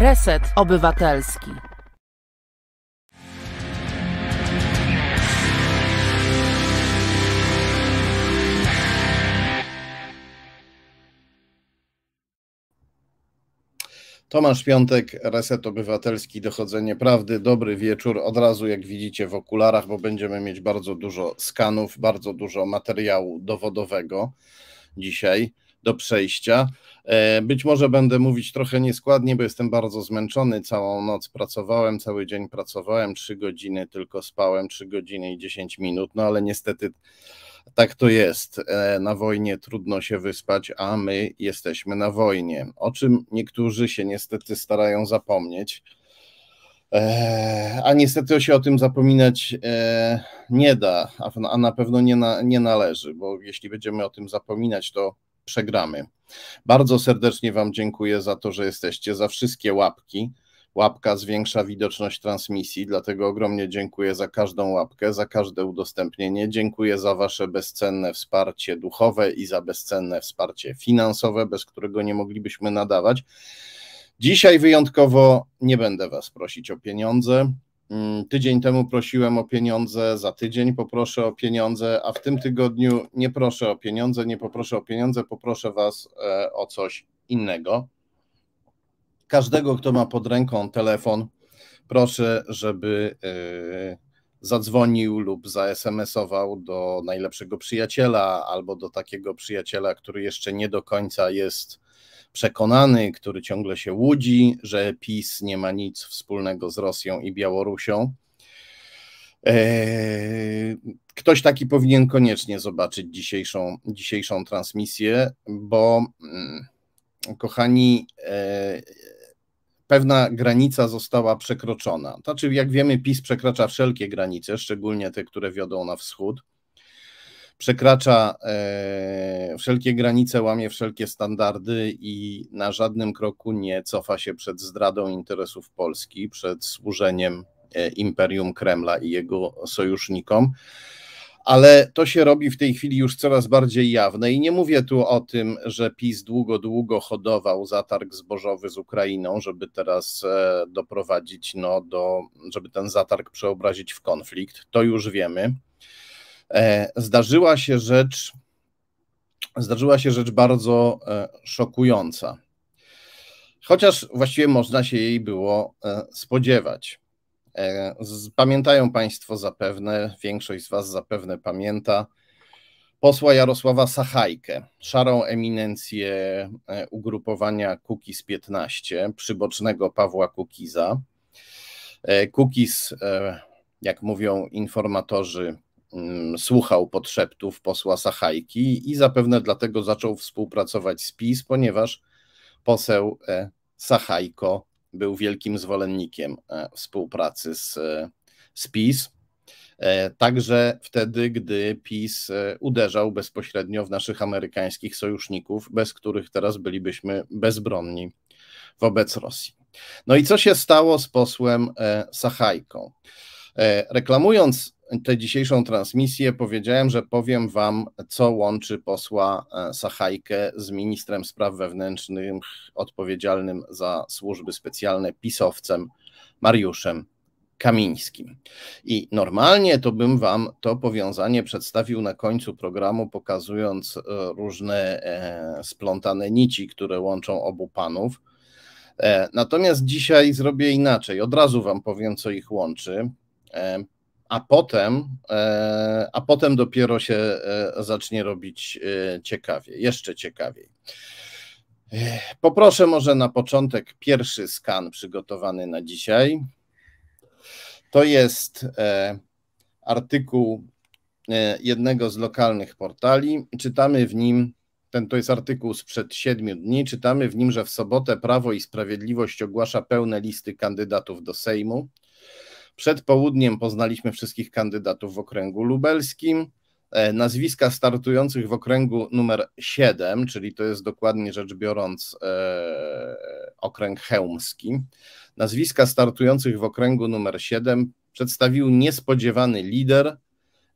Reset Obywatelski. Tomasz Piątek, Reset Obywatelski, Dochodzenie Prawdy. Dobry wieczór. Od razu, jak widzicie, w okularach, bo będziemy mieć bardzo dużo skanów, bardzo dużo materiału dowodowego dzisiaj do przejścia. E, być może będę mówić trochę nieskładnie, bo jestem bardzo zmęczony. Całą noc pracowałem, cały dzień pracowałem, trzy godziny tylko spałem, trzy godziny i 10 minut, no ale niestety tak to jest. E, na wojnie trudno się wyspać, a my jesteśmy na wojnie, o czym niektórzy się niestety starają zapomnieć. E, a niestety się o tym zapominać nie da, a na pewno nie, na, nie należy, bo jeśli będziemy o tym zapominać, to przegramy. Bardzo serdecznie Wam dziękuję za to, że jesteście, za wszystkie łapki. Łapka zwiększa widoczność transmisji, dlatego ogromnie dziękuję za każdą łapkę, za każde udostępnienie. Dziękuję za Wasze bezcenne wsparcie duchowe i za bezcenne wsparcie finansowe, bez którego nie moglibyśmy nadawać. Dzisiaj wyjątkowo nie będę Was prosić o pieniądze. Mm, tydzień temu prosiłem o pieniądze, za tydzień poproszę o pieniądze, a w tym tygodniu nie proszę o pieniądze, nie poproszę o pieniądze, poproszę Was e, o coś innego. Każdego, kto ma pod ręką telefon, proszę, żeby e, zadzwonił lub zaesemesował do najlepszego przyjaciela albo do takiego przyjaciela, który jeszcze nie do końca jest przekonany, który ciągle się łudzi, że PiS nie ma nic wspólnego z Rosją i Białorusią. E, ktoś taki powinien koniecznie zobaczyć dzisiejszą, dzisiejszą transmisję, bo mm, kochani, e, pewna granica została przekroczona. Znaczy, jak wiemy, PiS przekracza wszelkie granice, szczególnie te, które wiodą na wschód przekracza e, wszelkie granice, łamie wszelkie standardy i na żadnym kroku nie cofa się przed zdradą interesów Polski, przed służeniem e, imperium Kremla i jego sojusznikom ale to się robi w tej chwili już coraz bardziej jawne. I nie mówię tu o tym, że PiS długo, długo hodował zatarg zbożowy z Ukrainą, żeby teraz e, doprowadzić no, do, żeby ten zatarg przeobrazić w konflikt. To już wiemy. E, zdarzyła się rzecz, zdarzyła się rzecz bardzo e, szokująca. Chociaż właściwie można się jej było e, spodziewać. Pamiętają Państwo zapewne, większość z Was zapewne pamięta, posła Jarosława Sachajkę, szarą eminencję ugrupowania Kukiz 15, przybocznego Pawła Kukiza. Kukiz, jak mówią informatorzy, Mm, słuchał podszeptów posła Sachajki i zapewne dlatego zaczął współpracować z PiS, ponieważ poseł e, Sachajko był wielkim zwolennikiem e, współpracy z, e, z PiS. Także wtedy, gdy PiS uderzał bezpośrednio w naszych amerykańskich sojuszników, bez których teraz bylibyśmy bezbronni wobec Rosji. No i co się stało z posłem Sachajką? Reklamując tę dzisiejszą transmisję powiedziałem, że powiem Wam, co łączy posła e, Sachajkę z ministrem spraw wewnętrznych odpowiedzialnym za służby specjalne pisowcem Mariuszem Kamińskim. I normalnie to bym Wam to powiązanie przedstawił na końcu programu, pokazując e, różne e, splątane nici, które łączą obu panów. Natomiast dzisiaj zrobię inaczej. Od razu Wam powiem, co ich łączy a potem, e, a potem dopiero się e, zacznie robić e, ciekawie, jeszcze ciekawiej. Poproszę może na początek pierwszy skan przygotowany na dzisiaj. To jest artykuł jednego z lokalnych portali. Czytamy w nim, ten to jest artykuł sprzed siedmiu dni, czytamy w nim, że w sobotę Prawo i Sprawiedliwość ogłasza pełne listy kandydatów do Sejmu. Przed południem poznaliśmy wszystkich kandydatów w okręgu lubelskim. E, nazwiska startujących w okręgu numer 7, czyli to jest dokładnie rzecz biorąc e, okręg chełmski. Nazwiska startujących w okręgu numer 7 przedstawił niespodziewany lider,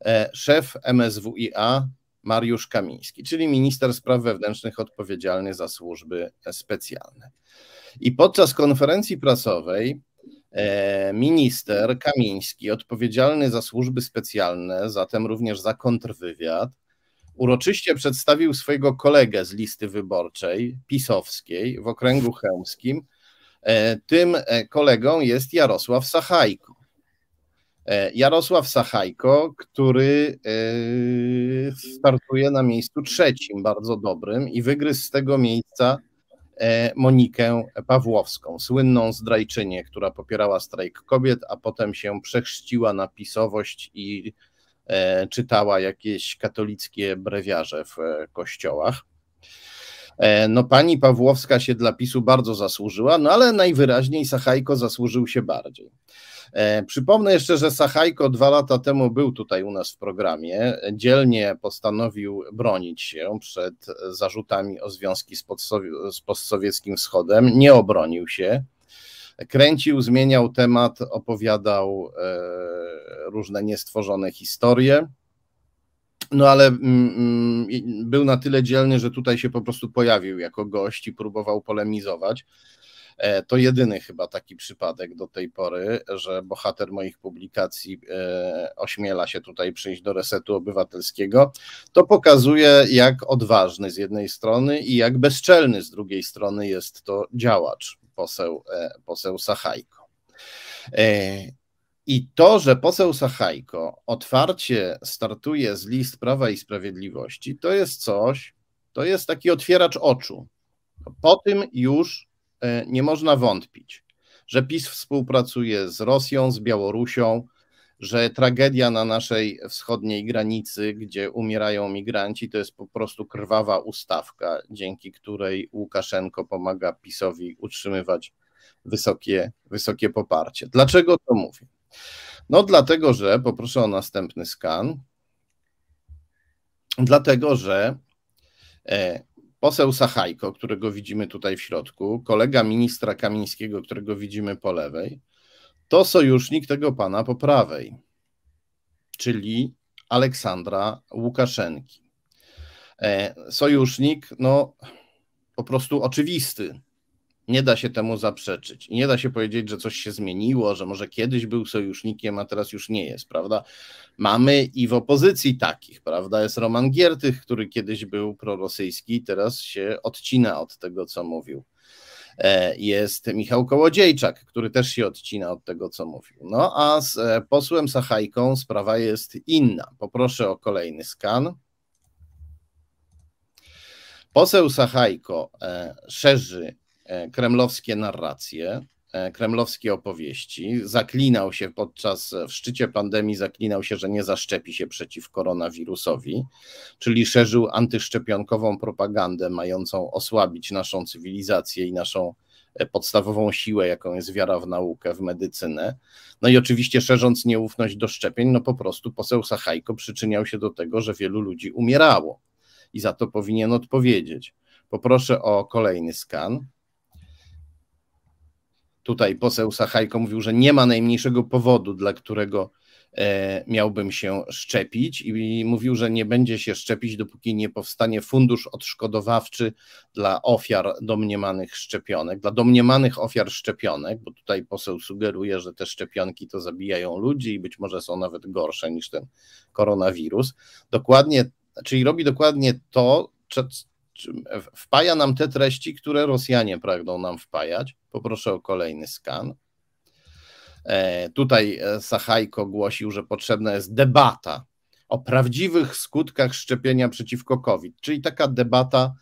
e, szef MSWiA Mariusz Kamiński, czyli minister spraw wewnętrznych odpowiedzialny za służby specjalne. I podczas konferencji prasowej E, minister Kamiński, odpowiedzialny za służby specjalne, zatem również za kontrwywiad, uroczyście przedstawił swojego kolegę z listy wyborczej pisowskiej w okręgu chełmskim. E, tym e, kolegą jest Jarosław Sachajko. Jarosław Sachajko, który startuje na miejscu trzecim, bardzo dobrym, i wygryzł z tego miejsca E, Monikę Pawłowską, słynną zdrajczynię, która popierała strajk kobiet, a potem się przechrzciła na pisowość i e, czytała jakieś katolickie brewiarze w e, kościołach. No, pani Pawłowska się dla PiSu bardzo zasłużyła, no ale najwyraźniej Sachajko zasłużył się bardziej. E, przypomnę jeszcze, że Sachajko dwa lata temu był tutaj u nas w programie. Dzielnie postanowił bronić się przed zarzutami o związki z, z postsowieckim wschodem. Nie obronił się. Kręcił, zmieniał temat, opowiadał e, różne niestworzone historie. No ale mm, mm, był na tyle dzielny, że tutaj się po prostu pojawił jako gość i próbował polemizować. E, to jedyny chyba taki przypadek do tej pory, że bohater moich publikacji e, ośmiela się tutaj przyjść do resetu obywatelskiego. To pokazuje, jak odważny z jednej strony i jak bezczelny z drugiej strony jest to działacz, poseł, e, poseł Sachajko. I to, że poseł Sachajko otwarcie startuje z list Prawa i Sprawiedliwości, to jest coś, to jest taki otwieracz oczu. Po tym już E, nie można wątpić, że PiS współpracuje z Rosją, z Białorusią, że tragedia na naszej wschodniej granicy, gdzie umierają migranci, to jest po prostu krwawa ustawka, dzięki której Łukaszenko pomaga PiSowi utrzymywać wysokie, wysokie poparcie. Dlaczego to mówię? No, dlatego, że poproszę o następny skan. Dlatego, że e, poseł Sachajko, którego widzimy tutaj w środku, kolega ministra Kamińskiego, którego widzimy po lewej, to sojusznik tego pana po prawej, czyli Aleksandra Łukaszenki. E, sojusznik, no po prostu oczywisty, nie da się temu zaprzeczyć. Nie da się powiedzieć, że coś się zmieniło, że może kiedyś był sojusznikiem, a teraz już nie jest, prawda? Mamy i w opozycji takich, prawda? Jest Roman Giertych, który kiedyś był prorosyjski, teraz się odcina od tego, co mówił. E, jest Michał Kołodziejczak, który też się odcina od tego, co mówił. No a z e, posłem Sachajką sprawa jest inna. Poproszę o kolejny skan. Poseł Sachajko e, szerzy E, kremlowskie narracje, e, kremlowskie opowieści. Zaklinał się podczas, e, w szczycie pandemii, zaklinał się, że nie zaszczepi się przeciw koronawirusowi, czyli szerzył antyszczepionkową propagandę mającą osłabić naszą cywilizację i naszą podstawową siłę, jaką jest wiara w naukę, w medycynę. No i oczywiście szerząc nieufność do szczepień, no po prostu poseł Sachajko przyczyniał się do tego, że wielu ludzi umierało i za to powinien odpowiedzieć. Poproszę o kolejny skan tutaj poseł Sachajko mówił, że nie ma najmniejszego powodu, dla którego e, miałbym się szczepić i mówił, że nie będzie się szczepić, dopóki nie powstanie fundusz odszkodowawczy dla ofiar domniemanych szczepionek, dla domniemanych ofiar szczepionek, bo tutaj poseł sugeruje, że te szczepionki to zabijają ludzi i być może są nawet gorsze niż ten koronawirus. Dokładnie, czyli robi dokładnie to, wpaja nam te treści, które Rosjanie pragną nam wpajać. Poproszę o kolejny skan. E, tutaj e, Sachajko głosił, że potrzebna jest debata o prawdziwych skutkach szczepienia przeciwko COVID, czyli taka debata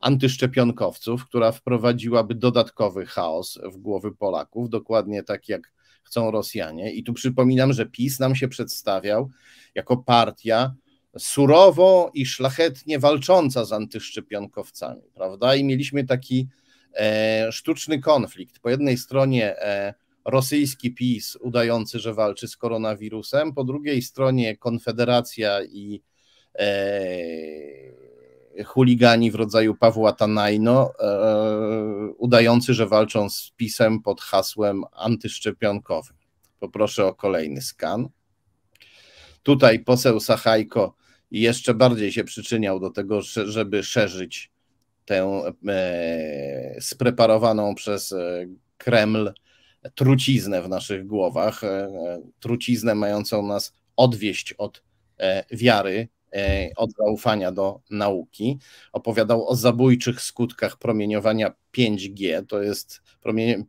antyszczepionkowców, która wprowadziłaby dodatkowy chaos w głowy Polaków, dokładnie tak jak chcą Rosjanie. I tu przypominam, że PiS nam się przedstawiał jako partia surowo i szlachetnie walcząca z antyszczepionkowcami, prawda? I mieliśmy taki e, sztuczny konflikt. Po jednej stronie e, rosyjski PiS udający, że walczy z koronawirusem, po drugiej stronie Konfederacja i e, chuligani w rodzaju Pawła Tanajno, e, udający, że walczą z PiSem pod hasłem antyszczepionkowym. Poproszę o kolejny skan. Tutaj poseł Sachajko jeszcze bardziej się przyczyniał do tego, żeby szerzyć tę e, spreparowaną przez e, Kreml truciznę w naszych głowach, e, truciznę mającą nas odwieść od wiary, od zaufania do nauki. Opowiadał o zabójczych skutkach promieniowania 5G. To jest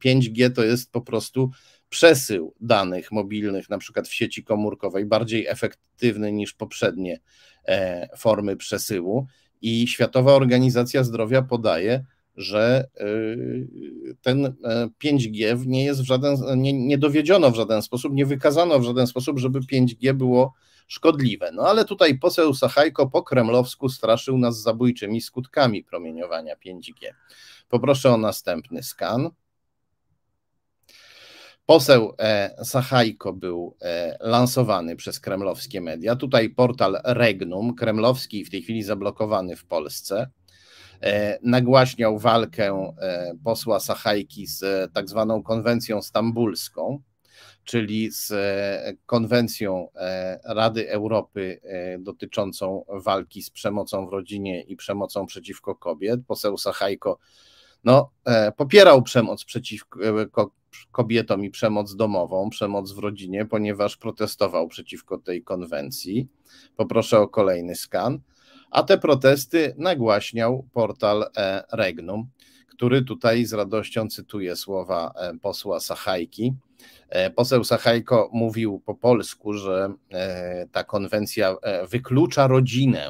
5G to jest po prostu przesył danych mobilnych, na przykład w sieci komórkowej, bardziej efektywny niż poprzednie e, formy przesyłu. I Światowa Organizacja Zdrowia podaje, że y, ten 5G e, nie jest w żaden, nie, nie dowiedziono w żaden sposób, nie wykazano w żaden sposób, żeby 5G było szkodliwe. No ale tutaj poseł Sachajko po kremlowsku straszył nas zabójczymi skutkami promieniowania 5G. Poproszę o następny skan. Poseł e, Sachajko był e, lansowany przez kremlowskie media. Tutaj portal Regnum, kremlowski w tej chwili zablokowany w Polsce, e, nagłaśniał walkę posła Sachajki z tak zwaną konwencją stambulską, czyli z konwencją Rady Europy dotyczącą walki z przemocą w rodzinie i przemocą przeciwko kobiet. Poseł Sachajko no, e, popierał przemoc przeciwko e, kobietom i przemoc domową, przemoc w rodzinie, ponieważ protestował przeciwko tej konwencji. Poproszę o kolejny skan. A te protesty nagłaśniał portal e, Regnum, który tutaj z radością cytuje słowa posła Sachajki. Poseł Sachajko mówił po polsku, że ta konwencja wyklucza rodzinę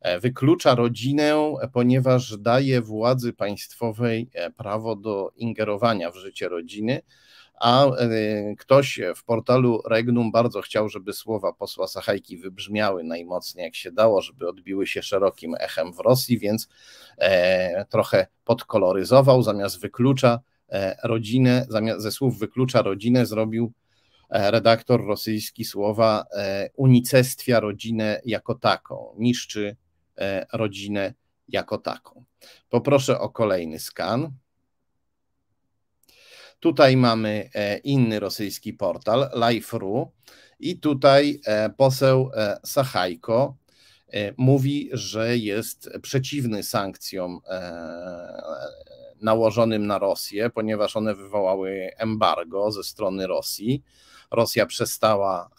E, wyklucza rodzinę, e, ponieważ daje władzy państwowej e, prawo do ingerowania w życie rodziny a ktoś w portalu Regnum bardzo chciał, żeby słowa posła Sachajki wybrzmiały najmocniej jak się dało, żeby odbiły się szerokim echem w Rosji, więc trochę podkoloryzował, zamiast wyklucza rodzinę, zamiast ze słów wyklucza rodzinę zrobił redaktor rosyjski słowa unicestwia rodzinę jako taką, niszczy E, rodzinę jako taką. Poproszę o kolejny skan. Tutaj mamy e, inny rosyjski portal, Life.ru i tutaj e, poseł Sachajko mówi, że jest przeciwny sankcjom nałożonym na Rosję, ponieważ one wywołały embargo ze strony Rosji. Rosja przestała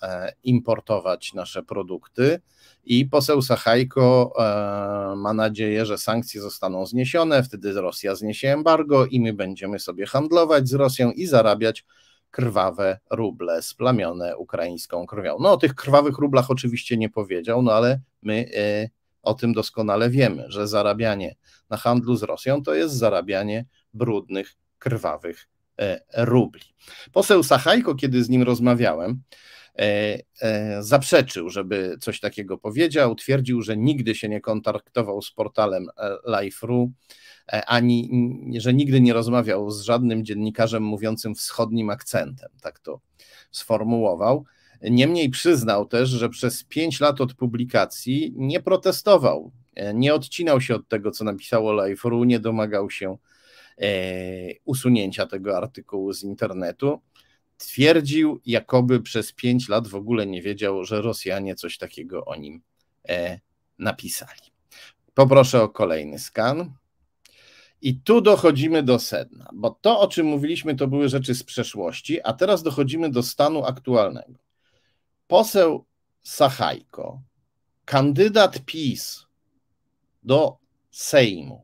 importować nasze produkty. I poseł Sachajko e, ma nadzieję, że sankcje zostaną zniesione, wtedy Rosja zniesie embargo i my będziemy sobie handlować z Rosją i zarabiać krwawe ruble splamione ukraińską krwią. No o tych krwawych rublach oczywiście nie powiedział, no ale my e, o tym doskonale wiemy, że zarabianie na handlu z Rosją to jest zarabianie brudnych, krwawych e, rubli. Poseł Sachajko, kiedy z nim rozmawiałem, E, e, zaprzeczył, żeby coś takiego powiedział. Twierdził, że nigdy się nie kontaktował z portalem e, Life.ru, ani że nigdy nie rozmawiał z żadnym dziennikarzem mówiącym wschodnim akcentem. Tak to sformułował. Niemniej przyznał też, że przez pięć lat od publikacji nie protestował, nie odcinał się od tego, co napisało Life.ru, nie domagał się usunięcia tego artykułu z internetu twierdził, jakoby przez pięć lat w ogóle nie wiedział, że Rosjanie coś takiego o nim e, napisali. Poproszę o kolejny skan. I tu dochodzimy do sedna, bo to, o czym mówiliśmy, to były rzeczy z przeszłości, a teraz dochodzimy do stanu aktualnego. Poseł Sachajko, kandydat PiS do Sejmu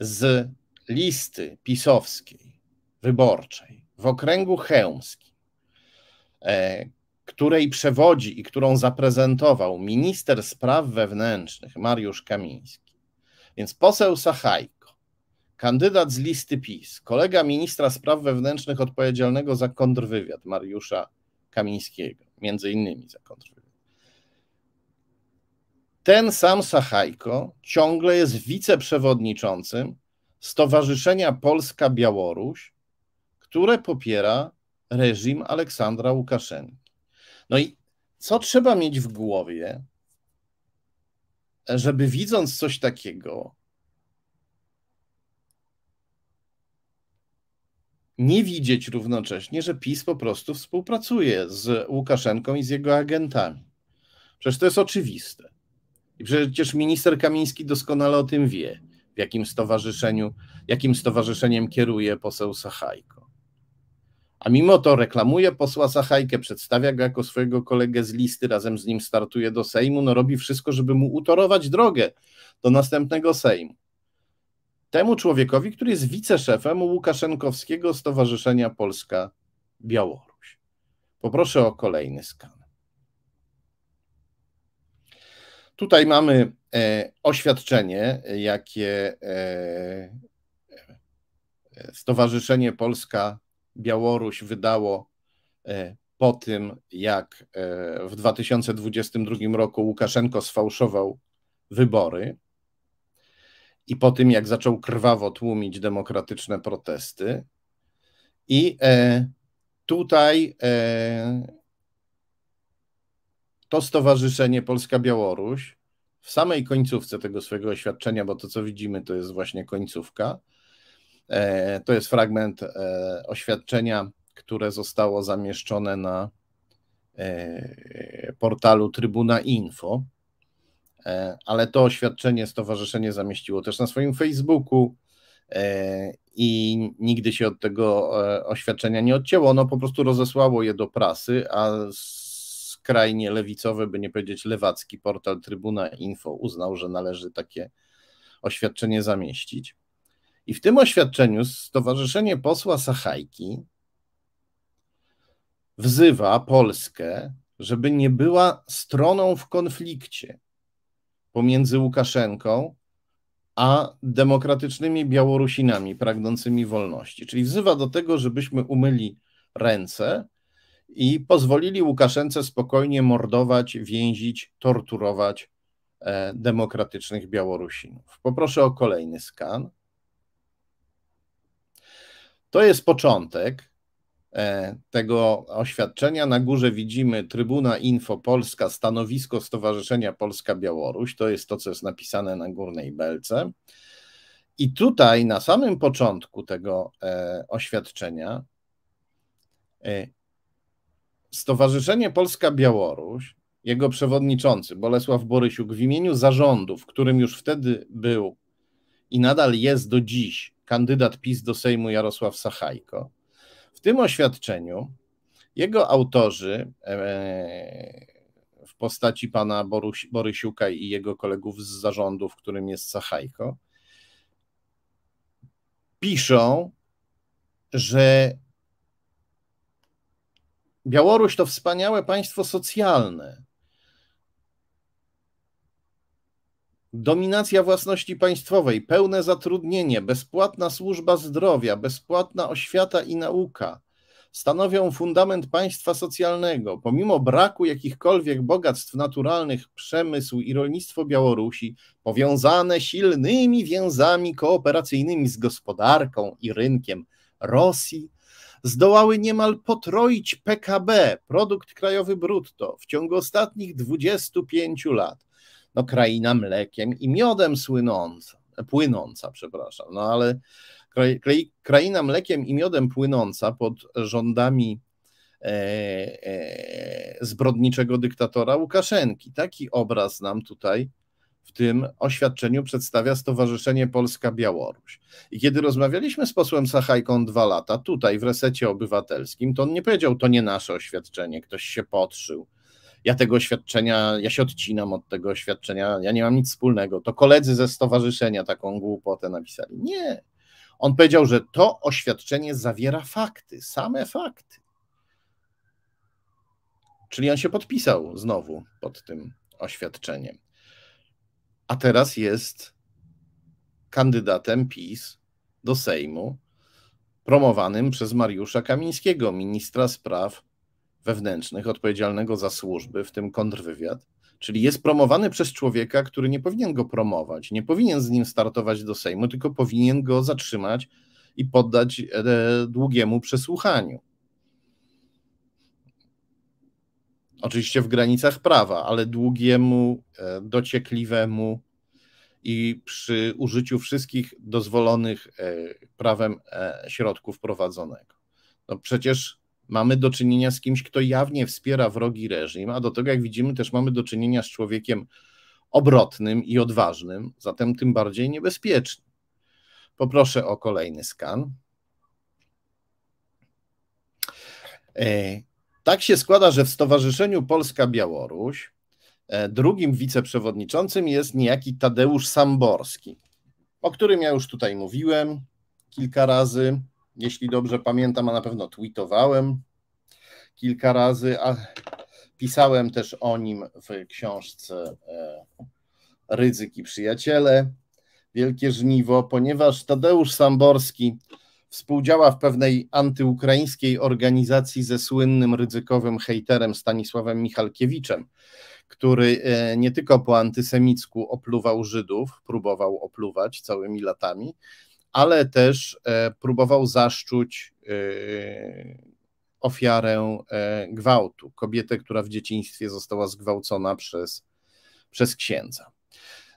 z listy pisowskiej, wyborczej, w okręgu chełmskim, e, której przewodzi i którą zaprezentował minister spraw wewnętrznych Mariusz Kamiński, więc poseł Sachajko, kandydat z listy PiS, kolega ministra spraw wewnętrznych odpowiedzialnego za kontrwywiad Mariusza Kamińskiego, między innymi za kontrwywiad. Ten sam Sachajko ciągle jest wiceprzewodniczącym Stowarzyszenia Polska-Białoruś, które popiera reżim Aleksandra Łukaszenki. No i co trzeba mieć w głowie, żeby widząc coś takiego, nie widzieć równocześnie, że PiS po prostu współpracuje z Łukaszenką i z jego agentami. Przecież to jest oczywiste. I przecież minister Kamiński doskonale o tym wie, w jakim stowarzyszeniu, jakim stowarzyszeniem kieruje poseł Sachajko a mimo to reklamuje posła Sachajkę, przedstawia go jako swojego kolegę z listy, razem z nim startuje do Sejmu, no robi wszystko, żeby mu utorować drogę do następnego Sejmu. Temu człowiekowi, który jest wiceszefem Łukaszenkowskiego Stowarzyszenia Polska-Białoruś. Poproszę o kolejny skan. Tutaj mamy e, oświadczenie, jakie e, Stowarzyszenie Polska Białoruś wydało e, po tym, jak e, w 2022 roku Łukaszenko sfałszował wybory i po tym, jak zaczął krwawo tłumić demokratyczne protesty. I e, tutaj to Stowarzyszenie Polska-Białoruś w samej końcówce tego swojego oświadczenia, bo to co widzimy to jest właśnie końcówka, E, to jest fragment e, oświadczenia, które zostało zamieszczone na e, portalu Trybuna Info, ale to oświadczenie stowarzyszenie zamieściło też na swoim Facebooku i nigdy się od tego oświadczenia nie odcięło. Ono po prostu rozesłało je do prasy, a skrajnie lewicowy, by nie powiedzieć lewacki portal Trybuna Info uznał, że należy takie oświadczenie zamieścić. I w tym oświadczeniu Stowarzyszenie Posła Sachajki wzywa Polskę, żeby nie była stroną w konflikcie pomiędzy Łukaszenką a demokratycznymi Białorusinami pragnącymi wolności. Czyli wzywa do tego, żebyśmy umyli ręce i pozwolili Łukaszence spokojnie mordować, więzić, torturować e, demokratycznych Białorusinów. Poproszę o kolejny skan. To jest początek e, tego oświadczenia. Na górze widzimy Trybuna Info Polska, stanowisko Stowarzyszenia Polska-Białoruś. To jest to, co jest napisane na górnej belce. I tutaj na samym początku tego e, oświadczenia e, Stowarzyszenie Polska-Białoruś, jego przewodniczący Bolesław Borysiuk w imieniu zarządu, w którym już wtedy był i nadal jest do dziś kandydat PiS do Sejmu Jarosław Sachajko. W tym oświadczeniu jego autorzy e, w postaci pana Borysiuka i jego kolegów z zarządu, w którym jest Sachajko, piszą, że Białoruś to wspaniałe państwo socjalne, Dominacja własności państwowej, pełne zatrudnienie, bezpłatna służba zdrowia, bezpłatna oświata i nauka stanowią fundament państwa socjalnego. Pomimo braku jakichkolwiek bogactw naturalnych, przemysł i rolnictwo Białorusi, powiązane silnymi więzami kooperacyjnymi z gospodarką i rynkiem Rosji, zdołały niemal potroić PKB, produkt krajowy brutto, w ciągu ostatnich 25 lat no, kraina mlekiem i miodem słynąca, płynąca, przepraszam, no ale kraina mlekiem i miodem płynąca pod rządami e, e, zbrodniczego dyktatora Łukaszenki. Taki obraz nam tutaj w tym oświadczeniu przedstawia Stowarzyszenie Polska-Białoruś. I kiedy rozmawialiśmy z posłem Sachajką dwa lata tutaj w resecie obywatelskim, to on nie powiedział, to nie nasze oświadczenie, ktoś się podszył, ja tego świadczenia, ja się odcinam od tego świadczenia, ja nie mam nic wspólnego. To koledzy ze stowarzyszenia taką głupotę napisali. Nie. On powiedział, że to oświadczenie zawiera fakty, same fakty. Czyli on się podpisał znowu pod tym oświadczeniem. A teraz jest kandydatem PiS do Sejmu, promowanym przez Mariusza Kamińskiego, ministra spraw wewnętrznych odpowiedzialnego za służby, w tym kontrwywiad, czyli jest promowany przez człowieka, który nie powinien go promować, nie powinien z nim startować do Sejmu, tylko powinien go zatrzymać i poddać e, długiemu przesłuchaniu. Oczywiście w granicach prawa, ale długiemu, e, dociekliwemu i przy użyciu wszystkich dozwolonych e, prawem środków prowadzonego. No przecież Mamy do czynienia z kimś, kto jawnie wspiera wrogi reżim, a do tego, jak widzimy, też mamy do czynienia z człowiekiem obrotnym i odważnym, zatem tym bardziej niebezpiecznym. Poproszę o kolejny skan. E, tak się składa, że w Stowarzyszeniu Polska-Białoruś e, drugim wiceprzewodniczącym jest niejaki Tadeusz Samborski, o którym ja już tutaj mówiłem kilka razy jeśli dobrze pamiętam, a na pewno tweetowałem kilka razy, a pisałem też o nim w książce e, „Ryzyki Przyjaciele. Wielkie żniwo, ponieważ Tadeusz Samborski współdziała w pewnej antyukraińskiej organizacji ze słynnym ryzykowym hejterem Stanisławem Michalkiewiczem, który e, nie tylko po antysemicku opluwał Żydów, próbował opluwać całymi latami, ale też e, próbował zaszczuć e, ofiarę e, gwałtu, kobietę, która w dzieciństwie została zgwałcona przez, przez księdza.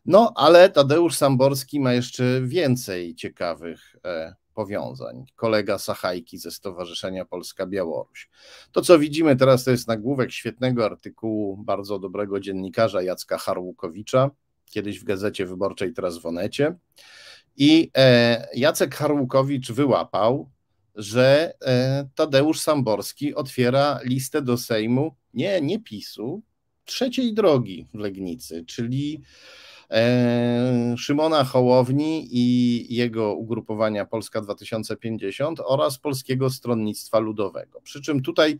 No, ale Tadeusz Samborski ma jeszcze więcej ciekawych powiązań. Kolega Sachajki ze Stowarzyszenia Polska-Białoruś. To, co widzimy teraz, to jest nagłówek świetnego artykułu bardzo dobrego dziennikarza Jacka Harłukowicza, kiedyś w Gazecie Wyborczej, teraz w Onecie. I e, Jacek Harłukowicz wyłapał, że e, Tadeusz Samborski otwiera listę do Sejmu, nie, nie PiSu, trzeciej drogi w Legnicy, czyli e, Szymona Hołowni i jego ugrupowania Polska 2050 oraz Polskiego Stronnictwa Ludowego. Przy czym tutaj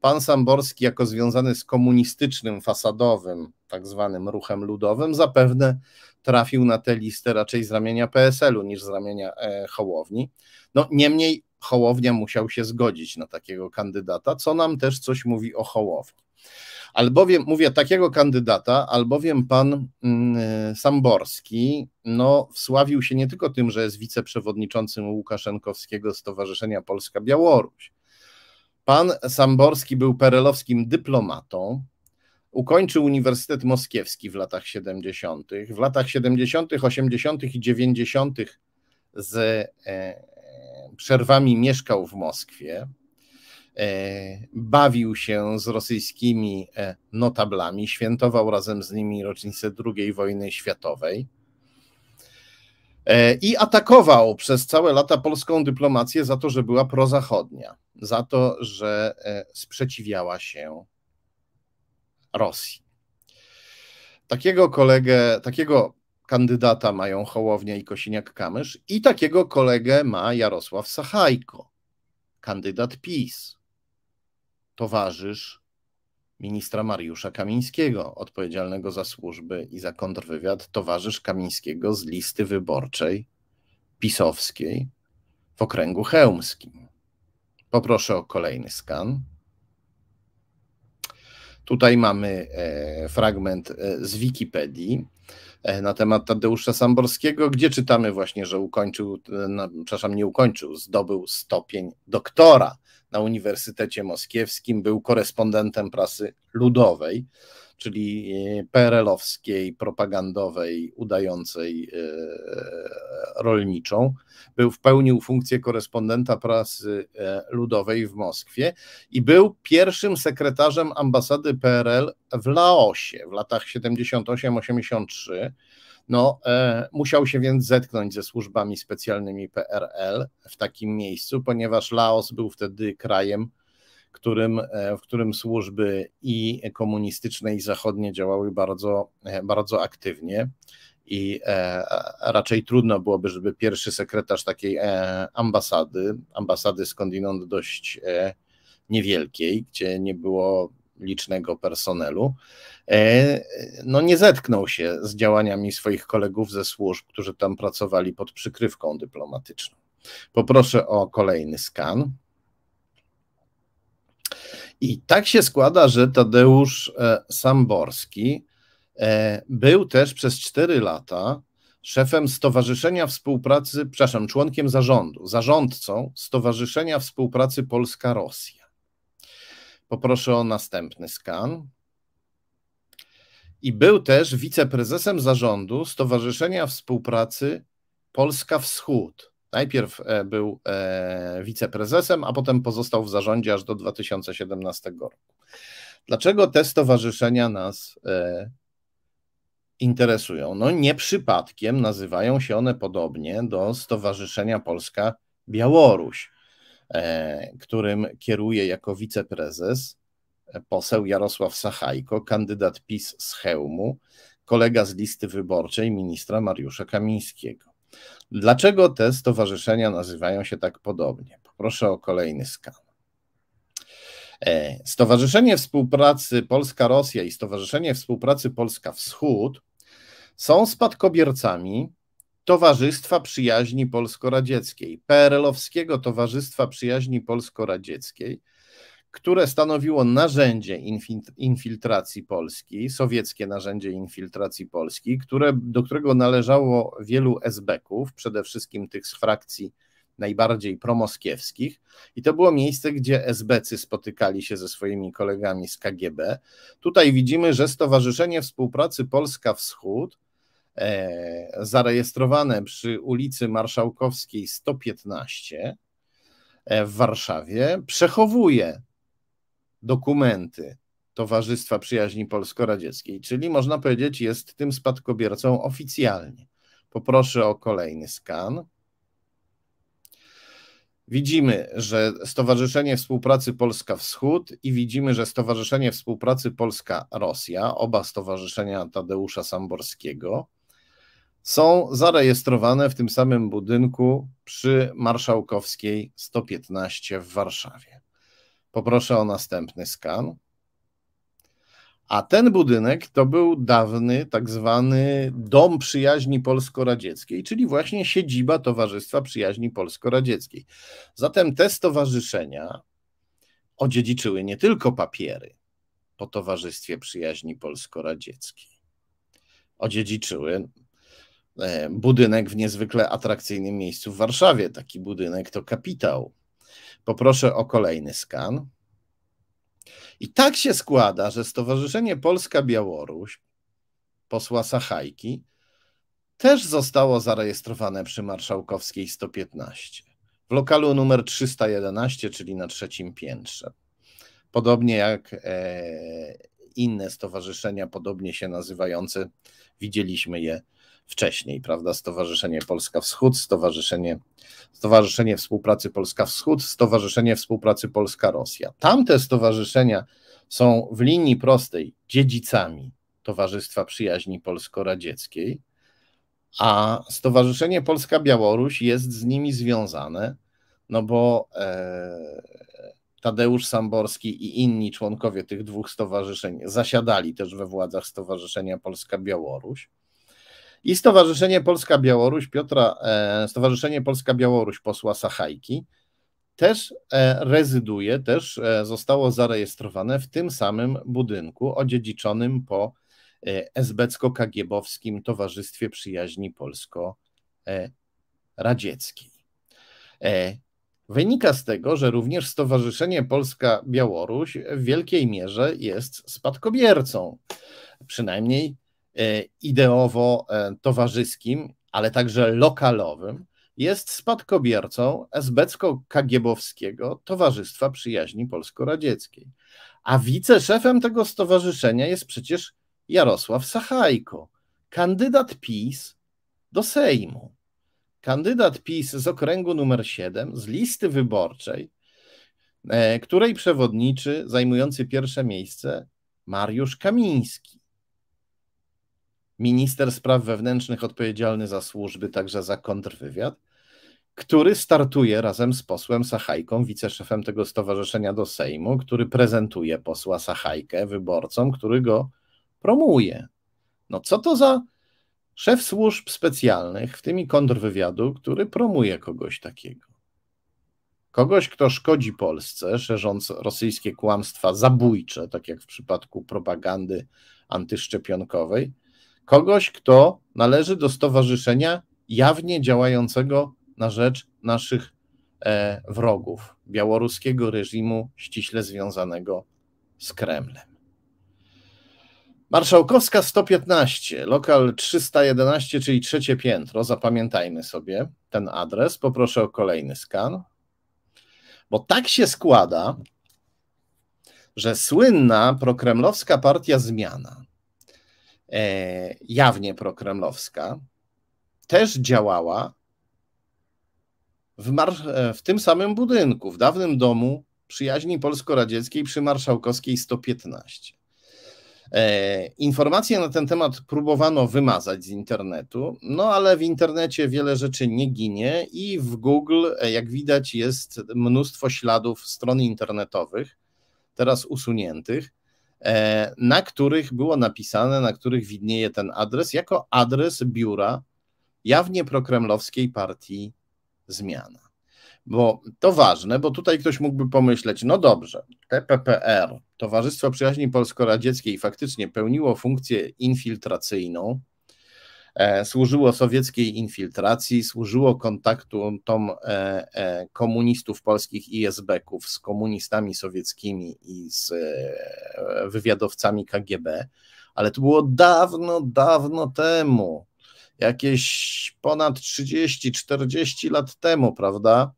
pan Samborski, jako związany z komunistycznym, fasadowym, tak zwanym ruchem ludowym, zapewne trafił na tę listę raczej z ramienia PSL-u niż z ramienia e, Hołowni. No niemniej Hołownia musiał się zgodzić na takiego kandydata, co nam też coś mówi o Hołowni. Albowiem, mówię takiego kandydata, albowiem pan mm, e, Samborski no, wsławił się nie tylko tym, że jest wiceprzewodniczącym Łukaszenkowskiego Stowarzyszenia Polska-Białoruś. Pan Samborski był perelowskim dyplomatą, Ukończył Uniwersytet Moskiewski w latach 70. W latach 70., 80. i 90. z e, przerwami mieszkał w Moskwie. E, bawił się z rosyjskimi e, notablami, świętował razem z nimi rocznicę II wojny światowej e, i atakował przez całe lata polską dyplomację za to, że była prozachodnia, za to, że e, sprzeciwiała się Rosji. Takiego kolegę, takiego kandydata mają Hołownia i Kosiniak-Kamysz i takiego kolegę ma Jarosław Sachajko, kandydat PiS, towarzysz ministra Mariusza Kamińskiego, odpowiedzialnego za służby i za kontrwywiad, towarzysz Kamińskiego z listy wyborczej pisowskiej w okręgu chełmskim. Poproszę o kolejny skan. Tutaj mamy e, fragment e, z Wikipedii e, na temat Tadeusza Samborskiego, gdzie czytamy właśnie, że ukończył, no, przepraszam, nie ukończył, zdobył stopień doktora na Uniwersytecie Moskiewskim, był korespondentem prasy ludowej czyli e, PRL-owskiej, propagandowej, udającej e, rolniczą. Był w pełnił funkcję korespondenta prasy e, ludowej w Moskwie i był pierwszym sekretarzem ambasady PRL w Laosie w latach 78-83. No, e, musiał się więc zetknąć ze służbami specjalnymi PRL w takim miejscu, ponieważ Laos był wtedy krajem którym, e, w którym służby i komunistyczne, i zachodnie działały bardzo, e, bardzo aktywnie. I e, raczej trudno byłoby, żeby pierwszy sekretarz takiej ambasady, ambasady skądinąd dość niewielkiej, gdzie nie było licznego personelu, no nie zetknął się z działaniami swoich kolegów ze służb, którzy tam pracowali pod przykrywką dyplomatyczną. Poproszę o kolejny skan. I tak się składa, że Tadeusz e, Samborski e, był też przez 4 lata szefem Stowarzyszenia Współpracy, przepraszam, członkiem zarządu, zarządcą Stowarzyszenia Współpracy Polska-Rosja. Poproszę o następny skan. I był też wiceprezesem zarządu Stowarzyszenia Współpracy Polska-Wschód. Najpierw e, był e, wiceprezesem, a potem pozostał w zarządzie aż do 2017 roku. Dlaczego te stowarzyszenia nas e, interesują? No nie przypadkiem nazywają się one podobnie do Stowarzyszenia Polska Białoruś, którym kieruje jako wiceprezes poseł Jarosław Sachajko, kandydat PiS z Chełmu, kolega z listy wyborczej ministra Mariusza Kamińskiego. Dlaczego te stowarzyszenia nazywają się tak podobnie? Poproszę o kolejny skan. E, Stowarzyszenie Współpracy Polska-Rosja i Stowarzyszenie Współpracy Polska-Wschód są spadkobiercami Towarzystwa Przyjaźni Polsko-Radzieckiej, PRL-owskiego Towarzystwa Przyjaźni Polsko-Radzieckiej, które stanowiło narzędzie infiltracji Polski, sowieckie narzędzie infiltracji Polski, które, do którego należało wielu esbeków, przede wszystkim tych z frakcji najbardziej promoskiewskich. I to było miejsce, gdzie SBcy spotykali się ze swoimi kolegami z KGB. Tutaj widzimy, że Stowarzyszenie Współpracy Polska-Wschód, e, zarejestrowane przy ulicy Marszałkowskiej 115 e, w Warszawie, przechowuje dokumenty Towarzystwa Przyjaźni Polsko-Radzieckiej, czyli można powiedzieć jest tym spadkobiercą oficjalnie. Poproszę o kolejny skan. Widzimy, że Stowarzyszenie Współpracy Polska-Wschód i widzimy, że Stowarzyszenie Współpracy Polska-Rosja, oba stowarzyszenia Tadeusza Samborskiego, są zarejestrowane w tym samym budynku przy Marszałkowskiej 115 w Warszawie. Poproszę o następny skan. A ten budynek to był dawny tak zwany Dom Przyjaźni Polsko-Radzieckiej, czyli właśnie siedziba Towarzystwa Przyjaźni Polsko-Radzieckiej. Zatem te stowarzyszenia odziedziczyły nie tylko papiery po Towarzystwie Przyjaźni Polsko-Radzieckiej. Odziedziczyły e, budynek w niezwykle atrakcyjnym miejscu w Warszawie. Taki budynek to kapitał Poproszę o kolejny skan. I tak się składa, że Stowarzyszenie Polska-Białoruś posła Sachajki też zostało zarejestrowane przy Marszałkowskiej 115 w lokalu numer 311, czyli na trzecim piętrze. Podobnie jak e, inne stowarzyszenia, podobnie się nazywające, widzieliśmy je wcześniej, prawda? Stowarzyszenie Polska Wschód, Stowarzyszenie, Stowarzyszenie Współpracy Polska Wschód, Stowarzyszenie Współpracy Polska-Rosja. Tamte stowarzyszenia są w linii prostej dziedzicami Towarzystwa Przyjaźni Polsko-Radzieckiej, a Stowarzyszenie Polska-Białoruś jest z nimi związane, no bo e, Tadeusz Samborski i inni członkowie tych dwóch stowarzyszeń zasiadali też we władzach Stowarzyszenia Polska-Białoruś i Stowarzyszenie Polska-Białoruś Piotra, e, Stowarzyszenie Polska-Białoruś posła Sachajki też e, rezyduje, też e, zostało zarejestrowane w tym samym budynku odziedziczonym po esbecko-kagiebowskim Towarzystwie Przyjaźni Polsko-Radzieckiej. Wynika z tego, że również Stowarzyszenie Polska-Białoruś w wielkiej mierze jest spadkobiercą, przynajmniej E, ideowo-towarzyskim, e, ale także lokalowym, jest spadkobiercą esbecko-kagiebowskiego Towarzystwa Przyjaźni Polsko-Radzieckiej. A wiceszefem tego stowarzyszenia jest przecież Jarosław Sachajko, kandydat PiS do Sejmu. Kandydat PiS z okręgu numer 7, z listy wyborczej, e, której przewodniczy zajmujący pierwsze miejsce Mariusz Kamiński minister spraw wewnętrznych odpowiedzialny za służby, także za kontrwywiad, który startuje razem z posłem Sachajką, wiceszefem tego stowarzyszenia do Sejmu, który prezentuje posła Sachajkę wyborcom, który go promuje. No co to za szef służb specjalnych, w tym i kontrwywiadu, który promuje kogoś takiego? Kogoś, kto szkodzi Polsce, szerząc rosyjskie kłamstwa zabójcze, tak jak w przypadku propagandy antyszczepionkowej – Kogoś, kto należy do stowarzyszenia jawnie działającego na rzecz naszych e, wrogów białoruskiego reżimu ściśle związanego z Kremlem. Marszałkowska 115, lokal 311, czyli trzecie piętro. Zapamiętajmy sobie ten adres. Poproszę o kolejny skan. Bo tak się składa, że słynna prokremlowska partia Zmiana E, jawnie prokremlowska, też działała w, e, w tym samym budynku, w dawnym domu przyjaźni polsko-radzieckiej przy Marszałkowskiej 115. E, informacje na ten temat próbowano wymazać z internetu, no ale w internecie wiele rzeczy nie ginie i w Google, jak widać, jest mnóstwo śladów stron internetowych, teraz usuniętych, E, na których było napisane, na których widnieje ten adres, jako adres biura jawnie prokremlowskiej partii Zmiana. Bo to ważne, bo tutaj ktoś mógłby pomyśleć, no dobrze, TPPR, Towarzystwo Przyjaźni Polsko-Radzieckiej faktycznie pełniło funkcję infiltracyjną, E, służyło sowieckiej infiltracji, służyło kontaktom e, e, komunistów polskich i sb z komunistami sowieckimi i z wywiadowcami KGB, ale to było dawno, dawno temu, jakieś ponad 30-40 lat temu, prawda?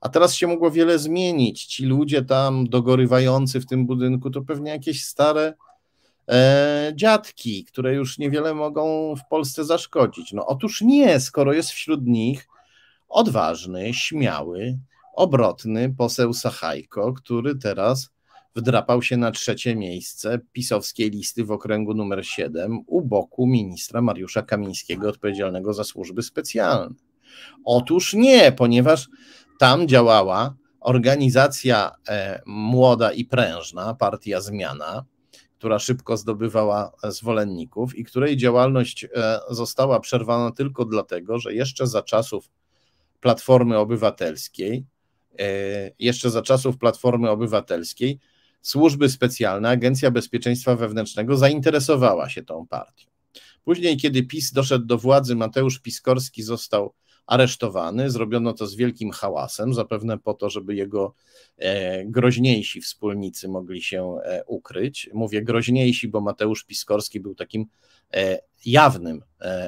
A teraz się mogło wiele zmienić. Ci ludzie tam dogorywający w tym budynku to pewnie jakieś stare E, dziadki, które już niewiele mogą w Polsce zaszkodzić. No otóż nie, skoro jest wśród nich odważny, śmiały, obrotny poseł Sachajko, który teraz wdrapał się na trzecie miejsce pisowskiej listy w okręgu numer 7 u boku ministra Mariusza Kamińskiego odpowiedzialnego za służby specjalne. Otóż nie, ponieważ tam działała organizacja e, młoda i prężna, partia Zmiana, która szybko zdobywała e, zwolenników i której działalność e, została przerwana tylko dlatego, że jeszcze za czasów Platformy Obywatelskiej, e, jeszcze za czasów Platformy Obywatelskiej, służby specjalne, Agencja Bezpieczeństwa Wewnętrznego zainteresowała się tą partią. Później, kiedy PiS doszedł do władzy, Mateusz Piskorski został aresztowany. Zrobiono to z wielkim hałasem, zapewne po to, żeby jego e, groźniejsi wspólnicy mogli się e, ukryć. Mówię groźniejsi, bo Mateusz Piskorski był takim e, jawnym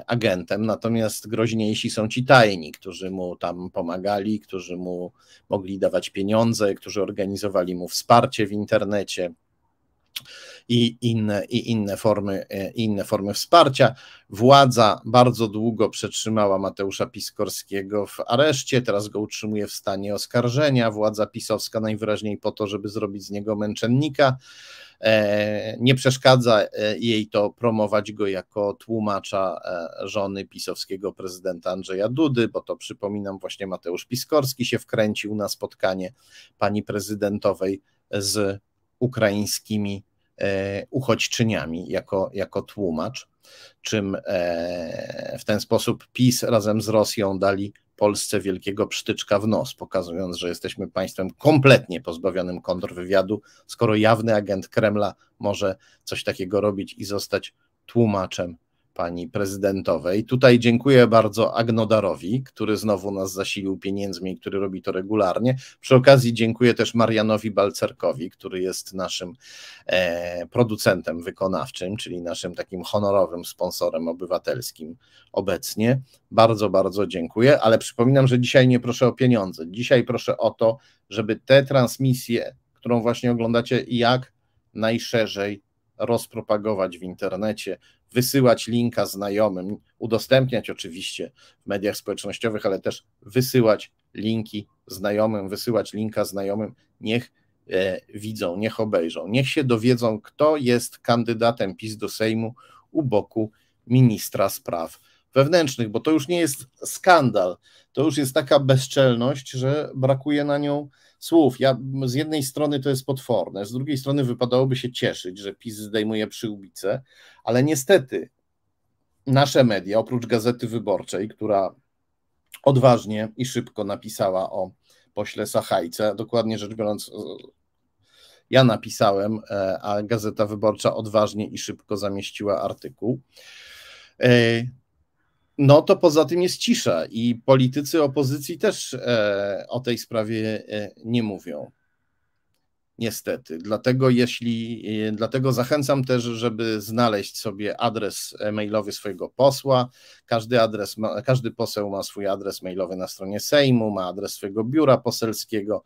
agentem, natomiast groźniejsi są ci tajni, którzy mu tam pomagali, którzy mu mogli dawać pieniądze, którzy organizowali mu wsparcie w internecie i inne, i inne, formy, e, inne formy wsparcia. Władza bardzo długo przetrzymała Mateusza Piskorskiego w areszcie, teraz go utrzymuje w stanie oskarżenia. Władza pisowska najwyraźniej po to, żeby zrobić z niego męczennika. E, nie przeszkadza e, jej to promować go jako tłumacza żony pisowskiego prezydenta Andrzeja Dudy, bo to przypominam, właśnie Mateusz Piskorski się wkręcił na spotkanie pani prezydentowej z ukraińskimi e, uchodźczyniami jako, jako tłumacz, czym e, w ten sposób PiS razem z Rosją dali Polsce wielkiego psztyczka w nos, pokazując, że jesteśmy państwem kompletnie pozbawionym kontrwywiadu, skoro jawny agent Kremla może coś takiego robić i zostać tłumaczem pani prezydentowej. Tutaj dziękuję bardzo Agnodarowi, który znowu nas zasilił pieniędzmi, który robi to regularnie. Przy okazji dziękuję też Marianowi Balcerkowi, który jest naszym e, producentem wykonawczym, czyli naszym takim honorowym sponsorem obywatelskim obecnie. Bardzo, bardzo dziękuję, ale przypominam, że dzisiaj nie proszę o pieniądze. Dzisiaj proszę o to, żeby te transmisje, którą właśnie oglądacie, jak najszerzej rozpropagować w internecie, wysyłać linka znajomym, udostępniać oczywiście w mediach społecznościowych, ale też wysyłać linki znajomym, wysyłać linka znajomym, niech e, widzą, niech obejrzą, niech się dowiedzą, kto jest kandydatem PiS do Sejmu u boku ministra spraw wewnętrznych, bo to już nie jest skandal, to już jest taka bezczelność, że brakuje na nią słów. Ja, z jednej strony to jest potworne, z drugiej strony wypadałoby się cieszyć, że PiS zdejmuje przyłbicę, ale niestety nasze media, oprócz Gazety Wyborczej, która odważnie i szybko napisała o pośle Sachajce, dokładnie rzecz biorąc e, ja napisałem, e, a Gazeta Wyborcza odważnie i szybko zamieściła artykuł. E, no to poza tym jest cisza i politycy opozycji też e, o tej sprawie e, nie mówią. Niestety. Dlatego jeśli, e, dlatego zachęcam też, żeby znaleźć sobie adres e, mailowy swojego posła. Każdy, adres ma, każdy poseł ma swój adres mailowy na stronie Sejmu, ma adres swojego biura poselskiego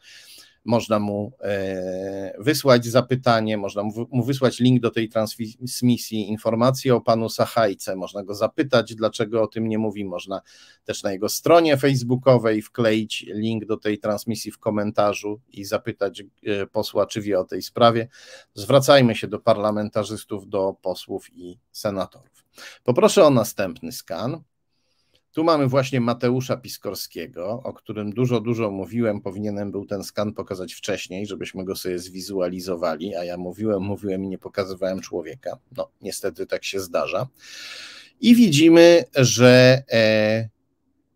można mu e, wysłać zapytanie, można mu wysłać link do tej transmisji, informacji o panu Sachajce, można go zapytać, dlaczego o tym nie mówi, można też na jego stronie facebookowej wkleić link do tej transmisji w komentarzu i zapytać e, posła, czy wie o tej sprawie. Zwracajmy się do parlamentarzystów, do posłów i senatorów. Poproszę o następny skan. Tu mamy właśnie Mateusza Piskorskiego, o którym dużo, dużo mówiłem. Powinienem był ten skan pokazać wcześniej, żebyśmy go sobie zwizualizowali, a ja mówiłem, mówiłem i nie pokazywałem człowieka. No, niestety tak się zdarza. I widzimy, że e,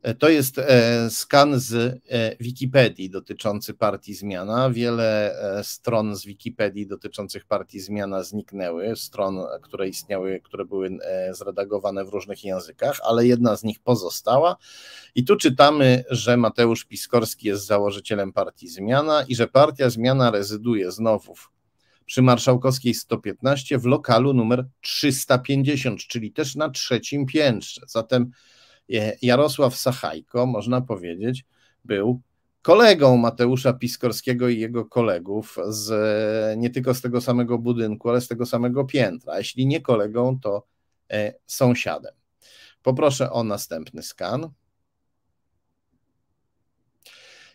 E, to jest e, skan z e, Wikipedii dotyczący partii Zmiana. Wiele stron z Wikipedii dotyczących partii Zmiana zniknęły, stron, które istniały, które były zredagowane w różnych językach, ale jedna z nich pozostała. I tu czytamy, że Mateusz Piskorski jest założycielem partii Zmiana i że partia Zmiana rezyduje znowu przy Marszałkowskiej 115 w lokalu numer 350, czyli też na trzecim piętrze. Zatem E, Jarosław Sachajko, można powiedzieć, był kolegą Mateusza Piskorskiego i jego kolegów z, nie tylko z tego samego budynku, ale z tego samego piętra. jeśli nie kolegą, to e, sąsiadem. Poproszę o następny skan.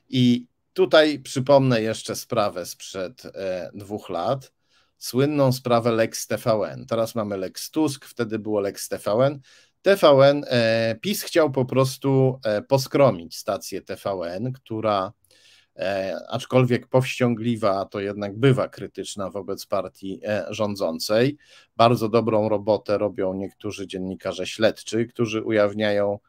I tutaj przypomnę jeszcze sprawę sprzed e, dwóch lat. Słynną sprawę Lex TVN. Teraz mamy Lex Tusk, wtedy było Lex TVN. TVN, e, PiS chciał po prostu e, poskromić stację TVN, która e, aczkolwiek powściągliwa, to jednak bywa krytyczna wobec partii rządzącej. Bardzo dobrą robotę robią niektórzy dziennikarze śledczy, którzy ujawniają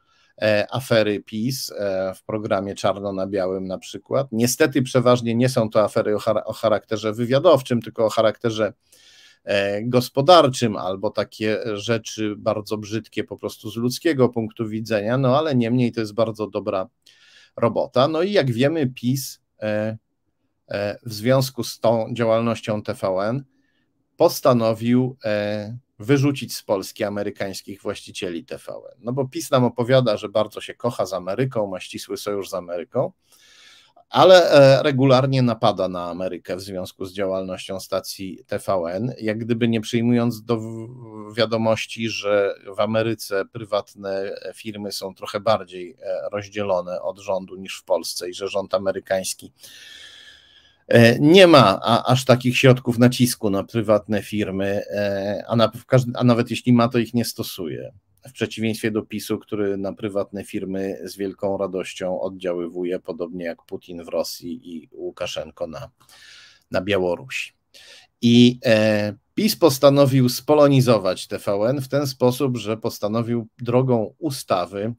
afery PiS w programie Czarno na Białym na przykład. Niestety przeważnie nie są to afery o, charakterze wywiadowczym, tylko o charakterze E, gospodarczym, albo takie rzeczy bardzo brzydkie po prostu z ludzkiego punktu widzenia, no ale niemniej to jest bardzo dobra robota. No i jak wiemy, PiS e, e, w związku z tą działalnością TVN postanowił wyrzucić z Polski amerykańskich właścicieli TVN. No bo PiS nam opowiada, że bardzo się kocha z Ameryką, ma ścisły sojusz z Ameryką, ale e, regularnie napada na Amerykę w związku z działalnością stacji TVN, jak gdyby nie przyjmując do wiadomości, że w Ameryce prywatne firmy są trochę bardziej e, rozdzielone od rządu niż w Polsce i że rząd amerykański e, nie ma aż takich środków nacisku na prywatne firmy, a, na, a nawet jeśli ma, to ich nie stosuje w przeciwieństwie do PiSu, który na prywatne firmy z wielką radością oddziaływuje, podobnie jak Putin w Rosji i Łukaszenko na, na Białorusi. I e, PiS postanowił spolonizować TVN w ten sposób, że postanowił drogą ustawy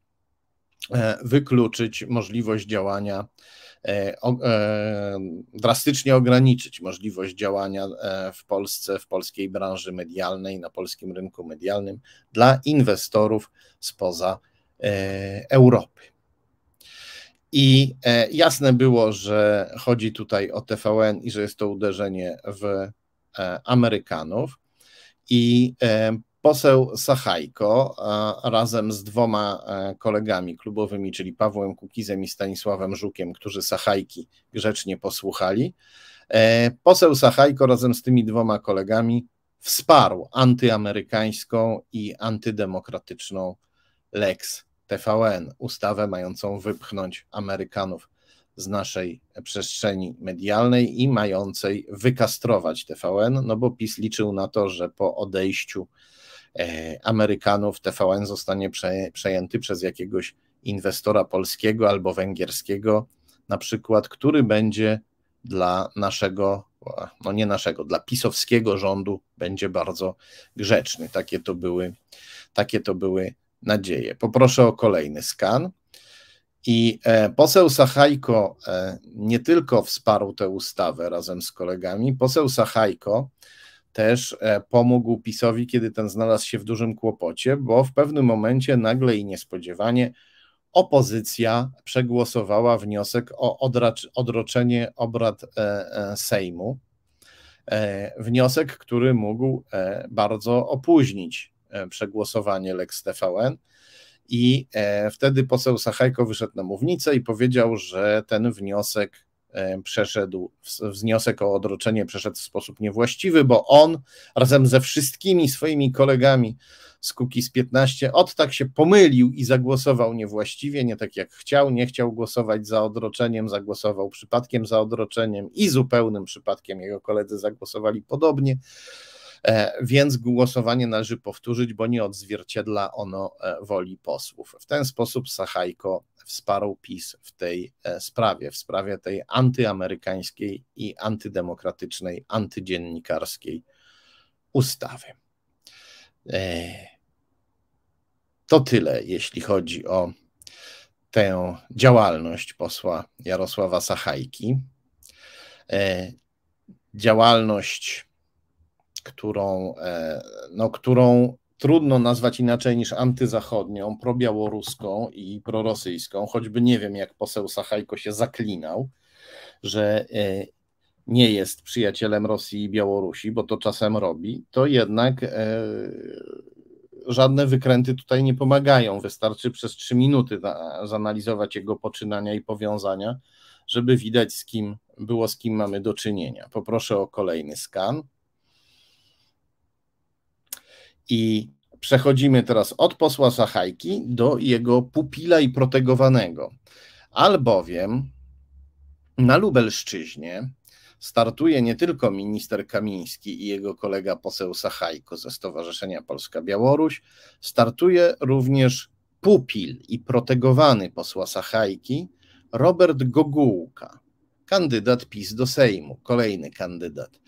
e, wykluczyć możliwość działania E, e, drastycznie ograniczyć możliwość działania e, w Polsce, w polskiej branży medialnej, na polskim rynku medialnym dla inwestorów spoza Europy. I jasne było, że chodzi tutaj o TVN i że jest to uderzenie w Amerykanów. I poseł Sachajko razem z dwoma e, kolegami klubowymi, czyli Pawłem Kukizem i Stanisławem Żukiem, którzy Sachajki grzecznie posłuchali. E, poseł Sachajko razem z tymi dwoma kolegami wsparł antyamerykańską i antydemokratyczną Lex TVN, ustawę mającą wypchnąć Amerykanów z naszej przestrzeni medialnej i mającej wykastrować TVN, no bo PiS liczył na to, że po odejściu E, Amerykanów TVN zostanie przejęty przez jakiegoś inwestora polskiego albo węgierskiego, na przykład, który będzie dla naszego, no nie naszego, dla pisowskiego rządu będzie bardzo grzeczny. Takie to były, takie to były nadzieje. Poproszę o kolejny skan. I e, poseł Sachajko e, nie tylko wsparł tę ustawę razem z kolegami, poseł Sachajko też e, pomógł PiSowi, kiedy ten znalazł się w dużym kłopocie, bo w pewnym momencie nagle i niespodziewanie opozycja przegłosowała wniosek o odroczenie obrad e, e, Sejmu. Wniosek, który mógł bardzo opóźnić przegłosowanie Lex TVN. I wtedy poseł Sachajko wyszedł na mównicę i powiedział, że ten wniosek przeszedł, wniosek o odroczenie przeszedł w sposób niewłaściwy, bo on razem ze wszystkimi swoimi kolegami z z 15 od tak się pomylił i zagłosował niewłaściwie, nie tak jak chciał, nie chciał głosować za odroczeniem, zagłosował przypadkiem za odroczeniem i zupełnym przypadkiem jego koledzy zagłosowali podobnie. E, więc głosowanie należy powtórzyć, bo nie odzwierciedla ono e, woli posłów. W ten sposób Sachajko wsparł PiS w tej e, sprawie, w sprawie tej antyamerykańskiej i antydemokratycznej, antydziennikarskiej ustawy. E, to tyle, jeśli chodzi o tę działalność posła Jarosława Sachajki. E, działalność, którą, no, którą trudno nazwać inaczej niż antyzachodnią, probiałoruską i prorosyjską, choćby nie wiem, jak poseł Sachajko się zaklinał, że e, nie jest przyjacielem Rosji i Białorusi, bo to czasem robi, to jednak e, żadne wykręty tutaj nie pomagają. Wystarczy przez trzy minuty zanalizować jego poczynania i powiązania, żeby widać, z kim było, z kim mamy do czynienia. Poproszę o kolejny skan. I przechodzimy teraz od posła Sachajki do jego pupila i protegowanego, albowiem na Lubelszczyźnie startuje nie tylko minister Kamiński i jego kolega poseł Sachajko ze Stowarzyszenia Polska-Białoruś, startuje również pupil i protegowany posła Sachajki Robert Gogułka, kandydat PiS do Sejmu, kolejny kandydat.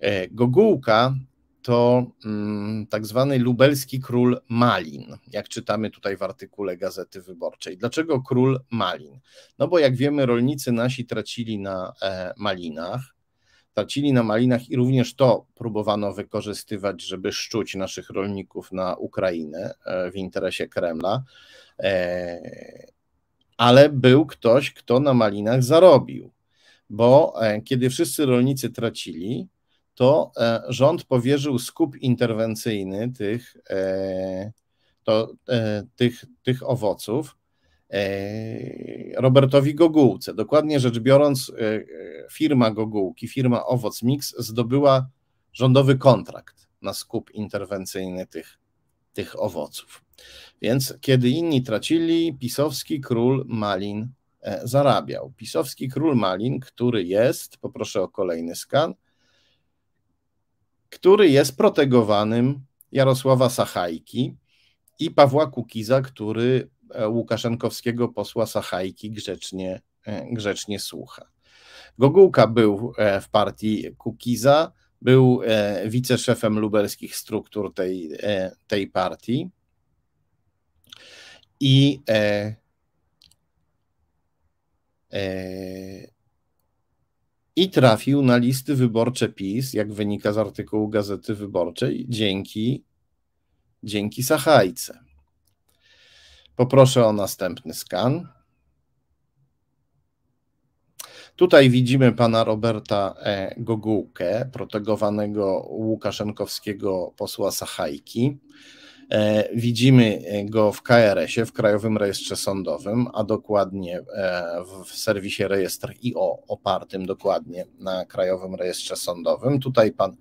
E, Gogułka to mm, tak zwany lubelski król Malin, jak czytamy tutaj w artykule Gazety Wyborczej. Dlaczego król Malin? No bo jak wiemy, rolnicy nasi tracili na e, malinach, tracili na malinach i również to próbowano wykorzystywać, żeby szczuć naszych rolników na Ukrainę e, w interesie Kremla. E, ale był ktoś, kto na malinach zarobił, bo kiedy wszyscy rolnicy tracili, to e, rząd powierzył skup interwencyjny tych, e, to, e, tych, tych owoców Robertowi Gogułce. Dokładnie rzecz biorąc, firma Gogułki, firma Owoc Mix zdobyła rządowy kontrakt na skup interwencyjny tych, tych owoców. Więc kiedy inni tracili, pisowski król Malin zarabiał. Pisowski król Malin, który jest, poproszę o kolejny skan, który jest protegowanym Jarosława Sachajki i Pawła Kukiza, który e, łukaszenkowskiego posła Sachajki grzecznie, e, grzecznie słucha. Gogułka był e, w partii Kukiza, był wiceszefem lubelskich struktur tej, tej partii i e, i trafił na listy wyborcze PiS, jak wynika z artykułu Gazety Wyborczej, dzięki, dzięki Sachajce. Poproszę o następny skan. Tutaj widzimy pana Roberta e, Gogułkę, protegowanego łukaszenkowskiego posła Sachajki. E, widzimy go w KRS-ie, w Krajowym Rejestrze Sądowym, a dokładnie e, w serwisie rejestr IO, opartym dokładnie na Krajowym Rejestrze Sądowym. Tutaj pan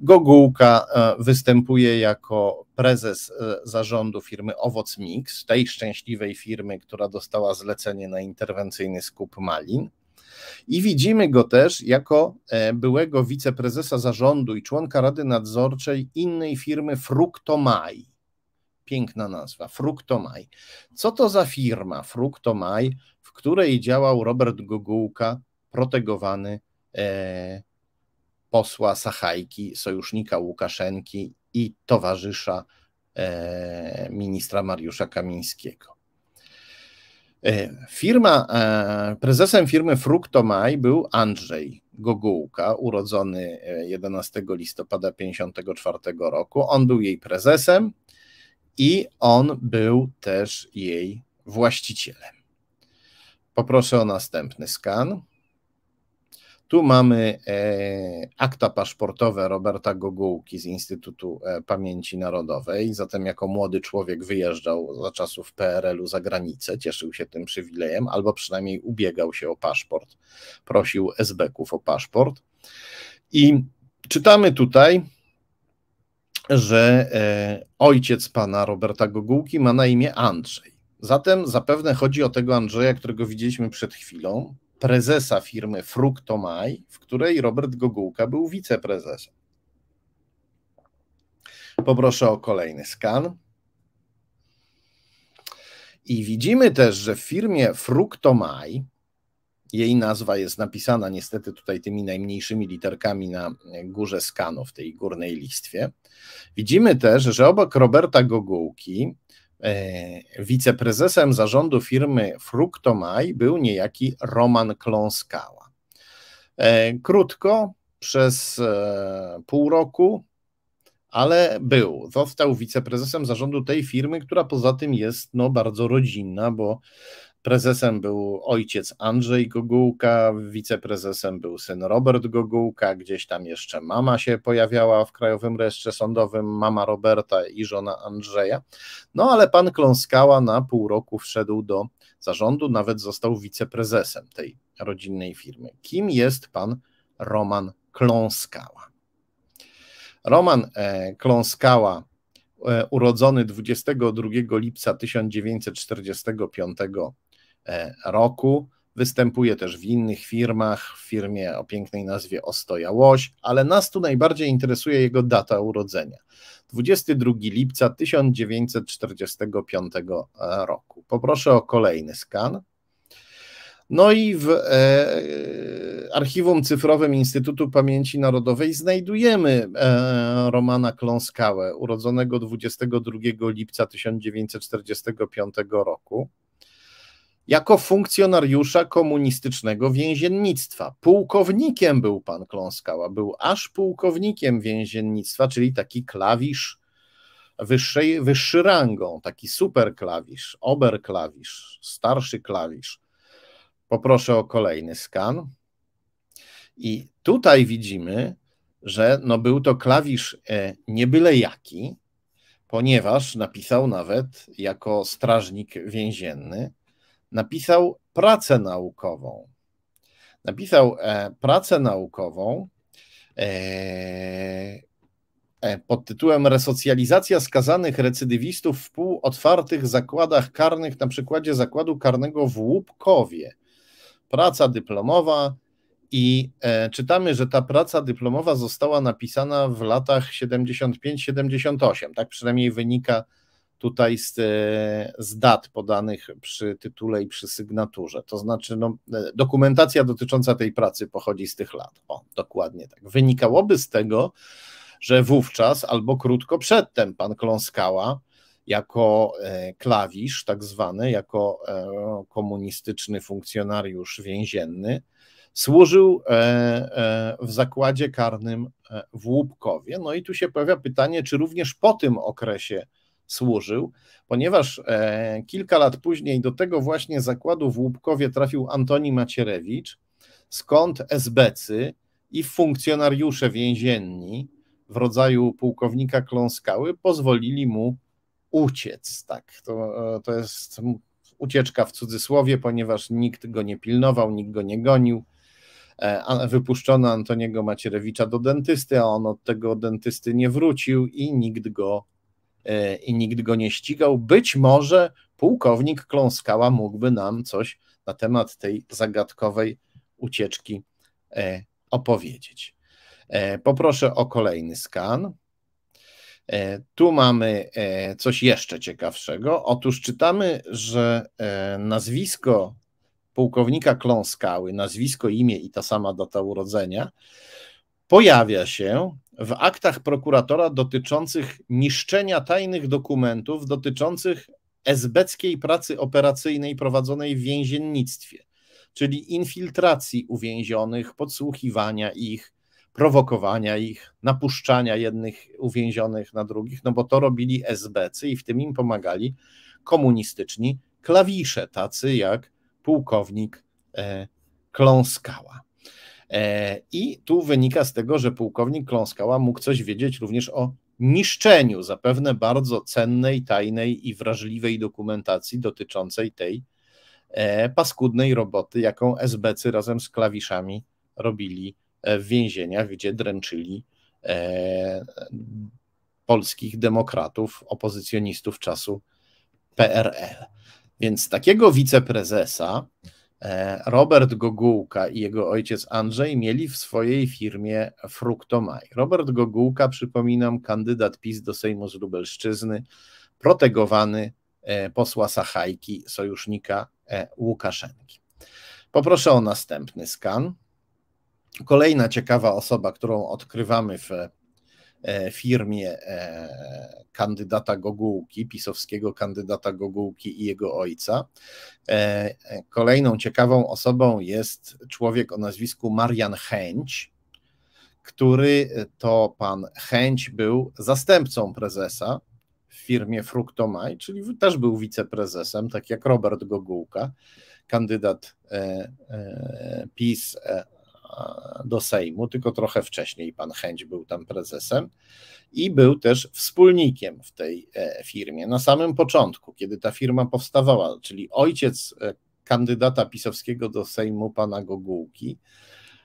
Gogułka e, występuje jako prezes zarządu firmy Owoc Mix, tej szczęśliwej firmy, która dostała zlecenie na interwencyjny skup malin. I widzimy go też jako byłego wiceprezesa zarządu i członka rady nadzorczej innej firmy Fructomai piękna nazwa, Fruktomaj. Co to za firma Fruktomaj, w której działał Robert Gogułka, protegowany e, posła Sachajki, sojusznika Łukaszenki i towarzysza e, ministra Mariusza Kamińskiego. E, firma, e, prezesem firmy Fruktomaj był Andrzej Gogułka, urodzony 11 e, listopada 1954 roku. On był jej prezesem i on był też jej właścicielem. Poproszę o następny skan. Tu mamy e, akta paszportowe Roberta Gogułki z Instytutu e, Pamięci Narodowej. Zatem, jako młody człowiek, wyjeżdżał za czasów PRL-u za granicę, cieszył się tym przywilejem, albo przynajmniej ubiegał się o paszport, prosił SBK-ów o paszport. I czytamy tutaj, że e, ojciec pana Roberta Gogułki ma na imię Andrzej. Zatem zapewne chodzi o tego Andrzeja, którego widzieliśmy przed chwilą, prezesa firmy Fructomaj, w której Robert Gogułka był wiceprezesem. Poproszę o kolejny skan. I widzimy też, że w firmie Fructomaj jej nazwa jest napisana niestety tutaj tymi najmniejszymi literkami na górze skanu, w tej górnej listwie. Widzimy też, że obok Roberta Gogułki e, wiceprezesem zarządu firmy Fructomaj był niejaki Roman Kląskała. E, krótko, przez e, pół roku, ale był. Został wiceprezesem zarządu tej firmy, która poza tym jest no, bardzo rodzinna, bo Prezesem był ojciec Andrzej Gogułka, wiceprezesem był syn Robert Gogułka, gdzieś tam jeszcze mama się pojawiała w Krajowym Rejestrze Sądowym, mama Roberta i żona Andrzeja. No ale pan Kląskała na pół roku wszedł do zarządu, nawet został wiceprezesem tej rodzinnej firmy. Kim jest pan Roman Kląskała? Roman e, Kląskała e, urodzony 22 lipca 1945 E, roku. Występuje też w innych firmach, w firmie o pięknej nazwie Ostoja Łoś, ale nas tu najbardziej interesuje jego data urodzenia. 22 lipca 1945 e, roku. Poproszę o kolejny skan. No i w e, archiwum cyfrowym Instytutu Pamięci Narodowej znajdujemy e, Romana Kląskałę, urodzonego 22 lipca 1945 roku jako funkcjonariusza komunistycznego więziennictwa. Pułkownikiem był pan Kląskała, był aż pułkownikiem więziennictwa, czyli taki klawisz wyższej, wyższy rangą, taki super klawisz, ober klawisz, starszy klawisz. Poproszę o kolejny skan. I tutaj widzimy, że no był to klawisz e, nie byle jaki, ponieważ napisał nawet jako strażnik więzienny napisał pracę naukową. Napisał e, pracę naukową e, e, pod tytułem Resocjalizacja skazanych recydywistów w półotwartych zakładach karnych na przykładzie zakładu karnego w Łupkowie. Praca dyplomowa i czytamy, że ta praca dyplomowa została napisana w latach 75-78, tak przynajmniej wynika tutaj z, e, z dat podanych przy tytule i przy sygnaturze. To znaczy, no, e, dokumentacja dotycząca tej pracy pochodzi z tych lat. O, dokładnie tak. Wynikałoby z tego, że wówczas albo krótko przedtem pan Kląskała jako e, klawisz, tak zwany, jako komunistyczny funkcjonariusz więzienny, służył w zakładzie karnym w Łupkowie. No i tu się pojawia pytanie, czy również po tym okresie służył, ponieważ e, kilka lat później do tego właśnie zakładu w Łubkowie trafił Antoni Macierewicz, skąd esbecy i funkcjonariusze więzienni w rodzaju pułkownika Kląskały pozwolili mu uciec. Tak, to, e, to jest ucieczka w cudzysłowie, ponieważ nikt go nie pilnował, nikt go nie gonił. E, wypuszczono Antoniego Macierewicza do dentysty, a on od tego dentysty nie wrócił i nikt go E, i nikt go nie ścigał. Być może pułkownik Kląskała mógłby nam coś na temat tej zagadkowej ucieczki e, opowiedzieć. E, poproszę o kolejny skan. Tu mamy coś jeszcze ciekawszego. Otóż czytamy, że nazwisko pułkownika Kląskały, nazwisko, imię i ta sama data urodzenia, pojawia się w aktach prokuratora dotyczących niszczenia tajnych dokumentów dotyczących esbeckiej pracy operacyjnej prowadzonej w więziennictwie, czyli infiltracji uwięzionych, podsłuchiwania ich, prowokowania ich, napuszczania jednych uwięzionych na drugich, no bo to robili SBcy i w tym im pomagali komunistyczni klawisze, tacy jak pułkownik e, Kląskała. E, I tu wynika z tego, że pułkownik Kląskała mógł coś wiedzieć również o niszczeniu zapewne bardzo cennej, tajnej i wrażliwej dokumentacji dotyczącej tej e, paskudnej roboty, jaką SBcy razem z klawiszami robili e, w więzieniach, gdzie dręczyli polskich demokratów, opozycjonistów czasu PRL. Więc takiego wiceprezesa, E, Robert Gogułka i jego ojciec Andrzej mieli w swojej firmie Fruktomaj. Robert Gogułka, przypominam, kandydat PiS do Sejmu z Lubelszczyzny, protegowany e, posła Sachajki, sojusznika e, Łukaszenki. Poproszę o następny skan. Kolejna ciekawa osoba, którą odkrywamy w E, firmie e, kandydata Gogułki, pisowskiego kandydata Gogułki i jego ojca. E, kolejną ciekawą osobą jest człowiek o nazwisku Marian Chęć, który to pan Chęć był zastępcą prezesa w firmie Fruktomaj, czyli też był wiceprezesem, tak jak Robert Gogułka, kandydat PiS do Sejmu, tylko trochę wcześniej pan Chęć był tam prezesem i był też wspólnikiem w tej e, firmie na samym początku, kiedy ta firma powstawała, czyli ojciec e, kandydata pisowskiego do Sejmu pana Gogułki,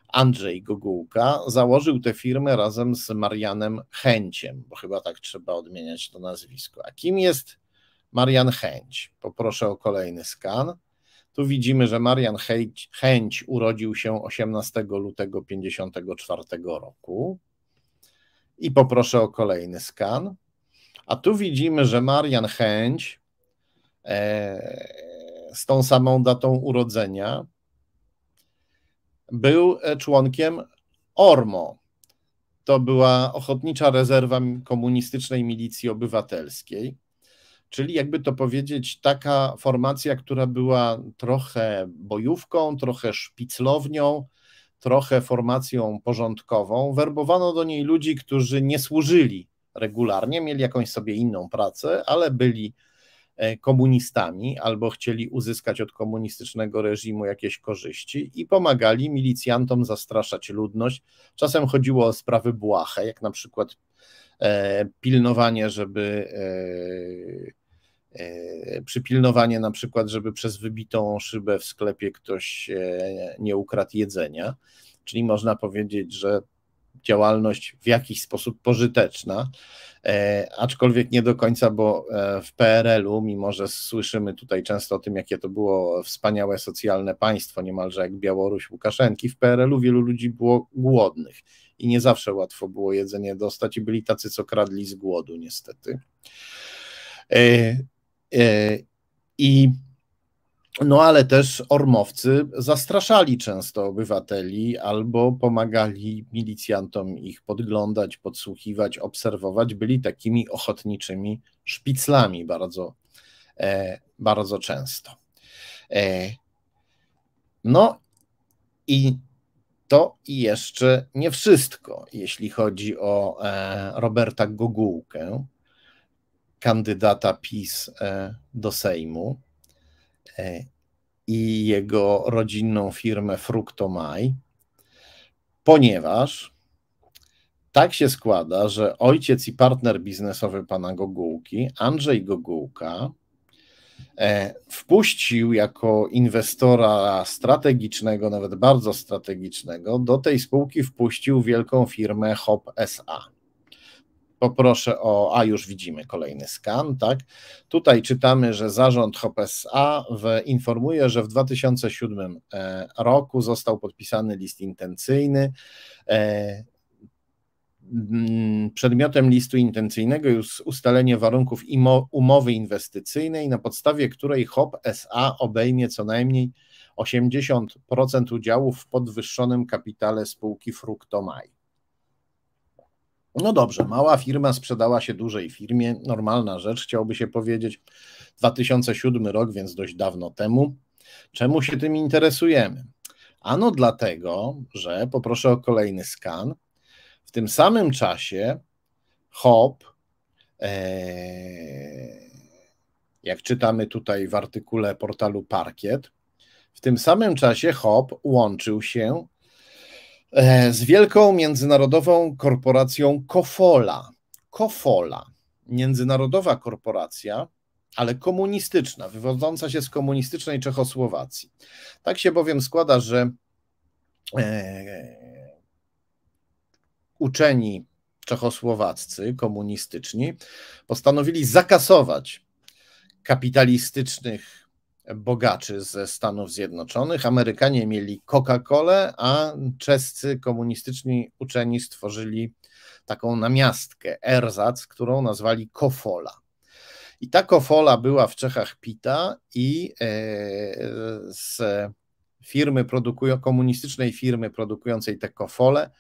Andrzej Gogułka, założył tę firmę razem z Marianem Chęciem, bo chyba tak trzeba odmieniać to nazwisko. A kim jest Marian Chęć? Poproszę o kolejny skan. Tu widzimy, że Marian Chęć, Chęć urodził się 18 lutego 54 roku. I poproszę o kolejny skan. A tu widzimy, że Marian Chęć e, z tą samą datą urodzenia był e, członkiem ORMO. To była Ochotnicza Rezerwa Komunistycznej Milicji Obywatelskiej. Czyli jakby to powiedzieć, taka formacja, która była trochę bojówką, trochę szpiclownią, trochę formacją porządkową. Werbowano do niej ludzi, którzy nie służyli regularnie, mieli jakąś sobie inną pracę, ale byli e, komunistami albo chcieli uzyskać od komunistycznego reżimu jakieś korzyści i pomagali milicjantom zastraszać ludność. Czasem chodziło o sprawy błahe, jak na przykład e, pilnowanie, żeby e, E, przypilnowanie na przykład, żeby przez wybitą szybę w sklepie ktoś e, nie ukradł jedzenia. Czyli można powiedzieć, że działalność w jakiś sposób pożyteczna, e, aczkolwiek nie do końca, bo w PRL-u, mimo że słyszymy tutaj często o tym, jakie to było wspaniałe socjalne państwo, niemalże jak Białoruś Łukaszenki, w PRL-u wielu ludzi było głodnych i nie zawsze łatwo było jedzenie dostać i byli tacy, co kradli z głodu niestety. E, I no ale też ormowcy zastraszali często obywateli albo pomagali milicjantom ich podglądać, podsłuchiwać, obserwować. Byli takimi ochotniczymi szpiclami bardzo, e, bardzo często. E, no i to i jeszcze nie wszystko, jeśli chodzi o Roberta Gogułkę, kandydata PiS e, do Sejmu e, i jego rodzinną firmę Fructomaj, ponieważ tak się składa, że ojciec i partner biznesowy pana Gogułki, Andrzej Gogułka, e, wpuścił jako inwestora strategicznego, nawet bardzo strategicznego, do tej spółki wpuścił wielką firmę HOP SA poproszę o, a już widzimy kolejny skan, tak? Tutaj czytamy, że zarząd HOP SA informuje, że w 2007 e, roku został podpisany list intencyjny. E, przedmiotem listu intencyjnego jest ustalenie warunków umowy inwestycyjnej, na podstawie której HOP SA obejmie co najmniej 80% udziałów w podwyższonym kapitale spółki Fructomai. No dobrze, mała firma sprzedała się dużej firmie, normalna rzecz, chciałby się powiedzieć. 2007 rok, więc dość dawno temu. Czemu się tym interesujemy? Ano dlatego, że poproszę o kolejny skan. W tym samym czasie Hop, ee, jak czytamy tutaj w artykule portalu Parkiet, w tym samym czasie Hop łączył się E, z wielką międzynarodową korporacją Kofola. Kofola, międzynarodowa korporacja, ale komunistyczna, wywodząca się z komunistycznej Czechosłowacji. Tak się bowiem składa, że e, uczeni czechosłowaccy, komunistyczni, postanowili zakasować kapitalistycznych bogaczy ze Stanów Zjednoczonych. Amerykanie mieli Coca-Colę, a czescy komunistyczni uczeni stworzyli taką namiastkę, erzac, którą nazwali kofola. I ta kofola była w Czechach pita i e, z firmy produkują, komunistycznej firmy produkującej te kofole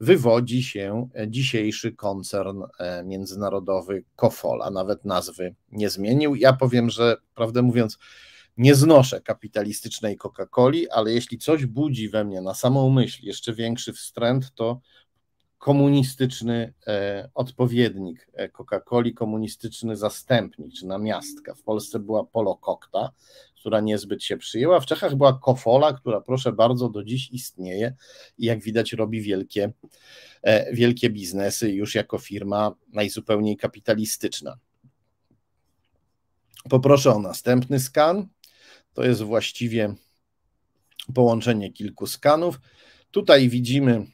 wywodzi się dzisiejszy koncern e, międzynarodowy Kofola. Nawet nazwy nie zmienił. Ja powiem, że prawdę mówiąc, nie znoszę kapitalistycznej Coca-Coli, ale jeśli coś budzi we mnie na samą myśl jeszcze większy wstręt, to komunistyczny e, odpowiednik e, Coca-Coli, komunistyczny zastępnik czy namiastka. W Polsce była Polokokta, która niezbyt się przyjęła. W Czechach była Kofola, która proszę bardzo do dziś istnieje i jak widać robi wielkie, e, wielkie biznesy już jako firma najzupełniej kapitalistyczna. Poproszę o następny skan. To jest właściwie połączenie kilku skanów. Tutaj widzimy,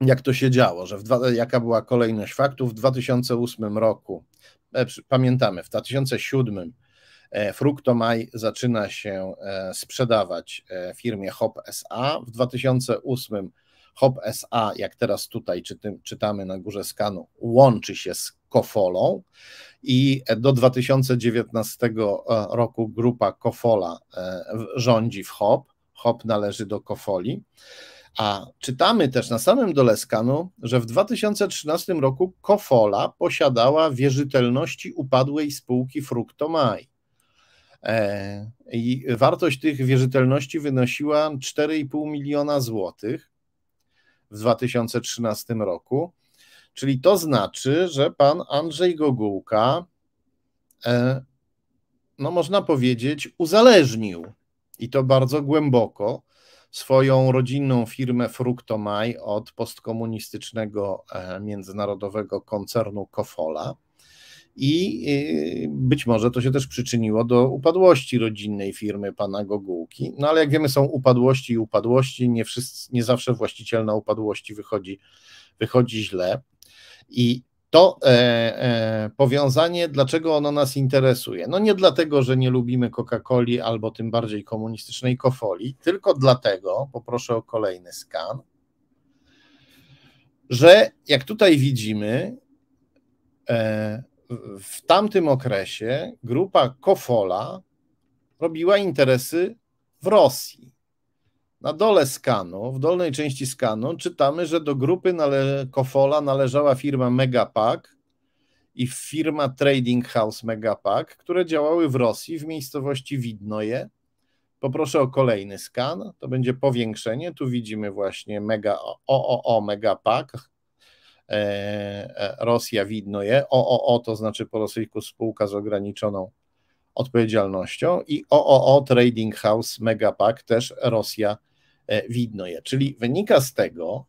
jak to się działo, że dwa, jaka była kolejność faktów. W 2008 roku, e, pamiętamy, w 2007 e, Fructomaj zaczyna się e, sprzedawać firmie Hop SA. W 2008 Hop SA, jak teraz tutaj czytamy na górze skanu, łączy się z Kofolą i do 2019 e, roku grupa Kofola e, rządzi w HOP. HOP należy do Kofoli. A czytamy też na samym dole skanu, że w 2013 roku Kofola posiadała wierzytelności upadłej spółki Fruktomaj. E, I wartość tych wierzytelności wynosiła 4,5 miliona złotych w 2013 roku. Czyli to znaczy, że pan Andrzej Gogułka, e, no można powiedzieć, uzależnił i to bardzo głęboko swoją rodzinną firmę Fruktomaj od postkomunistycznego e, międzynarodowego koncernu Kofola. I e, być może to się też przyczyniło do upadłości rodzinnej firmy pana Gogułki. No ale jak wiemy, są upadłości i upadłości. Nie, wszyscy, nie zawsze właściciel na upadłości wychodzi, wychodzi źle. I to e, e, powiązanie, dlaczego ono nas interesuje? No nie dlatego, że nie lubimy Coca-Coli albo tym bardziej komunistycznej kofoli, tylko dlatego, poproszę o kolejny skan, że jak tutaj widzimy, e, w tamtym okresie grupa kofola robiła interesy w Rosji. Na dole skanu, w dolnej części skanu czytamy, że do grupy nale Kofola należała firma Megapak i firma Trading House Megapak, które działały w Rosji w miejscowości Widnoje. Poproszę o kolejny skan. To będzie powiększenie. Tu widzimy właśnie Mega OOO Megapak, e, e, Rosja Widnoje. OOO to znaczy po rosyjsku spółka z ograniczoną odpowiedzialnością i OOO Trading House Megapak też Rosja Widnoje. E, widno je. Czyli wynika z tego,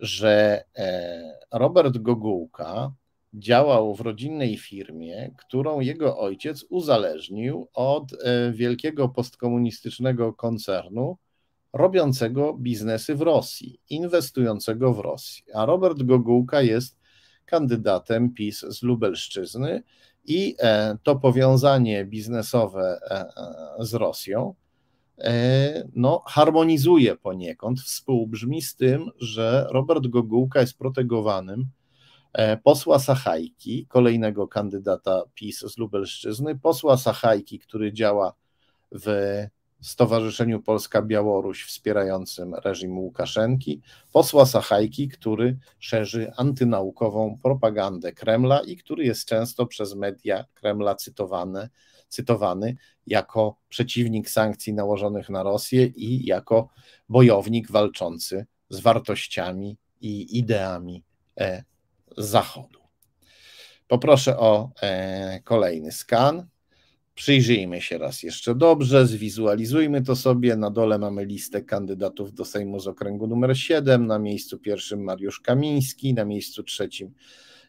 że e, Robert Gogułka działał w rodzinnej firmie, którą jego ojciec uzależnił od e, wielkiego postkomunistycznego koncernu robiącego biznesy w Rosji, inwestującego w Rosji. A Robert Gogułka jest kandydatem PiS z Lubelszczyzny i to powiązanie biznesowe z Rosją E, no, harmonizuje poniekąd, współbrzmi z tym, że Robert Gogułka jest protegowanym e, posła Sachajki, kolejnego kandydata PiS z Lubelszczyzny, posła Sachajki, który działa w Stowarzyszeniu Polska-Białoruś wspierającym reżim Łukaszenki, posła Sachajki, który szerzy antynaukową propagandę Kremla i który jest często przez media Kremla cytowany cytowany jako przeciwnik sankcji nałożonych na Rosję i jako bojownik walczący z wartościami i ideami e, Zachodu. Poproszę o e, kolejny skan. Przyjrzyjmy się raz jeszcze dobrze, zwizualizujmy to sobie. Na dole mamy listę kandydatów do Sejmu z okręgu numer 7, na miejscu pierwszym Mariusz Kamiński, na miejscu trzecim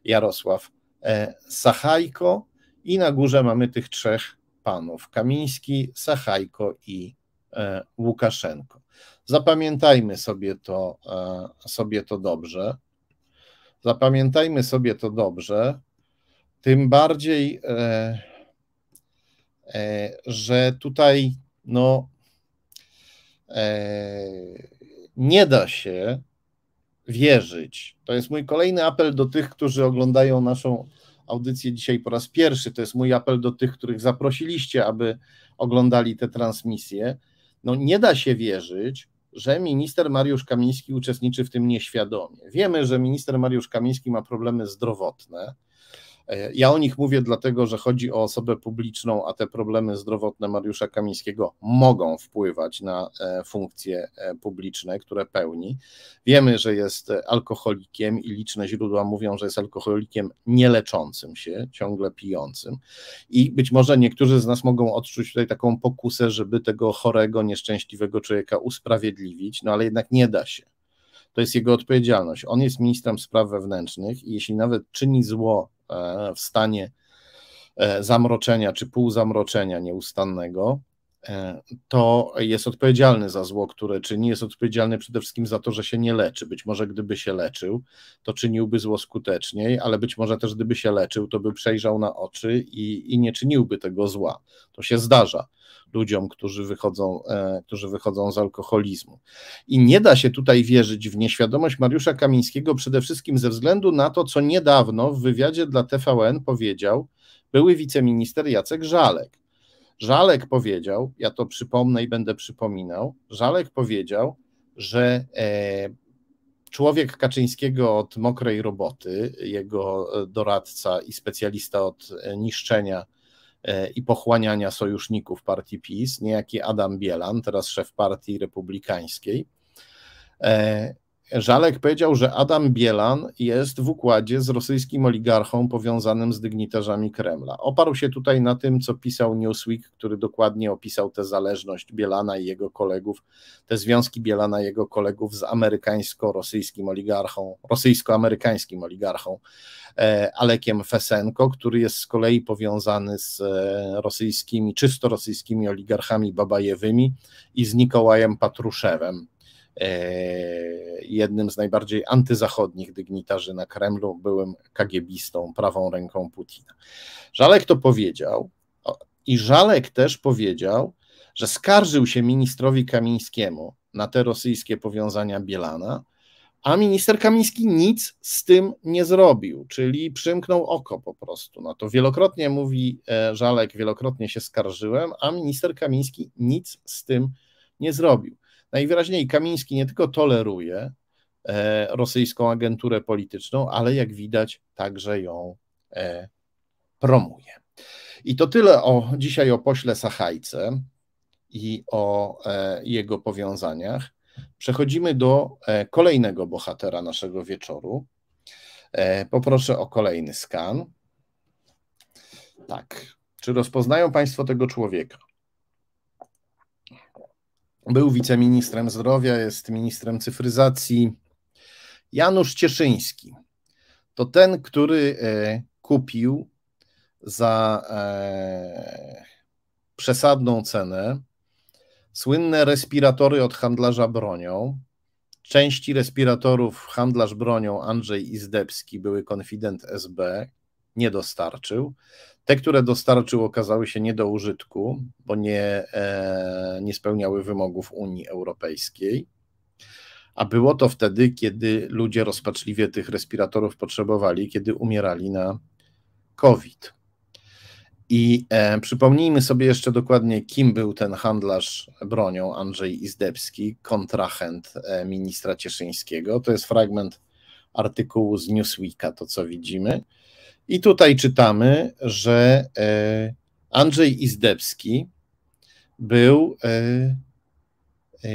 Jarosław e, Sachajko, i na górze mamy tych trzech panów: Kamiński, Sachajko i e, Łukaszenko. Zapamiętajmy sobie to, e, sobie to dobrze. Zapamiętajmy sobie to dobrze, tym bardziej, e, że tutaj no, nie da się wierzyć. To jest mój kolejny apel do tych, którzy oglądają naszą audycję dzisiaj po raz pierwszy. To jest mój apel do tych, których zaprosiliście, aby oglądali te transmisje. No nie da się wierzyć, że minister Mariusz Kamiński uczestniczy w tym nieświadomie. Wiemy, że minister Mariusz Kamiński ma problemy zdrowotne. E, ja o nich mówię dlatego, że chodzi o osobę publiczną, a te problemy zdrowotne Mariusza Kamińskiego mogą wpływać na e, funkcje e, publiczne, które pełni. Wiemy, że jest alkoholikiem i liczne źródła mówią, że jest alkoholikiem nieleczącym się, ciągle pijącym. I być może niektórzy z nas mogą odczuć tutaj taką pokusę, żeby tego chorego, nieszczęśliwego człowieka usprawiedliwić, no ale jednak nie da się. To jest jego odpowiedzialność. On jest ministrem spraw wewnętrznych i jeśli nawet czyni zło E, w stanie e, zamroczenia czy półzamroczenia nieustannego. E, to jest odpowiedzialny za zło, które czyni, jest odpowiedzialny przede wszystkim za to, że się nie leczy. Być może gdyby się leczył, to czyniłby zło skuteczniej, ale być może też gdyby się leczył, to by przejrzał na oczy i, i nie czyniłby tego zła. To się zdarza ludziom, którzy wychodzą, e, którzy wychodzą z alkoholizmu. I nie da się tutaj wierzyć w nieświadomość Mariusza Kamińskiego przede wszystkim ze względu na to, co niedawno w wywiadzie dla TVN powiedział były wiceminister Jacek Żalek Żalek powiedział, ja to przypomnę i będę przypominał, Żalek powiedział, że e, człowiek Kaczyńskiego od mokrej roboty, jego e, doradca i specjalista od e, niszczenia i pochłaniania sojuszników partii PiS, niejaki Adam Bielan, teraz szef partii republikańskiej, Żalek powiedział, że Adam Bielan jest w układzie z rosyjskim oligarchą powiązanym z dygnitarzami Kremla. Oparł się tutaj na tym, co pisał Newsweek, który dokładnie opisał tę zależność Bielana i jego kolegów, te związki Bielana i jego kolegów z amerykańsko-rosyjskim oligarchą, rosyjsko-amerykańskim oligarchą e, Alekiem Fesenko, który jest z kolei powiązany z e, rosyjskimi, czysto rosyjskimi oligarchami babajewymi i z Nikołajem Patruszewem E, jednym z najbardziej antyzachodnich dygnitarzy na Kremlu, byłym kagiebistą, prawą ręką Putina. Żalek to powiedział i Żalek też powiedział, że skarżył się ministrowi Kamińskiemu na te rosyjskie powiązania Bielana, a minister Kamiński nic z tym nie zrobił, czyli przymknął oko po prostu. No to wielokrotnie mówi e, Żalek, wielokrotnie się skarżyłem, a minister Kamiński nic z tym nie zrobił. Najwyraźniej Kamiński nie tylko toleruje e, rosyjską agenturę polityczną, ale jak widać, także ją e, promuje. I to tyle o, dzisiaj o pośle Sachajce i o e, jego powiązaniach. Przechodzimy do kolejnego bohatera naszego wieczoru. Poproszę o kolejny skan. Tak. Czy rozpoznają Państwo tego człowieka? Był wiceministrem zdrowia, jest ministrem cyfryzacji. Janusz Cieszyński to ten, który e, kupił za e, przesadną cenę słynne respiratory od handlarza bronią. Części respiratorów handlarz bronią Andrzej Izdebski, były konfident SB, nie dostarczył. Te, które dostarczył, okazały się nie do użytku, bo nie, e, nie spełniały wymogów Unii Europejskiej. A było to wtedy, kiedy ludzie rozpaczliwie tych respiratorów potrzebowali, kiedy umierali na COVID. I e, przypomnijmy sobie jeszcze dokładnie, kim był ten handlarz bronią Andrzej Izdebski, kontrahent e, ministra Cieszyńskiego. To jest fragment artykułu z Newsweeka, to co widzimy. I tutaj czytamy, że e, Andrzej Izdebski był e, e,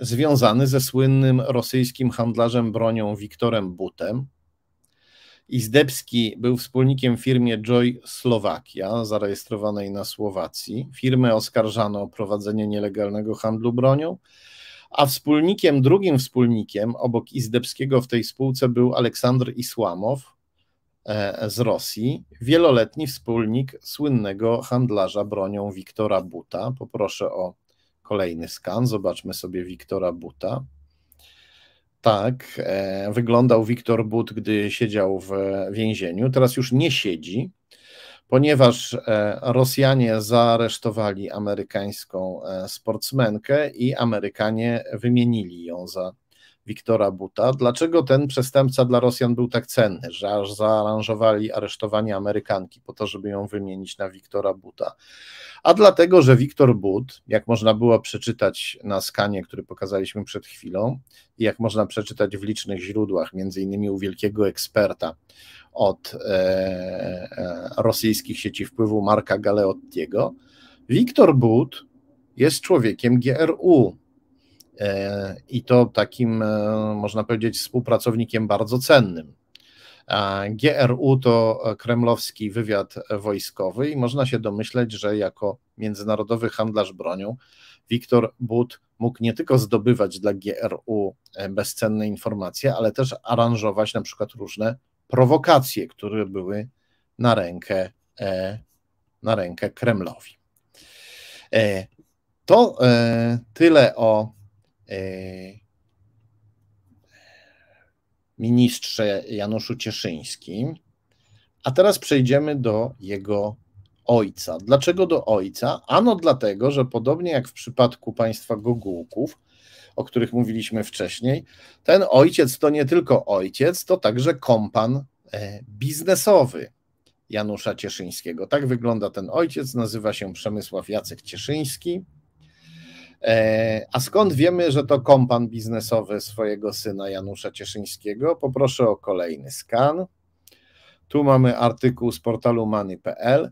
związany ze słynnym rosyjskim handlarzem bronią Wiktorem Butem. Izdebski był wspólnikiem firmie Joy Slovakia, zarejestrowanej na Słowacji. Firmę oskarżano o prowadzenie nielegalnego handlu bronią, a wspólnikiem, drugim wspólnikiem obok Izdebskiego w tej spółce był Aleksandr Isłamow, E, z Rosji, wieloletni wspólnik słynnego handlarza bronią Wiktora Buta. Poproszę o kolejny skan. Zobaczmy sobie Wiktora Buta. Tak, e, wyglądał Wiktor But, gdy siedział w więzieniu. Teraz już nie siedzi, ponieważ e, Rosjanie zaaresztowali amerykańską sportsmenkę i Amerykanie wymienili ją za Wiktora Buta. Dlaczego ten przestępca dla Rosjan był tak cenny, że aż zaaranżowali aresztowanie Amerykanki po to, żeby ją wymienić na Wiktora Buta? A dlatego, że Wiktor But, jak można było przeczytać na skanie, który pokazaliśmy przed chwilą, i jak można przeczytać w licznych źródłach, między innymi u wielkiego eksperta od e, e, rosyjskich sieci wpływu Marka Galeottiego, Wiktor But jest człowiekiem GRU, E, i to takim, e, można powiedzieć, współpracownikiem bardzo cennym. GRU to kremlowski wywiad wojskowy i można się domyśleć, że jako międzynarodowy handlarz bronią Wiktor But mógł nie tylko zdobywać dla GRU e, bezcenne informacje, ale też aranżować na przykład różne prowokacje, które były na rękę, na rękę Kremlowi. To tyle o E, ministrze Januszu Cieszyńskim. A teraz przejdziemy do jego ojca. Dlaczego do ojca? Ano dlatego, że podobnie jak w przypadku państwa Gogułków, o których mówiliśmy wcześniej, ten ojciec to nie tylko ojciec, to także kompan e, biznesowy Janusza Cieszyńskiego. Tak wygląda ten ojciec, nazywa się Przemysław Jacek Cieszyński. E, a skąd wiemy, że to kompan biznesowy swojego syna Janusza Cieszyńskiego? Poproszę o kolejny skan. Tu mamy artykuł z portalu many.pl,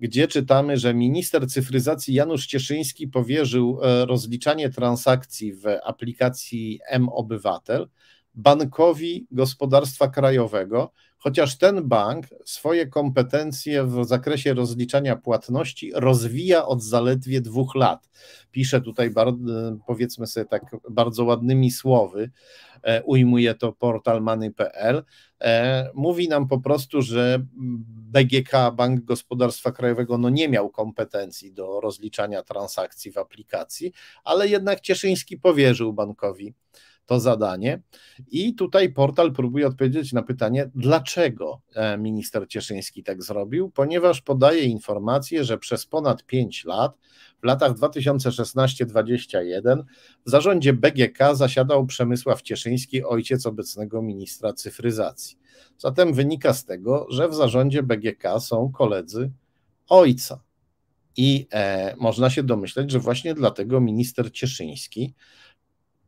gdzie czytamy, że minister cyfryzacji Janusz Cieszyński powierzył e, rozliczanie transakcji w aplikacji M-Obywatel bankowi gospodarstwa krajowego, chociaż ten bank swoje kompetencje w zakresie rozliczania płatności rozwija od zaledwie dwóch lat. Pisze tutaj, bardzo, e, powiedzmy sobie tak, bardzo ładnymi słowy, e, ujmuje to portal money.pl. E, mówi nam po prostu, że BGK, Bank Gospodarstwa Krajowego, no nie miał kompetencji do rozliczania transakcji w aplikacji, ale jednak Cieszyński powierzył bankowi to zadanie. I tutaj portal próbuje odpowiedzieć na pytanie, dlaczego e, minister Cieszyński tak zrobił, ponieważ podaje informację, że przez ponad 5 lat, w latach 2016 2021 w zarządzie BGK zasiadał Przemysław Cieszyński, ojciec obecnego ministra cyfryzacji. Zatem wynika z tego, że w zarządzie BGK są koledzy ojca. I e, można się domyśleć, że właśnie dlatego minister Cieszyński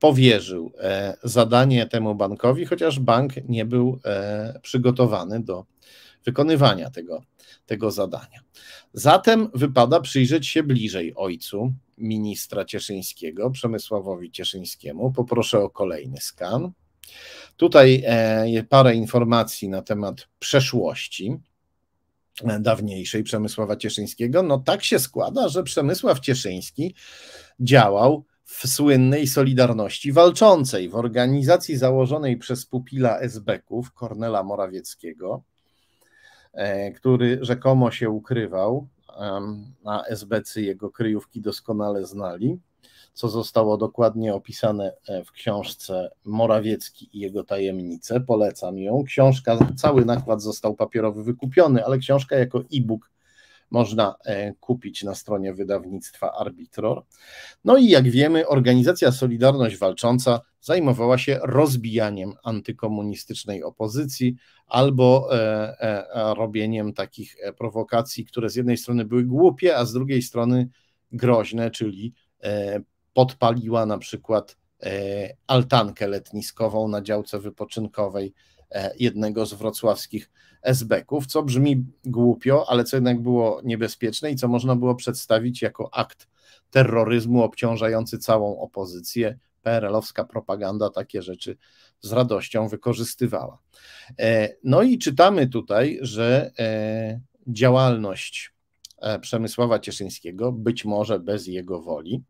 powierzył e, zadanie temu bankowi, chociaż bank nie był e, przygotowany do wykonywania tego, tego zadania. Zatem wypada przyjrzeć się bliżej ojcu ministra Cieszyńskiego, Przemysławowi Cieszyńskiemu. Poproszę o kolejny skan. Tutaj e, parę informacji na temat przeszłości dawniejszej Przemysława Cieszyńskiego. No tak się składa, że Przemysław Cieszyński działał w słynnej Solidarności Walczącej, w organizacji założonej przez pupila sb ów Kornela Morawieckiego, e, który rzekomo się ukrywał, a SBC jego kryjówki doskonale znali, co zostało dokładnie opisane e, w książce Morawiecki i jego tajemnice. Polecam ją. Książka, cały nakład został papierowy wykupiony, ale książka jako e-book można e, kupić na stronie wydawnictwa Arbitror. No i jak wiemy, organizacja Solidarność Walcząca zajmowała się rozbijaniem antykomunistycznej opozycji albo e, e, robieniem takich prowokacji, które z jednej strony były głupie, a z drugiej strony groźne, czyli podpaliła na przykład altankę letniskową na działce wypoczynkowej jednego z wrocławskich esbeków, co brzmi głupio, ale co jednak było niebezpieczne i co można było przedstawić jako akt terroryzmu obciążający całą opozycję. PRL-owska propaganda takie rzeczy z radością wykorzystywała. E, no i czytamy tutaj, że e, działalność E, Przemysława Cieszyńskiego, być może bez jego woli,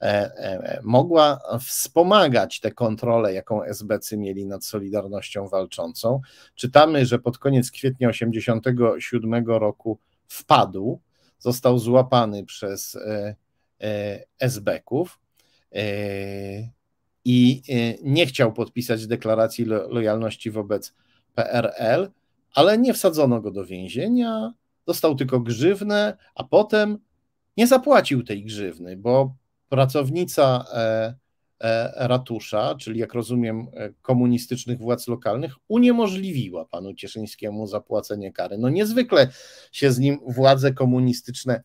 e, e, mogła wspomagać tę kontrolę, jaką SBC mieli nad Solidarnością Walczącą. Czytamy, że pod koniec kwietnia 1987 roku wpadł, został złapany przez SBków i nie chciał podpisać deklaracji lojalności wobec PRL, ale nie wsadzono go do więzienia, dostał tylko grzywnę, a potem nie zapłacił tej grzywny, bo pracownica e, e, ratusza, czyli jak rozumiem e, komunistycznych władz lokalnych, uniemożliwiła panu Cieszyńskiemu zapłacenie kary. No niezwykle się z nim władze komunistyczne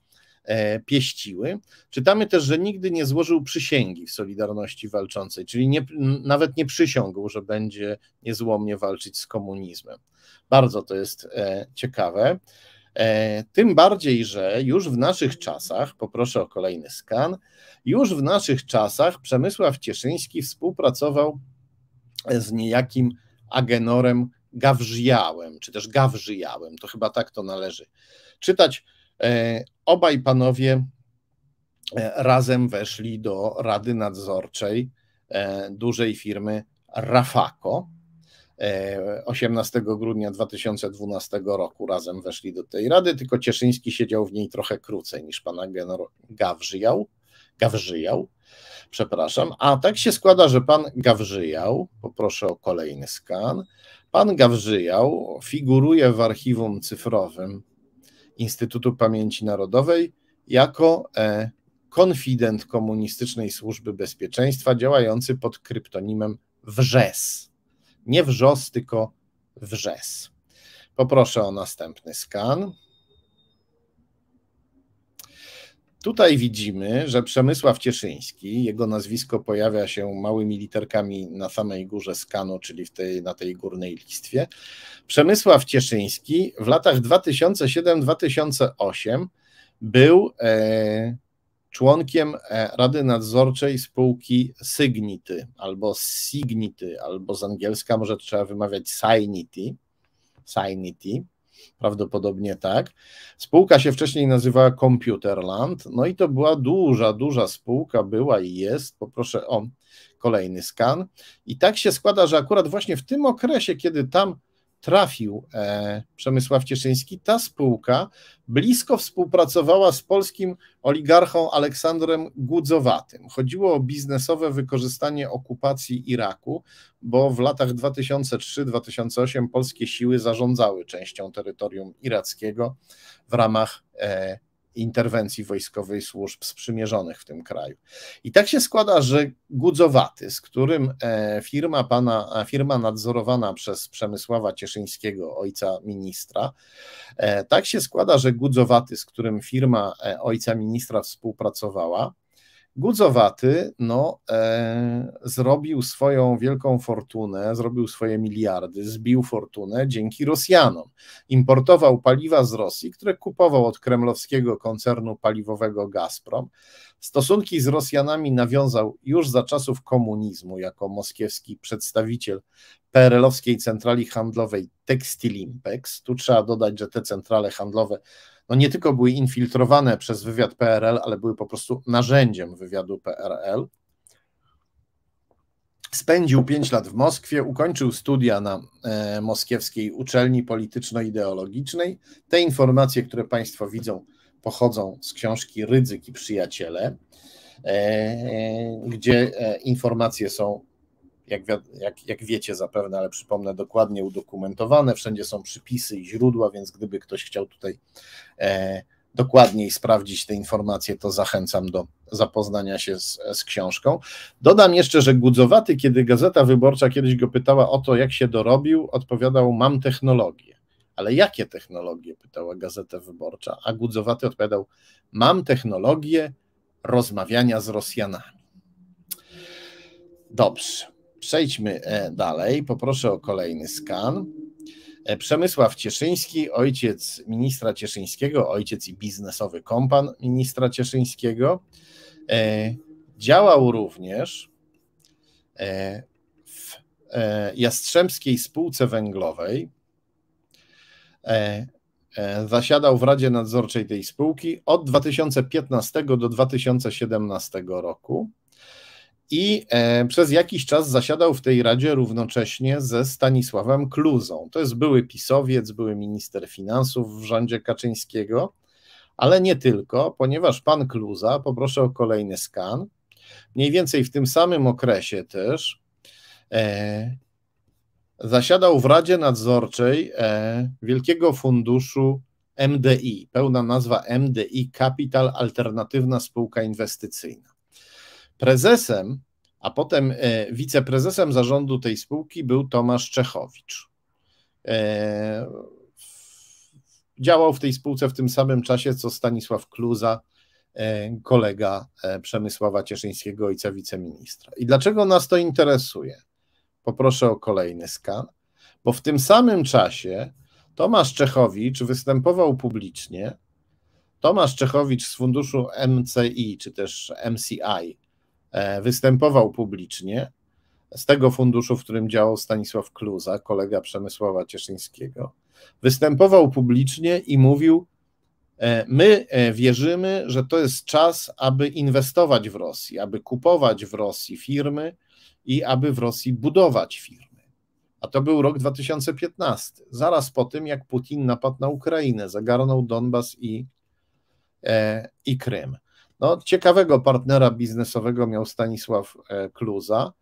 pieściły. Czytamy też, że nigdy nie złożył przysięgi w Solidarności Walczącej, czyli nie, nawet nie przysiągł, że będzie niezłomnie walczyć z komunizmem. Bardzo to jest ciekawe. E, tym bardziej, że już w naszych czasach, poproszę o kolejny skan, już w naszych czasach Przemysław Cieszyński współpracował z niejakim agenorem Gawrzyjałem, czy też Gawrzyjałem, to chyba tak to należy czytać. E, obaj panowie e, razem weszli do Rady Nadzorczej dużej firmy Rafako. 18 e, grudnia 2012 roku razem weszli do tej rady, tylko Cieszyński siedział w niej trochę krócej niż pana generał Gawrzyjał. Gawrzyjał, przepraszam. A tak się składa, że pan Gawrzyjał, poproszę o kolejny skan, pan Gawrzyjał figuruje w archiwum cyfrowym Instytutu Pamięci Narodowej jako e, konfident Komunistycznej Służby Bezpieczeństwa działający pod kryptonimem Wrzes nie wrzos, tylko wrzes. Poproszę o następny skan. Tutaj widzimy, że Przemysław Cieszyński, jego nazwisko pojawia się małymi literkami na samej górze skanu, czyli w tej, na tej górnej listwie. Przemysław Cieszyński w latach 2007-2008 był e, członkiem e, Rady Nadzorczej spółki Signity albo Signity, albo z angielska może trzeba wymawiać Signity. Signity. Prawdopodobnie tak. Spółka się wcześniej nazywała Computerland, no i to była duża, duża spółka, była i jest. Poproszę o kolejny skan. I tak się składa, że akurat właśnie w tym okresie, kiedy tam trafił e, Przemysław Cieszyński, ta spółka blisko współpracowała z polskim oligarchą Aleksandrem Gudzowatym. Chodziło o biznesowe wykorzystanie okupacji Iraku, bo w latach 2003-2008 polskie siły zarządzały częścią terytorium irackiego w ramach e, interwencji wojskowej służb sprzymierzonych w tym kraju. I tak się składa, że Gudzowaty, z którym e, firma, pana, e, firma nadzorowana przez Przemysława Cieszyńskiego, ojca ministra, e, tak się składa, że Gudzowaty, z którym firma ojca ministra współpracowała, Gudzowaty no, e, zrobił swoją wielką fortunę, zrobił swoje miliardy, zbił fortunę dzięki Rosjanom. Importował paliwa z Rosji, które kupował od kremlowskiego koncernu paliwowego Gazprom. Stosunki z Rosjanami nawiązał już za czasów komunizmu jako moskiewski przedstawiciel PRL-owskiej centrali handlowej Textilimpex. Tu trzeba dodać, że te centrale handlowe no nie tylko były infiltrowane przez wywiad PRL, ale były po prostu narzędziem wywiadu PRL. Spędził 5 lat w Moskwie, ukończył studia na e, moskiewskiej uczelni polityczno-ideologicznej. Te informacje, które Państwo widzą, pochodzą z książki Rydzyk i Przyjaciele, e, e, gdzie e, informacje są jak, jak, jak wiecie zapewne, ale przypomnę, dokładnie udokumentowane. Wszędzie są przypisy i źródła, więc gdyby ktoś chciał tutaj e, dokładniej sprawdzić te informacje, to zachęcam do zapoznania się z, z, książką. Dodam jeszcze, że Gudzowaty, kiedy Gazeta Wyborcza kiedyś go pytała o to, jak się dorobił, odpowiadał: Mam technologię. Ale jakie technologie? pytała Gazeta Wyborcza, a Gudzowaty odpowiadał: Mam technologię rozmawiania z Rosjanami. Dobrze. Przejdźmy e, dalej. Poproszę o kolejny skan. E, Przemysław Cieszyński, ojciec ministra Cieszyńskiego, ojciec i biznesowy kompan ministra Cieszyńskiego. E, działał również w Jastrzębskiej Spółce Węglowej. Zasiadał w Radzie Nadzorczej tej spółki od 2015 do 2017 roku i e, przez jakiś czas zasiadał w tej radzie równocześnie ze Stanisławem Kluzą. To jest były pisowiec, były minister finansów w rządzie Kaczyńskiego, ale nie tylko, ponieważ pan Kluza, poproszę o kolejny skan, mniej więcej w tym samym okresie też e, zasiadał w Radzie Nadzorczej e, Wielkiego Funduszu MDI, pełna nazwa MDI Capital Alternatywna Spółka Inwestycyjna. Prezesem, a potem e, wiceprezesem zarządu tej spółki był Tomasz Czechowicz. E, działał w tej spółce w tym samym czasie co Stanisław Kluza, e, kolega Przemysława Cieszyńskiego, ojca wiceministra. I dlaczego nas to interesuje? Poproszę o kolejny skan. Bo w tym samym czasie Tomasz Czechowicz występował publicznie. Tomasz Czechowicz z funduszu MCI, czy też MCI, E, występował publicznie z tego funduszu, w którym działał Stanisław Kluza, kolega Przemysława Cieszyńskiego. Występował publicznie i mówił: e, My e, wierzymy, że to jest czas, aby inwestować w Rosji, aby kupować w Rosji firmy i aby w Rosji budować firmy. A to był rok 2015, zaraz po tym, jak Putin napadł na Ukrainę, zagarnął Donbas i, i Krym. No, ciekawego partnera biznesowego miał Stanisław e, Kluza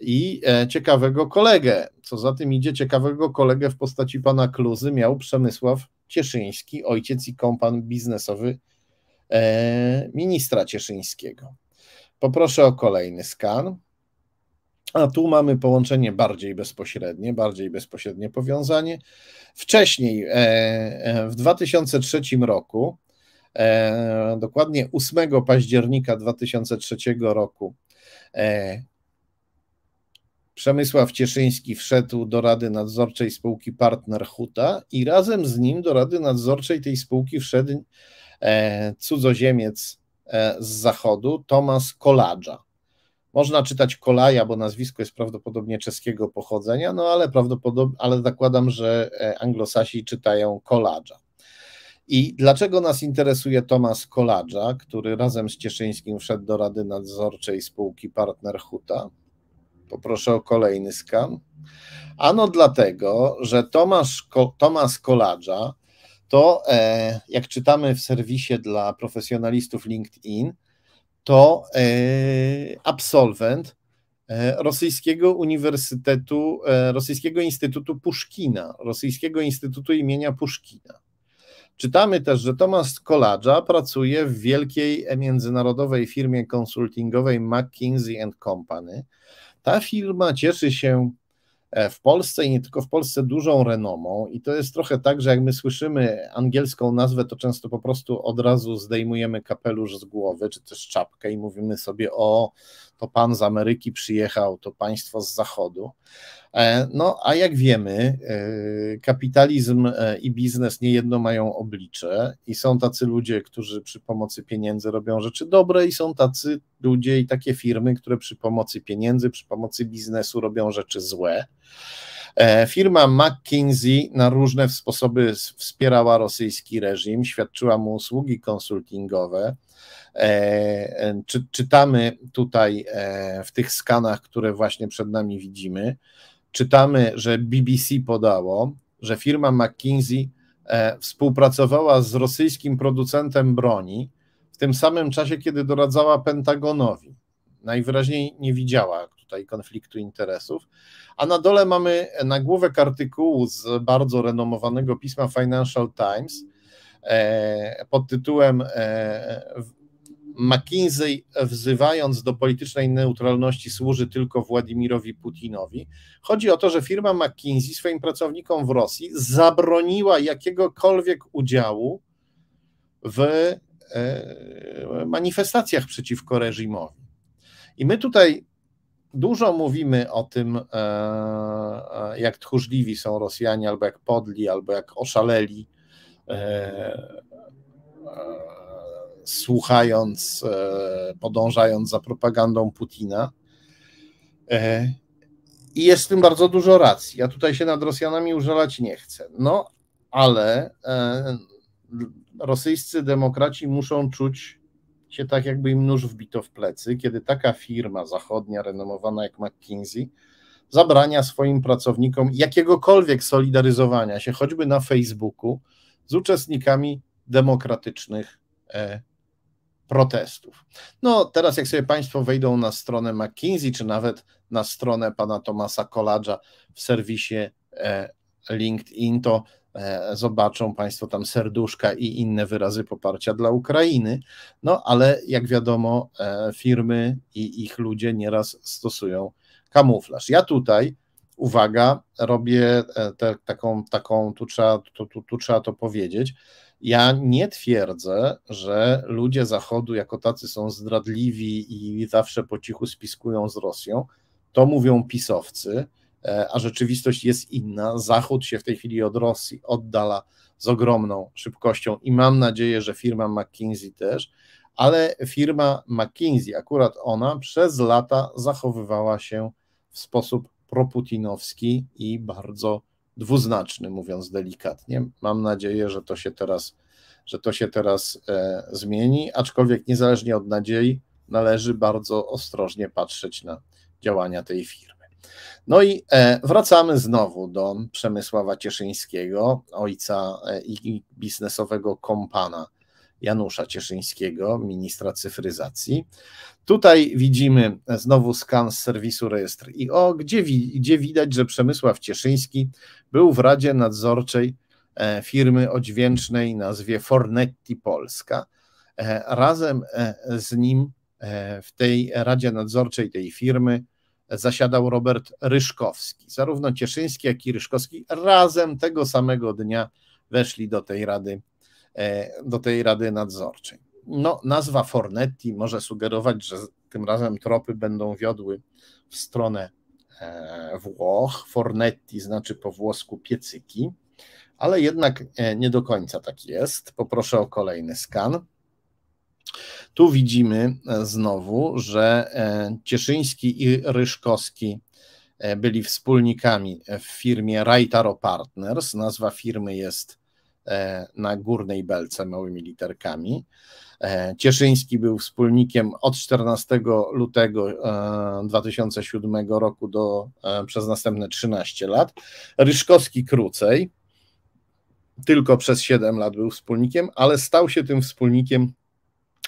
i e, ciekawego kolegę. Co za tym idzie, ciekawego kolegę w postaci pana Kluzy miał Przemysław Cieszyński, ojciec i kompan biznesowy e, ministra Cieszyńskiego. Poproszę o kolejny skan. A tu mamy połączenie bardziej bezpośrednie, bardziej bezpośrednie powiązanie. Wcześniej, w 2003 roku, E, dokładnie 8 października 2003 roku e, Przemysław Cieszyński wszedł do Rady Nadzorczej spółki Partner Huta i razem z nim do Rady Nadzorczej tej spółki wszedł e, cudzoziemiec z zachodu, Tomasz Koladża. Można czytać Kolaja, bo nazwisko jest prawdopodobnie czeskiego pochodzenia, no ale prawdopodobnie, ale zakładam, że anglosasi czytają Koladża. I dlaczego nas interesuje Tomasz Koladża, który razem z Cieszyńskim wszedł do Rady Nadzorczej spółki Partner Huta? Poproszę o kolejny skan. Ano dlatego, że Tomasz, Ko, Tomasz Koladża to, e, jak czytamy w serwisie dla profesjonalistów LinkedIn, to e, absolwent e, Rosyjskiego Uniwersytetu, Rosyjskiego Instytutu Puszkina, Rosyjskiego Instytutu imienia Puszkina. Czytamy też, że Tomasz Koladża pracuje w wielkiej międzynarodowej firmie konsultingowej McKinsey Company. Ta firma cieszy się e, w Polsce i nie tylko w Polsce dużą renomą i to jest trochę tak, że jak my słyszymy angielską nazwę, to często po prostu od razu zdejmujemy kapelusz z głowy, czy też czapkę i mówimy sobie o, to pan z Ameryki przyjechał, to państwo z Zachodu. E, no a jak wiemy, e, kapitalizm e, i biznes niejedno mają oblicze i są tacy ludzie, którzy przy pomocy pieniędzy robią rzeczy dobre i są tacy ludzie i takie firmy, które przy pomocy pieniędzy, przy pomocy biznesu robią rzeczy złe. Firma McKinsey na różne sposoby wspierała rosyjski reżim, świadczyła mu usługi konsultingowe. Czy, czytamy tutaj w tych skanach, które właśnie przed nami widzimy, czytamy, że BBC podało, że firma McKinsey e, współpracowała z rosyjskim producentem broni w tym samym czasie, kiedy doradzała Pentagonowi. Najwyraźniej nie widziała tutaj konfliktu interesów. A na dole mamy nagłówek artykułu z bardzo renomowanego pisma Financial Times e, pod tytułem e, McKinsey, wzywając do politycznej neutralności, służy tylko Władimirowi Putinowi. Chodzi o to, że firma McKinsey swoim pracownikom w Rosji zabroniła jakiegokolwiek udziału w e, manifestacjach przeciwko reżimowi. I my tutaj dużo mówimy o tym, e, e, jak tchórzliwi są Rosjanie, albo jak podli, albo jak oszaleli słuchając, e, podążając za propagandą Putina. E, I jest w tym bardzo dużo racji. Ja tutaj się nad Rosjanami użalać nie chcę. No, ale e, rosyjscy demokraci muszą czuć się tak, jakby im nóż wbito w plecy, kiedy taka firma zachodnia, renomowana jak McKinsey, zabrania swoim pracownikom jakiegokolwiek solidaryzowania się, choćby na Facebooku, z uczestnikami demokratycznych protestów. No teraz jak sobie Państwo wejdą na stronę McKinsey, czy nawet na stronę pana Tomasa Koladża w serwisie e, LinkedIn, to e, zobaczą Państwo tam serduszka i inne wyrazy poparcia dla Ukrainy. No ale jak wiadomo, e, firmy i ich ludzie nieraz stosują kamuflaż. Ja tutaj, uwaga, robię te, taką, taką tu, trzeba, tu, tu, tu trzeba to powiedzieć, ja nie twierdzę, że ludzie Zachodu jako tacy są zdradliwi i zawsze po cichu spiskują z Rosją. To mówią pisowcy, e, a rzeczywistość jest inna. Zachód się w tej chwili od Rosji oddala z ogromną szybkością i mam nadzieję, że firma McKinsey też, ale firma McKinsey, akurat ona, przez lata zachowywała się w sposób proputinowski i bardzo dwuznaczny, mówiąc delikatnie. Mam nadzieję, że to się teraz, że to się teraz e, zmieni, aczkolwiek niezależnie od nadziei, należy bardzo ostrożnie patrzeć na działania tej firmy. No i e, wracamy znowu do Przemysława Cieszyńskiego, ojca e, i biznesowego kompana Janusza Cieszyńskiego, ministra cyfryzacji. Tutaj widzimy znowu skan z serwisu rejestr IO, gdzie, gdzie widać, że Przemysław Cieszyński był w Radzie Nadzorczej e, firmy odźwięcznej nazwie Fornetti Polska. E, razem e, z nim w tej Radzie Nadzorczej tej firmy zasiadał Robert Ryszkowski. Zarówno Cieszyński, jak i Ryszkowski razem tego samego dnia weszli do tej Rady E, do tej rady nadzorczej. No, nazwa Fornetti może sugerować, że tym razem tropy będą wiodły w stronę e, Włoch. Fornetti znaczy po włosku piecyki, ale jednak e, nie do końca tak jest. Poproszę o kolejny skan. Tu widzimy znowu, że Cieszyński i Ryszkowski byli wspólnikami w firmie Raitaro Partners. Nazwa firmy jest E, na górnej belce małymi literkami. E, Cieszyński był wspólnikiem od 14 lutego 2007 e, roku do, przez następne 13 lat. Ryszkowski krócej, tylko przez 7 lat był wspólnikiem, ale stał się tym wspólnikiem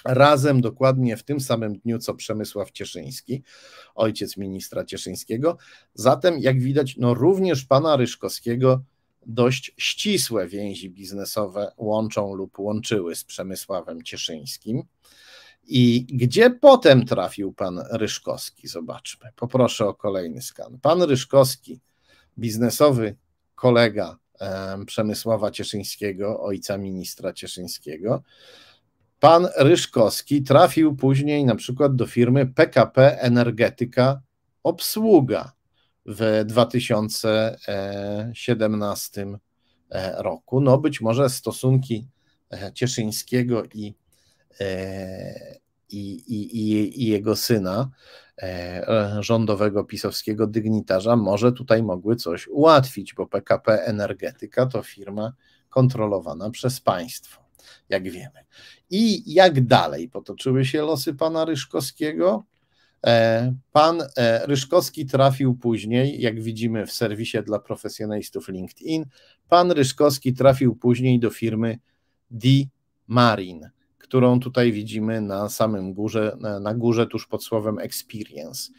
razem dokładnie w tym samym dniu co Przemysław Cieszyński, ojciec ministra Cieszyńskiego. Zatem, jak widać, no również pana Ryszkowskiego dość ścisłe więzi biznesowe łączą lub łączyły z Przemysławem Cieszyńskim. I gdzie potem trafił pan Ryszkowski? Zobaczmy. Poproszę o kolejny skan. Pan Ryszkowski, biznesowy kolega Przemysława Cieszyńskiego, ojca ministra Cieszyńskiego. Pan Ryszkowski trafił później na przykład do firmy PKP Energetyka Obsługa w 2017 e, roku. No być może stosunki e, Cieszyńskiego e, i, i, i, i jego syna, rządowego pisowskiego dygnitarza, może tutaj mogły coś ułatwić, bo PKP Energetyka to firma kontrolowana przez państwo, jak wiemy. I jak dalej potoczyły się losy pana Ryszkowskiego? E, pan e, Ryszkowski trafił później, jak widzimy w serwisie dla profesjonalistów LinkedIn, pan Ryszkowski trafił później do firmy D Marin, którą tutaj widzimy na samym górze, na górze tuż pod słowem experience.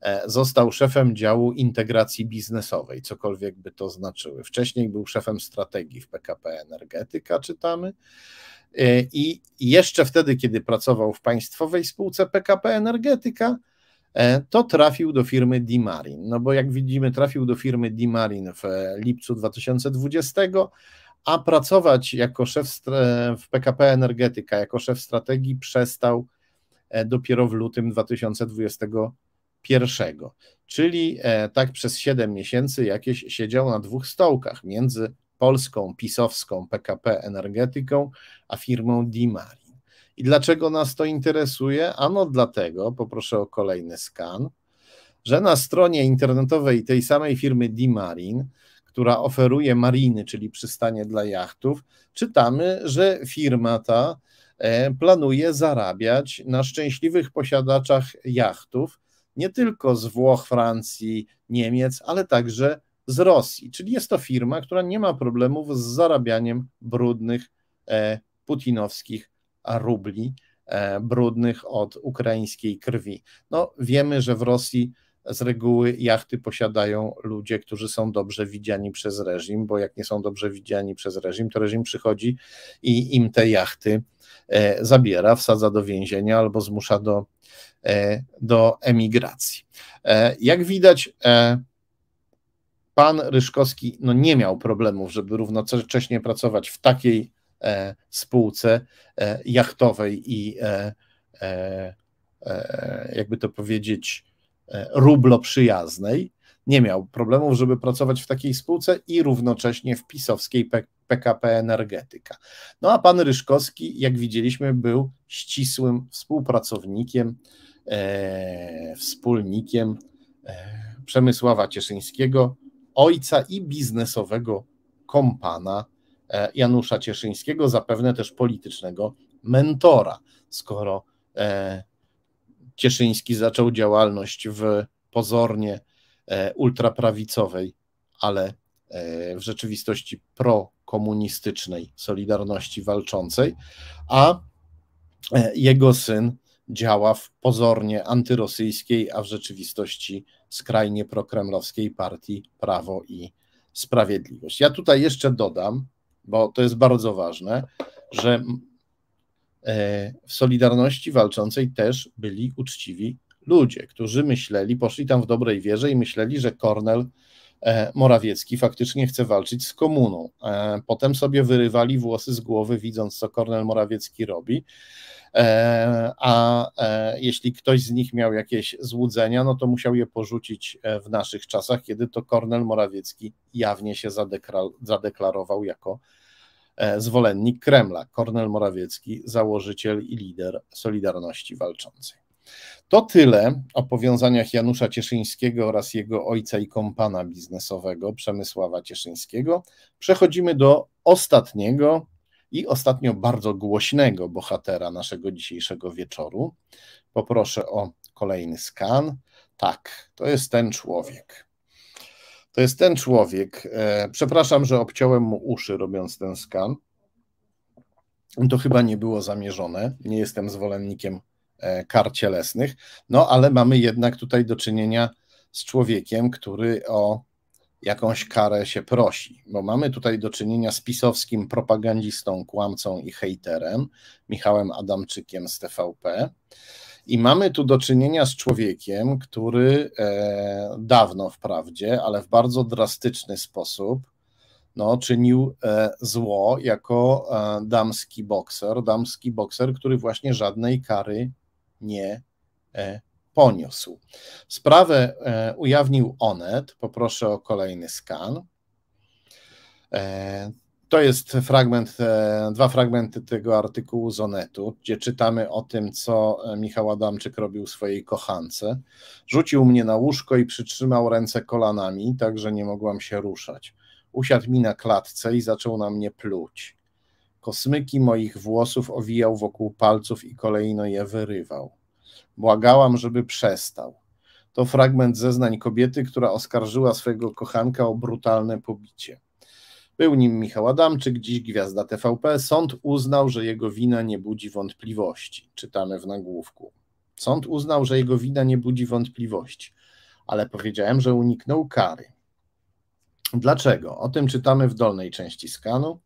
E, został szefem działu integracji biznesowej, cokolwiek by to znaczyły. Wcześniej był szefem strategii w PKP Energetyka, czytamy. I jeszcze wtedy, kiedy pracował w państwowej spółce PKP Energetyka, E, to trafił do firmy Dimarin. No bo jak widzimy, trafił do firmy Dimarin w e, lipcu 2020, a pracować jako szef w PKP Energetyka, jako szef strategii przestał e, dopiero w lutym 2021. Czyli tak przez 7 miesięcy jakieś siedział na dwóch stołkach między polską pisowską PKP Energetyką a firmą Dimarin. I dlaczego nas to interesuje? Ano dlatego, poproszę o kolejny skan, że na stronie internetowej tej samej firmy d marine która oferuje mariny, czyli przystanie dla jachtów, czytamy, że firma ta e, planuje zarabiać na szczęśliwych posiadaczach jachtów nie tylko z Włoch, Francji, Niemiec, ale także z Rosji. Czyli jest to firma, która nie ma problemów z zarabianiem brudnych e, putinowskich rubli e, brudnych od ukraińskiej krwi. No, wiemy, że w Rosji z reguły jachty posiadają ludzie, którzy są dobrze widziani przez reżim, bo jak nie są dobrze widziani przez reżim, to reżim przychodzi i im te jachty e, zabiera, wsadza do więzienia albo zmusza do, e, do emigracji. Jak widać, pan Ryszkowski no, nie miał problemów, żeby równocześnie pracować w takiej E, spółce e, jachtowej i e, jakby to powiedzieć, rublo przyjaznej. Nie miał problemów, żeby pracować w takiej spółce i równocześnie w pisowskiej PKP Energetyka. No a pan Ryszkowski, jak widzieliśmy, był ścisłym współpracownikiem, wspólnikiem Przemysława Cieszyńskiego, ojca i biznesowego kompana E, Janusza Cieszyńskiego, zapewne też politycznego mentora, skoro e, Cieszyński zaczął działalność w pozornie e, ultraprawicowej, ale w rzeczywistości prokomunistycznej Solidarności Walczącej, a jego syn działa w pozornie antyrosyjskiej, a w rzeczywistości skrajnie prokremlowskiej partii Prawo i Sprawiedliwość. Ja tutaj jeszcze dodam, bo to jest bardzo ważne, że e, w Solidarności Walczącej też byli uczciwi ludzie, którzy myśleli, poszli tam w dobrej wierze i myśleli, że Kornel E, Morawiecki faktycznie chce walczyć z komuną. E, potem sobie wyrywali włosy z głowy, widząc, co Kornel Morawiecki robi. E, a jeśli ktoś z nich miał jakieś złudzenia, no to musiał je porzucić w naszych czasach, kiedy to Kornel Morawiecki jawnie się zadeklarował jako zwolennik Kremla. Kornel Morawiecki, założyciel i lider Solidarności Walczącej. To tyle o powiązaniach Janusza Cieszyńskiego oraz jego ojca i kompana biznesowego Przemysława Cieszyńskiego. Przechodzimy do ostatniego i ostatnio bardzo głośnego bohatera naszego dzisiejszego wieczoru. Poproszę o kolejny skan. Tak, to jest ten człowiek. To jest ten człowiek. E, przepraszam, że obciąłem mu uszy, robiąc ten skan. To chyba nie było zamierzone. Nie jestem zwolennikiem E, kar cielesnych. No ale mamy jednak tutaj do czynienia z człowiekiem, który o jakąś karę się prosi, bo mamy tutaj do czynienia z pisowskim propagandistą, kłamcą i hejterem, Michałem Adamczykiem z TVP. I mamy tu do czynienia z człowiekiem, który e, dawno wprawdzie, ale w bardzo drastyczny sposób no, czynił e, zło jako e, damski bokser, damski bokser, który właśnie żadnej kary nie e, poniósł. Sprawę e, ujawnił Onet. Poproszę o kolejny skan. E, to jest fragment, dwa fragmenty tego artykułu z Onetu, gdzie czytamy o tym, co Michał Adamczyk robił swojej kochance. Rzucił mnie na łóżko i przytrzymał ręce kolanami, tak że nie mogłam się ruszać. Usiadł mi na klatce i zaczął na mnie pluć. Kosmyki moich włosów owijał wokół palców i kolejno je wyrywał. Błagałam, żeby przestał. To fragment zeznań kobiety, która oskarżyła swojego kochanka o brutalne pobicie. Był nim Michał Adamczyk, dziś gwiazda TVP. Sąd uznał, że jego wina nie budzi wątpliwości. Czytamy w nagłówku. Sąd uznał, że jego wina nie budzi wątpliwości, ale powiedziałem, że uniknął kary. Dlaczego? O tym czytamy w dolnej części skanu.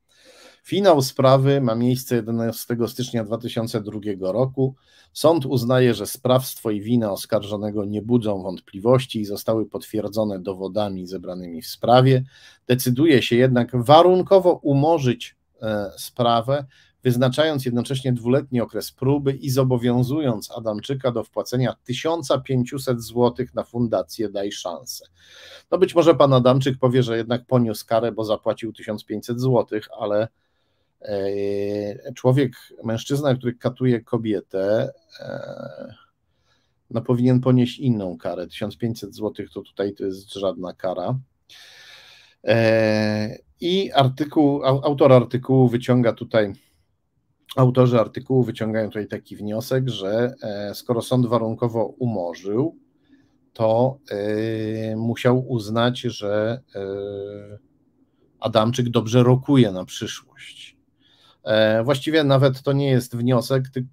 Finał sprawy ma miejsce 11 stycznia 2002 roku. Sąd uznaje, że sprawstwo i wina oskarżonego nie budzą wątpliwości i zostały potwierdzone dowodami zebranymi w sprawie. Decyduje się jednak warunkowo umorzyć e, sprawę, wyznaczając jednocześnie dwuletni okres próby i zobowiązując Adamczyka do wpłacenia 1500 zł na fundację Daj Szansę. No być może pan Adamczyk powie, że jednak poniósł karę, bo zapłacił 1500 zł, ale E, człowiek, mężczyzna, który katuje kobietę, e, no powinien ponieść inną karę. 1500 zł to tutaj to jest żadna kara. E, I artykuł, autor artykułu wyciąga tutaj, autorzy artykułu wyciągają tutaj taki wniosek, że skoro sąd warunkowo umorzył, to musiał uznać, że Adamczyk dobrze rokuje na przyszłość E, właściwie nawet to nie jest wniosek, y,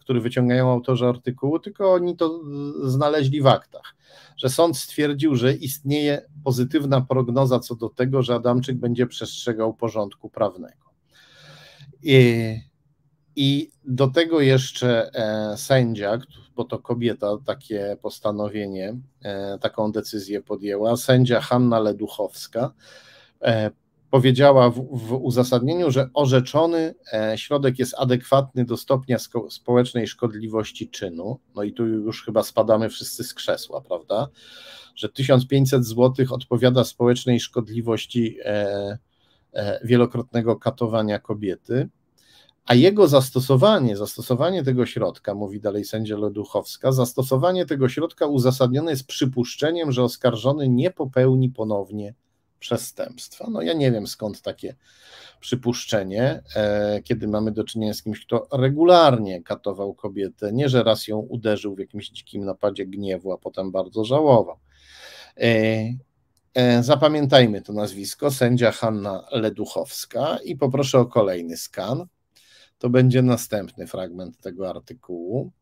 który wyciągają autorzy artykułu, tylko oni to znaleźli w aktach, że sąd stwierdził, że istnieje pozytywna prognoza co do tego, że Adamczyk będzie przestrzegał porządku prawnego. I, i do tego jeszcze e, sędzia, bo to kobieta takie postanowienie, e, taką decyzję podjęła, sędzia Hanna Leduchowska powiedziała w, w, uzasadnieniu, że orzeczony e, środek jest adekwatny do stopnia sko- społecznej szkodliwości czynu. No i tu już chyba spadamy wszyscy z krzesła, prawda? Że 1500 zł odpowiada społecznej szkodliwości e, e, wielokrotnego katowania kobiety. A jego zastosowanie, zastosowanie tego środka, mówi dalej sędzia Leduchowska, zastosowanie tego środka uzasadnione jest przypuszczeniem, że oskarżony nie popełni ponownie przestępstwa. No ja nie wiem skąd takie przypuszczenie, e, kiedy mamy do czynienia z kimś, kto regularnie katował kobietę, nie że raz ją uderzył w jakimś dzikim napadzie gniewu, a potem bardzo żałował. E, e, zapamiętajmy to nazwisko, sędzia Hanna Leduchowska i poproszę o kolejny skan. To będzie następny fragment tego artykułu.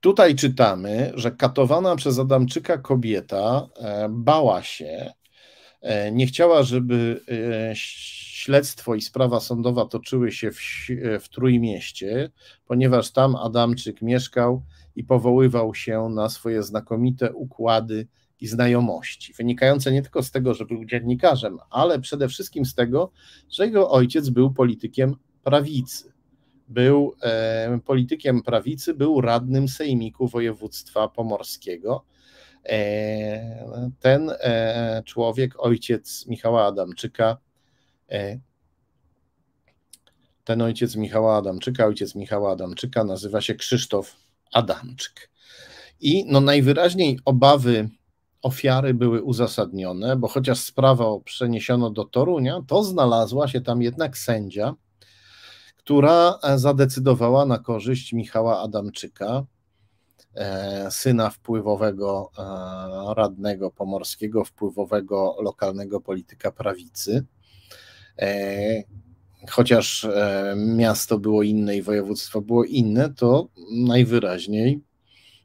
Tutaj czytamy, że katowana przez Adamczyka kobieta e, bała się, e, nie chciała, żeby e, śledztwo i sprawa sądowa toczyły się w, w Trójmieście, ponieważ tam Adamczyk mieszkał i powoływał się na swoje znakomite układy i znajomości, wynikające nie tylko z tego, że był dziennikarzem, ale przede wszystkim z tego, że jego ojciec był politykiem prawicy był e, politykiem prawicy, był radnym Sejmiku Województwa Pomorskiego. E, ten e, człowiek, ojciec Michała Adamczyka, ten ojciec Michała Adamczyka, ojciec Michała Adamczyka nazywa się Krzysztof Adamczyk. I no najwyraźniej obawy ofiary były uzasadnione, bo chociaż sprawę przeniesiono do Torunia, to znalazła się tam jednak sędzia, która e, zadecydowała na korzyść Michała Adamczyka, e, syna wpływowego e, radnego pomorskiego, wpływowego lokalnego polityka prawicy. Chociaż miasto było inne i województwo było inne, to najwyraźniej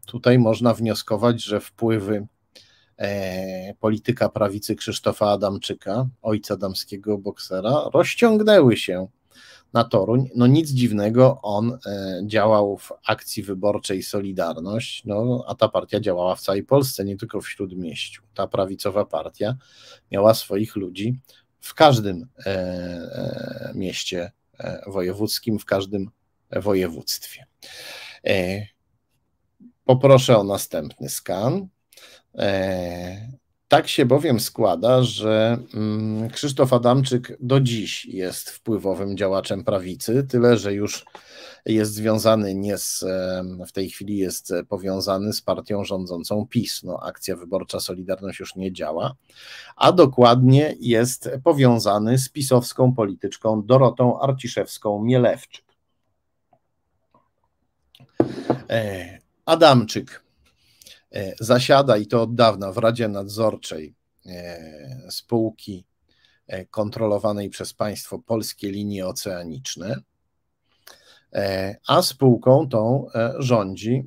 tutaj można wnioskować, że wpływy polityka prawicy Krzysztofa Adamczyka, ojca damskiego boksera, rozciągnęły się na Toruń. No nic dziwnego, on e, działał w akcji wyborczej Solidarność, no, a ta partia działała w całej Polsce, nie tylko w Śródmieściu. Ta prawicowa partia miała swoich ludzi w każdym e, e, mieście wojewódzkim, w każdym województwie. Poproszę o następny skan. Tak się bowiem składa, że mm, Krzysztof Adamczyk do dziś jest wpływowym działaczem prawicy, tyle że już jest związany nie z, w tej chwili jest powiązany z partią rządzącą PiS. No, akcja wyborcza Solidarność już nie działa, a dokładnie jest powiązany z pisowską polityczką Dorotą Arciszewską-Mielewczyk. E, Adamczyk E, zasiada i to od dawna w Radzie Nadzorczej e, spółki e, kontrolowanej przez państwo Polskie Linie Oceaniczne, a spółką tą rządzi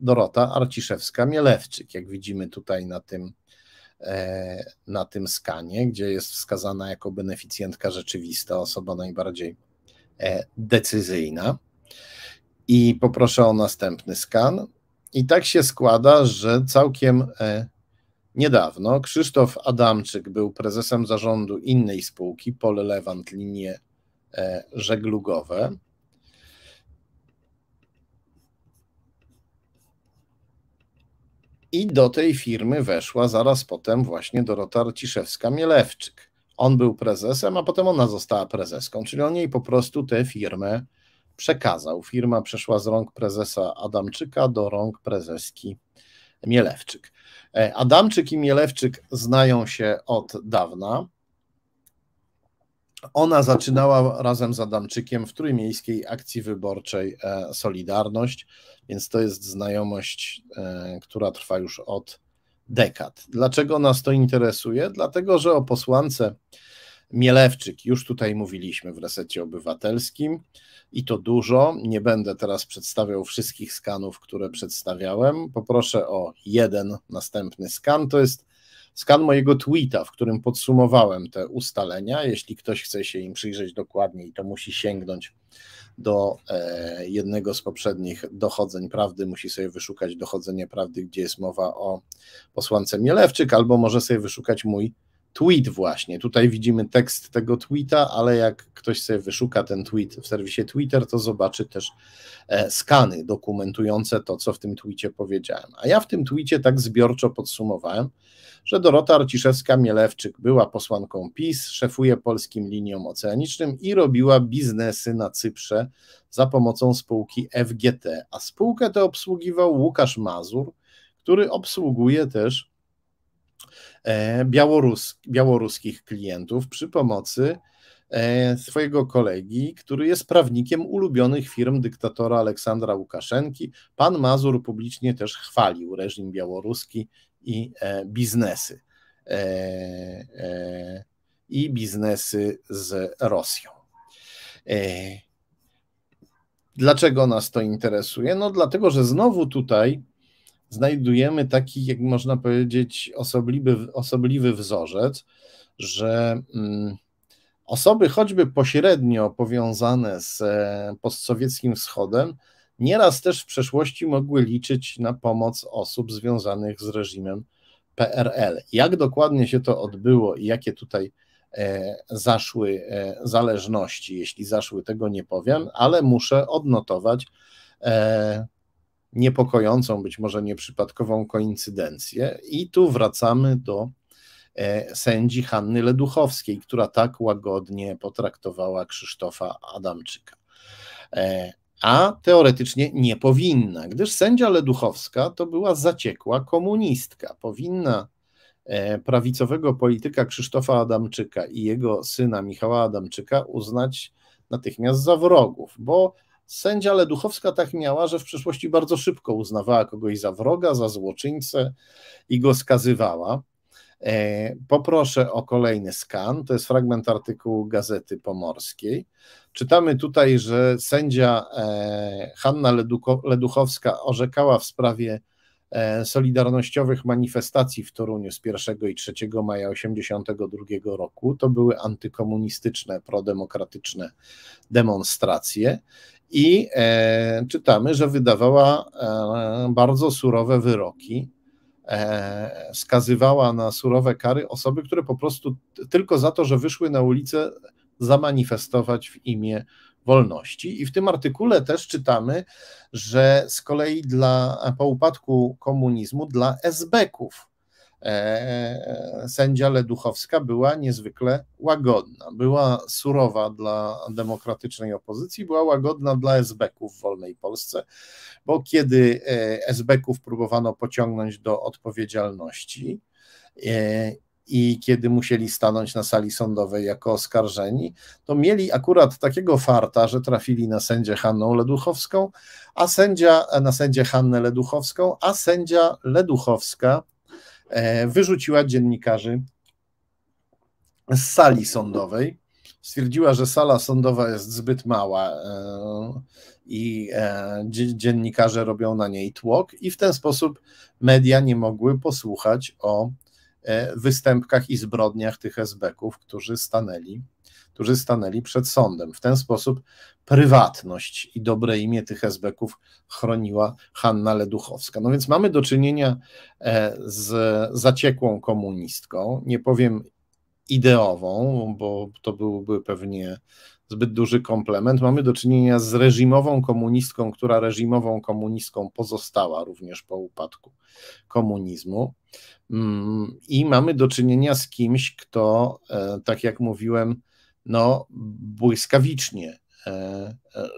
Dorota Arciszewska-Mielewczyk, jak widzimy tutaj na tym, na tym skanie, gdzie jest wskazana jako beneficjentka rzeczywista, osoba najbardziej decyzyjna. I poproszę o następny skan. I tak się składa, że całkiem e, niedawno Krzysztof Adamczyk był prezesem zarządu innej spółki, Pole Lewant Linie e, Żeglugowe. I do tej firmy weszła zaraz potem właśnie Dorota Arciszewska-Mielewczyk. On był prezesem, a potem ona została prezeską, czyli on jej po prostu tę firmę przekazał. Firma przeszła z rąk prezesa Adamczyka do rąk prezeski Mielewczyk. E, Adamczyk i Mielewczyk znają się od dawna. Ona zaczynała razem z Adamczykiem w trójmiejskiej akcji wyborczej e, Solidarność, więc to jest znajomość, e, która trwa już od dekad. Dlaczego nas to interesuje? Dlatego, że o posłance Mielewczyk już tutaj mówiliśmy w resecie obywatelskim i to dużo. Nie będę teraz przedstawiał wszystkich skanów, które przedstawiałem. Poproszę o jeden następny skan. To jest skan mojego tweeta, w którym podsumowałem te ustalenia. Jeśli ktoś chce się im przyjrzeć dokładniej, to musi sięgnąć do e, jednego z poprzednich dochodzeń prawdy, musi sobie wyszukać dochodzenie prawdy, gdzie jest mowa o posłance Mielewczyk, albo może sobie wyszukać mój tweet właśnie. Tutaj widzimy tekst tego tweeta, ale jak ktoś sobie wyszuka ten tweet w serwisie Twitter, to zobaczy też e, skany dokumentujące to, co w tym tweetie powiedziałem. A ja w tym tweetie tak zbiorczo podsumowałem, że Dorota Arciszewska-Mielewczyk była posłanką PiS, szefuje polskim liniom oceanicznym i robiła biznesy na Cyprze za pomocą spółki FGT, a spółkę tę obsługiwał Łukasz Mazur, który obsługuje też E, białorus, białoruskich klientów przy pomocy e, swojego kolegi, który jest prawnikiem ulubionych firm dyktatora Aleksandra Łukaszenki. Pan Mazur publicznie też chwalił reżim białoruski i e, biznesy. I biznesy z Rosją. Dlaczego nas to interesuje? No, dlatego, że znowu tutaj znajdujemy taki, jak można powiedzieć, osobliwy, osobliwy wzorzec, że mm, osoby choćby pośrednio powiązane z e, postsowieckim wschodem, nieraz też w przeszłości mogły liczyć na pomoc osób związanych z reżimem PRL. Jak dokładnie się to odbyło i jakie tutaj e, zaszły e, zależności, jeśli zaszły, tego nie powiem, ale muszę odnotować niepokojącą, być może nieprzypadkową koincydencję. I tu wracamy do e, sędzi Hanny Leduchowskiej, która tak łagodnie potraktowała Krzysztofa Adamczyka. E, a teoretycznie nie powinna, gdyż sędzia Leduchowska to była zaciekła komunistka. Powinna e, prawicowego polityka Krzysztofa Adamczyka i jego syna Michała Adamczyka uznać natychmiast za wrogów, bo Sędzia Leduchowska tak miała, że w przeszłości bardzo szybko uznawała kogoś za wroga, za złoczyńcę i go skazywała. E, poproszę o kolejny skan. To jest fragment artykułu Gazety Pomorskiej. Czytamy tutaj, że sędzia e, Hanna Leduchowska orzekała w sprawie e, solidarnościowych manifestacji w Toruniu z 1 i 3 maja 1982 roku. To były antykomunistyczne, prodemokratyczne demonstracje i e, czytamy, że wydawała e, bardzo surowe wyroki, e, skazywała na surowe kary osoby, które po prostu tylko za to, że wyszły na ulicę, zamanifestować w imię wolności. I w tym artykule też czytamy, że z kolei dla, po upadku komunizmu dla esbeków E, sędzia Leduchowska była niezwykle łagodna. Była surowa dla demokratycznej opozycji, była łagodna dla sb ów w wolnej Polsce, bo kiedy e, sb ów próbowano pociągnąć do odpowiedzialności e, i kiedy musieli stanąć na sali sądowej jako oskarżeni, to mieli akurat takiego farta, że trafili na sędzię Hanną Leduchowską, a sędzia na sędzie Hannę Leduchowską, a sędzia Leduchowska E, wyrzuciła dziennikarzy z sali sądowej. Stwierdziła, że sala sądowa jest zbyt mała e, i e, dziennikarze robią na niej tłok, i w ten sposób media nie mogły posłuchać o występkach i zbrodniach tych esbeków, którzy stanęli którzy stanęli przed sądem. W ten sposób prywatność i dobre imię tych esbeków ów chroniła Hanna Leduchowska. No więc mamy do czynienia e, z zaciekłą komunistką, nie powiem ideową, bo to byłby pewnie zbyt duży komplement. Mamy do czynienia z reżimową komunistką, która reżimową komunistką pozostała również po upadku komunizmu. Mm, I mamy do czynienia z kimś, kto, e, tak jak mówiłem, no, błyskawicznie e, e,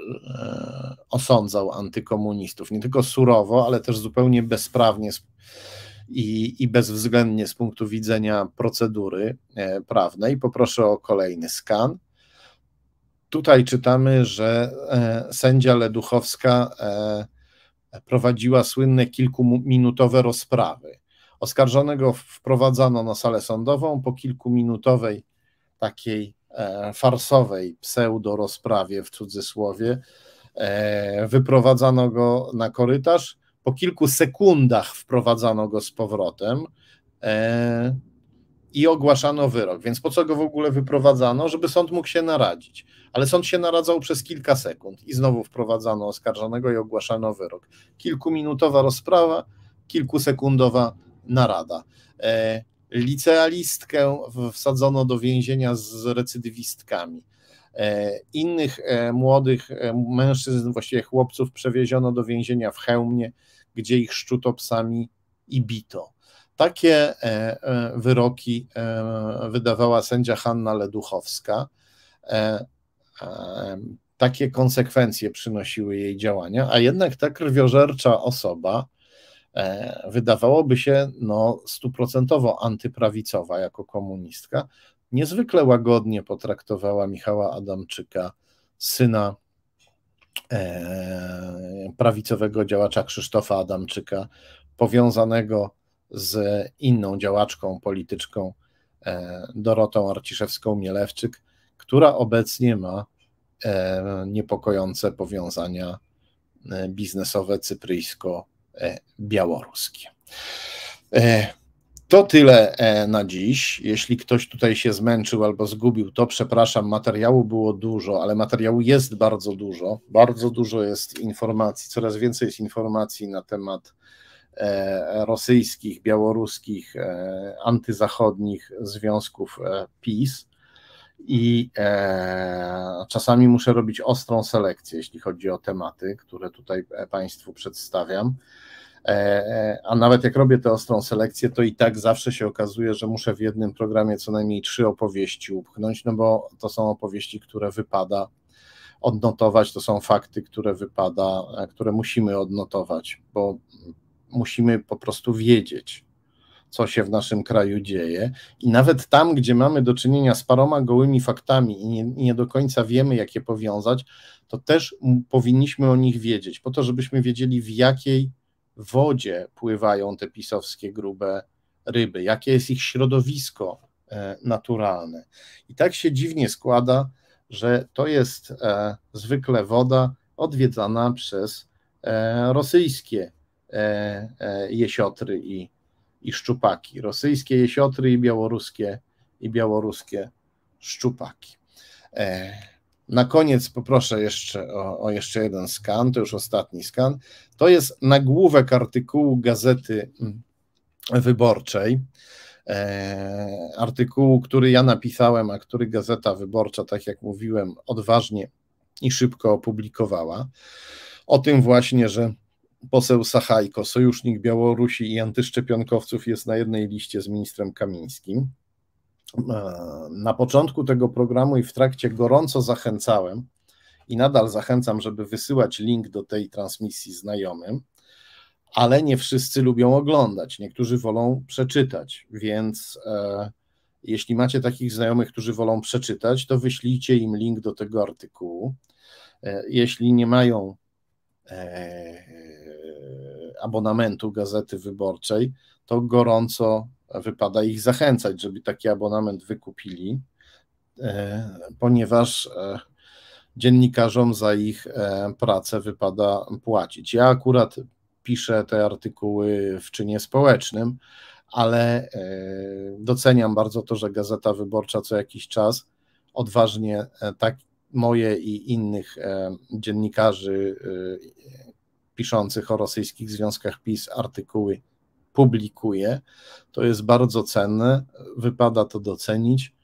osądzał antykomunistów. Nie tylko surowo, ale też zupełnie bezprawnie i, i bezwzględnie z punktu widzenia procedury e, prawnej. Poproszę o kolejny skan. Tutaj czytamy, że sędzia Leduchowska prowadziła słynne kilkuminutowe rozprawy. Oskarżonego wprowadzano na salę sądową po kilkuminutowej takiej E, farsowej pseudo-rozprawie w cudzysłowie. E, wyprowadzano go na korytarz, po kilku sekundach wprowadzano go z powrotem e, i ogłaszano wyrok. Więc po co go w ogóle wyprowadzano? Żeby sąd mógł się naradzić. Ale sąd się naradzał przez kilka sekund i znowu wprowadzano oskarżonego i ogłaszano wyrok. Kilkuminutowa rozprawa, kilkusekundowa narada. Licealistkę wsadzono do więzienia z recydywistkami. E, innych e, młodych e, mężczyzn, właściwie chłopców, przewieziono do więzienia w Chełmie, gdzie ich szczuto psami i bito. Takie wyroki wydawała sędzia Hanna Leduchowska. Takie konsekwencje przynosiły jej działania, a jednak ta krwiożercza osoba E, wydawałoby się no, stuprocentowo antyprawicowa jako komunistka, niezwykle łagodnie potraktowała Michała Adamczyka, syna e, prawicowego działacza Krzysztofa Adamczyka, powiązanego z inną działaczką polityczką e, Dorotą Arciszewską-Mielewczyk, która obecnie ma niepokojące powiązania biznesowe cypryjsko-polskie E, białoruskie. E, to tyle e, na dziś. Jeśli ktoś tutaj się zmęczył albo zgubił, to przepraszam, materiału było dużo, ale materiału jest bardzo dużo. Bardzo dużo jest informacji, coraz więcej jest informacji na temat rosyjskich, białoruskich, antyzachodnich związków PiS i e, czasami muszę robić ostrą selekcję, jeśli chodzi o tematy, które tutaj e, Państwu przedstawiam. E, e, a nawet jak robię tę ostrą selekcję, to i tak zawsze się okazuje, że muszę w jednym programie co najmniej trzy opowieści upchnąć, no bo to są opowieści, które wypada odnotować, to są fakty, które wypada, e, które musimy odnotować, bo musimy po prostu wiedzieć, co się w naszym kraju dzieje. I nawet tam, gdzie mamy do czynienia z paroma gołymi faktami i nie, nie do końca wiemy, jak je powiązać, to też powinniśmy o nich wiedzieć, po to, żebyśmy wiedzieli, w jakiej wodzie pływają te pisowskie grube ryby, jakie jest ich środowisko e, naturalne. I tak się dziwnie składa, że to jest e, zwykle woda odwiedzana przez e, rosyjskie jesiotry i i szczupaki. Rosyjskie jesiotry i białoruskie, i białoruskie szczupaki. E, na koniec poproszę jeszcze o, o, jeszcze jeden skan, to już ostatni skan. To jest nagłówek artykułu Gazety Wyborczej. E, artykułu, który ja napisałem, a który Gazeta Wyborcza, tak jak mówiłem, odważnie i szybko opublikowała. O tym właśnie, że poseł Sachajko, sojusznik Białorusi i antyszczepionkowców, jest na jednej liście z ministrem Kamińskim. E, na początku tego programu i w trakcie gorąco zachęcałem i nadal zachęcam, żeby wysyłać link do tej transmisji znajomym, ale nie wszyscy lubią oglądać, niektórzy wolą przeczytać, więc e, jeśli macie takich znajomych, którzy wolą przeczytać, to wyślijcie im link do tego artykułu. E, jeśli nie mają e, abonamentu Gazety Wyborczej, to gorąco wypada ich zachęcać, żeby taki abonament wykupili, e, ponieważ e, dziennikarzom za ich e, pracę wypada płacić. Ja akurat piszę te artykuły w czynie społecznym, ale doceniam bardzo to, że Gazeta Wyborcza co jakiś czas odważnie tak moje i innych dziennikarzy, piszących o rosyjskich związkach PiS artykuły publikuje. To jest bardzo cenne, wypada to docenić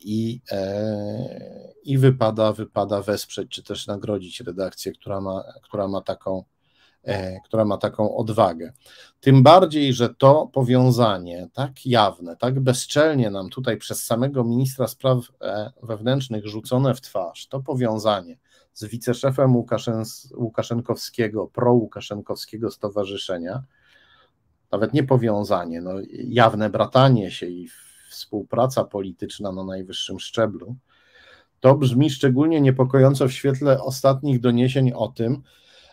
i, e, i wypada, wypada wesprzeć czy też nagrodzić redakcję, która ma, która ma taką e, która ma taką odwagę. Tym bardziej, że to powiązanie tak jawne, tak bezczelnie nam tutaj przez samego ministra spraw e, wewnętrznych rzucone w twarz, to powiązanie z wiceszefem Łukaszenkowskiego, pro-Łukaszenkowskiego stowarzyszenia, nawet nie powiązanie, no, jawne bratanie się i współpraca polityczna na najwyższym szczeblu, to brzmi szczególnie niepokojąco w świetle ostatnich doniesień o tym,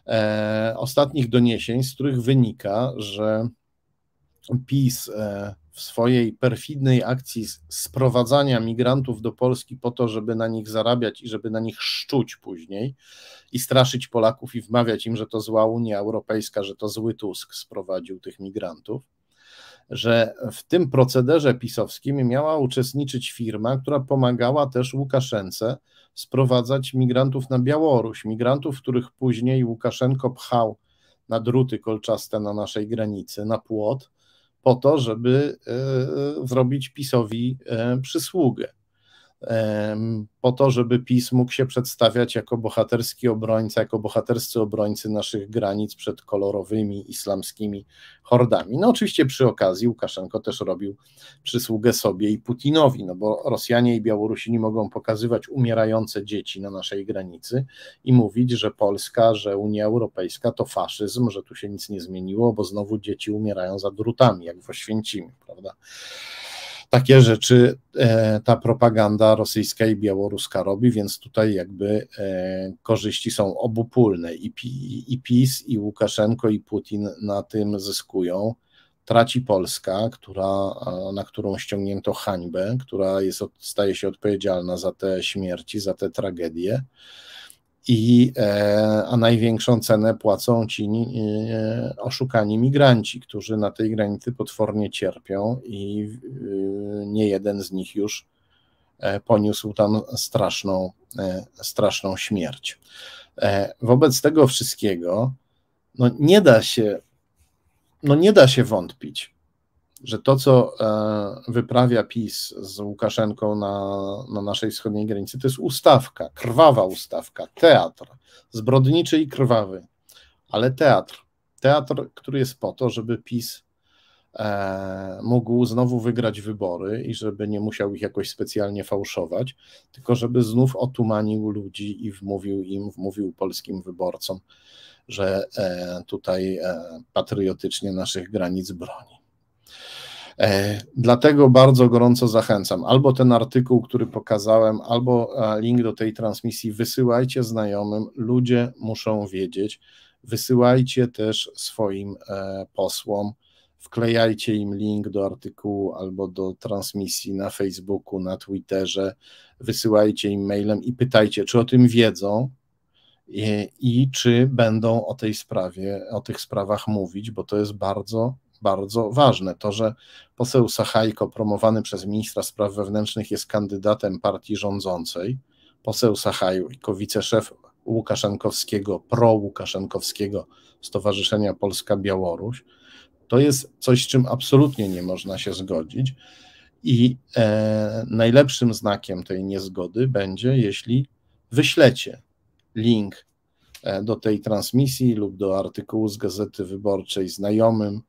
e, ostatnich doniesień, z których wynika, że PiS e, w swojej perfidnej akcji sprowadzania migrantów do Polski po to, żeby na nich zarabiać i żeby na nich szczuć później i straszyć Polaków i wmawiać im, że to zła Unia Europejska, że to zły Tusk sprowadził tych migrantów, że w tym procederze pisowskim miała uczestniczyć firma, która pomagała też Łukaszence sprowadzać migrantów na Białoruś, migrantów, których później Łukaszenko pchał na druty kolczaste na naszej granicy, na płot, po to, żeby e, e, zrobić PiSowi e, przysługę po to, żeby PiS mógł się przedstawiać jako bohaterski obrońca, jako bohaterscy obrońcy naszych granic przed kolorowymi islamskimi hordami. No oczywiście przy okazji Łukaszenko też robił przysługę sobie i Putinowi, no bo Rosjanie i Białorusini mogą pokazywać umierające dzieci na naszej granicy i mówić, że Polska, że Unia Europejska to faszyzm, że tu się nic nie zmieniło, bo znowu dzieci umierają za drutami, jak w Oświęcimiu, prawda? Takie rzeczy e, ta propaganda rosyjska i białoruska robi, więc tutaj jakby e, korzyści są obopólne. I, PiS, i Łukaszenko, i Putin na tym zyskują. Traci Polska, która, na którą ściągnięto hańbę, która jest, staje się odpowiedzialna za te śmierci, za te tragedie i, e, a największą cenę płacą ci e, oszukani migranci, którzy na tej granicy potwornie cierpią i e, nie jeden z nich już poniósł tam straszną, straszną śmierć. Wobec tego wszystkiego no nie da się no nie da się wątpić, że to, co e, wyprawia PiS z Łukaszenką na, na naszej wschodniej granicy, to jest ustawka, krwawa ustawka, teatr, zbrodniczy i krwawy, ale teatr. Teatr, który jest po to, żeby PiS e, mógł znowu wygrać wybory i żeby nie musiał ich jakoś specjalnie fałszować, tylko żeby znów otumanił ludzi i wmówił im, wmówił polskim wyborcom, że e, tutaj patriotycznie naszych granic broni. E, dlatego bardzo gorąco zachęcam. Albo ten artykuł, który pokazałem, albo e, link do tej transmisji wysyłajcie znajomym. Ludzie muszą wiedzieć. Wysyłajcie też swoim e, posłom wklejajcie im link do artykułu albo do transmisji na Facebooku, na Twitterze, wysyłajcie im mailem i pytajcie, czy o tym wiedzą i, i, czy będą o tej sprawie, o tych sprawach mówić, bo to jest bardzo bardzo ważne. To, że poseł Sachajko, promowany przez ministra spraw wewnętrznych, jest kandydatem partii rządzącej, poseł Sachajko, wiceszef Łukaszenkowskiego, pro-Łukaszenkowskiego Stowarzyszenia Polska-Białoruś, to jest coś, z czym absolutnie nie można się zgodzić. I e, najlepszym znakiem tej niezgody będzie, jeśli wyślecie link e, do tej transmisji lub do artykułu z Gazety Wyborczej znajomym,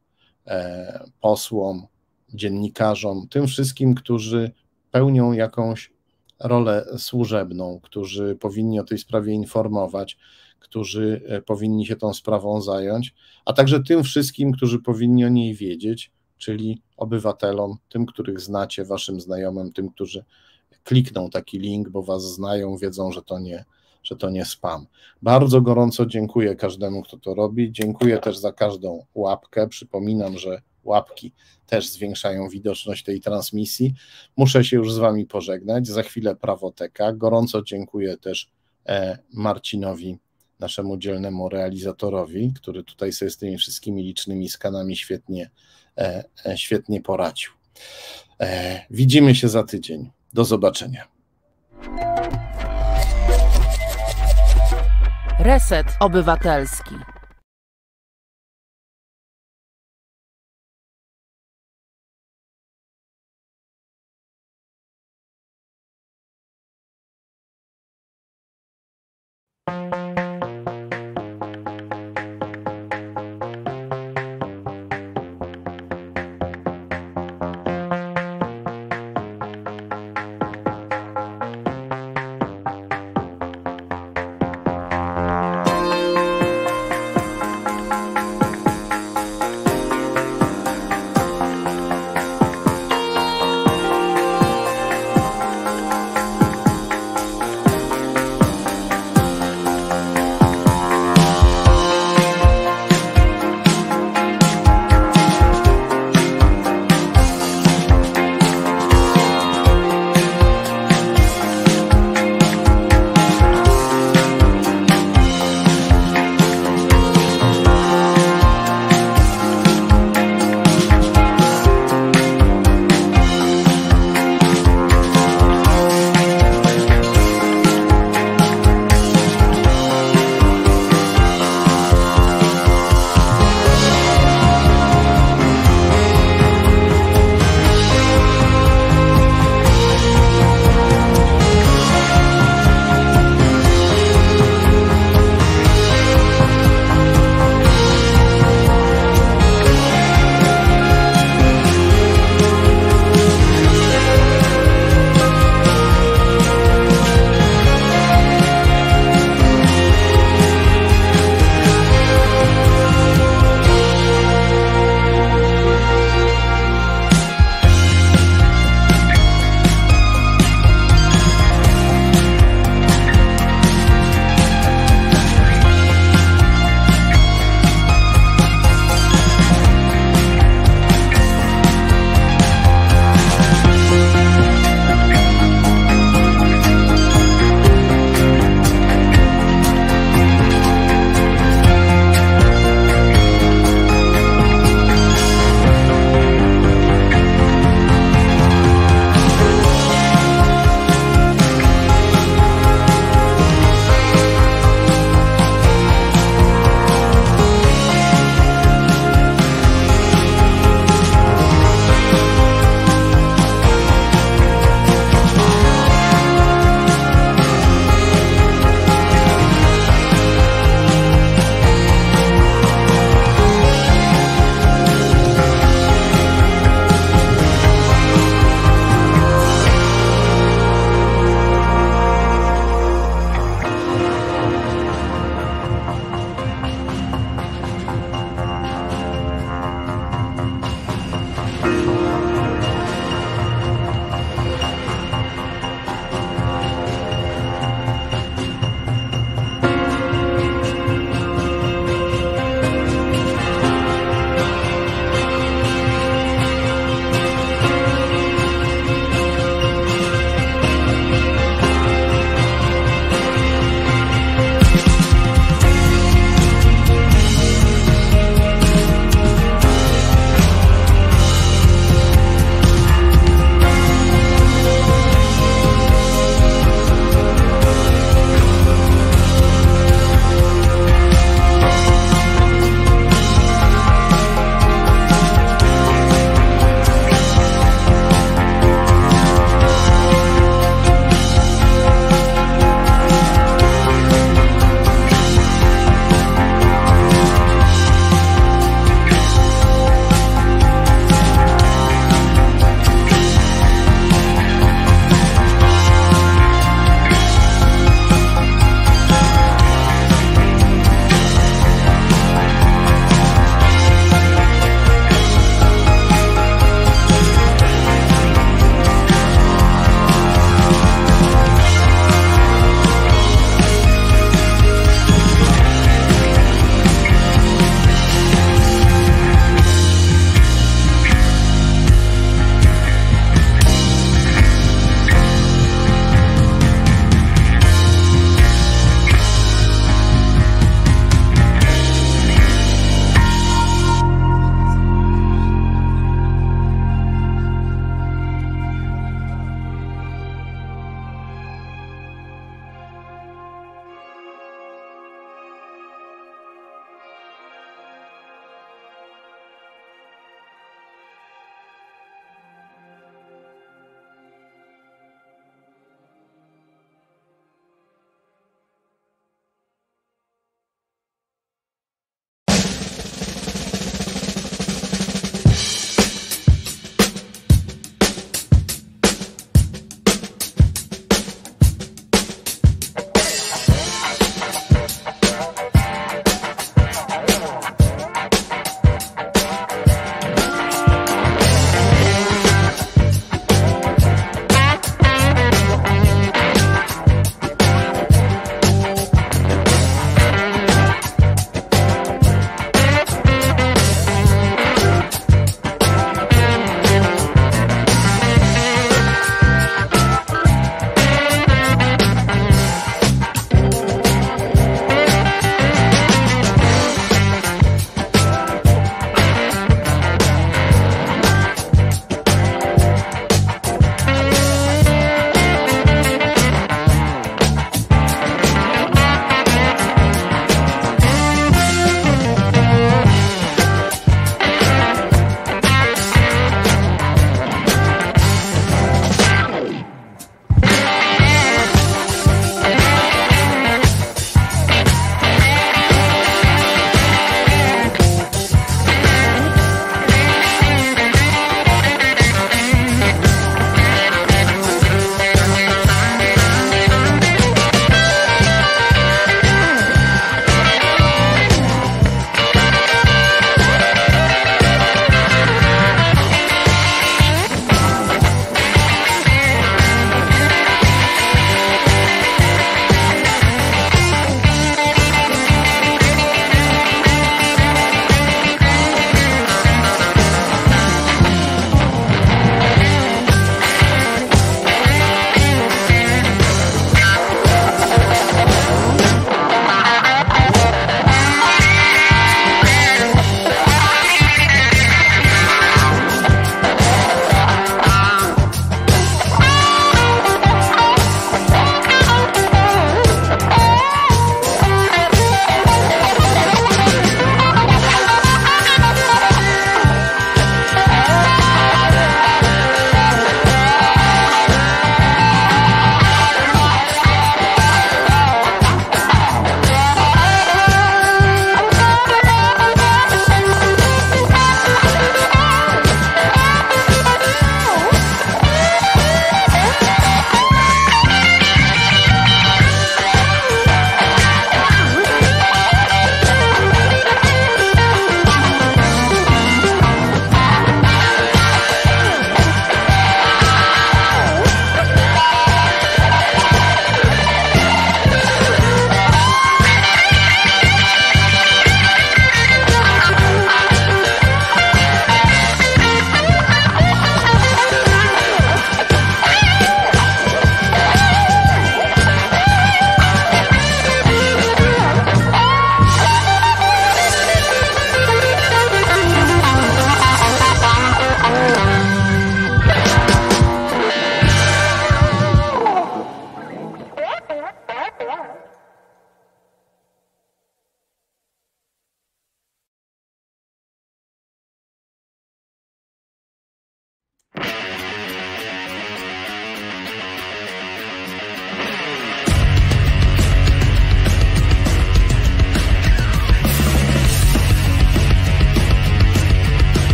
E, posłom, dziennikarzom, tym wszystkim, którzy pełnią jakąś rolę służebną, którzy powinni o tej sprawie informować, którzy e, powinni się tą sprawą zająć, a także tym wszystkim, którzy powinni o niej wiedzieć, czyli obywatelom, tym, których znacie, waszym znajomym, tym, którzy klikną taki link, bo was znają, wiedzą, że to nie że to nie spam. Bardzo gorąco dziękuję każdemu, kto to robi. Dziękuję też za każdą łapkę. Przypominam, że łapki też zwiększają widoczność tej transmisji. Muszę się już z Wami pożegnać. Za chwilę prawoteka. Gorąco dziękuję też e, Marcinowi, naszemu dzielnemu realizatorowi, który tutaj sobie z tymi wszystkimi licznymi skanami świetnie, e, e, świetnie poradził. Widzimy się za tydzień. Do zobaczenia. Reset Obywatelski.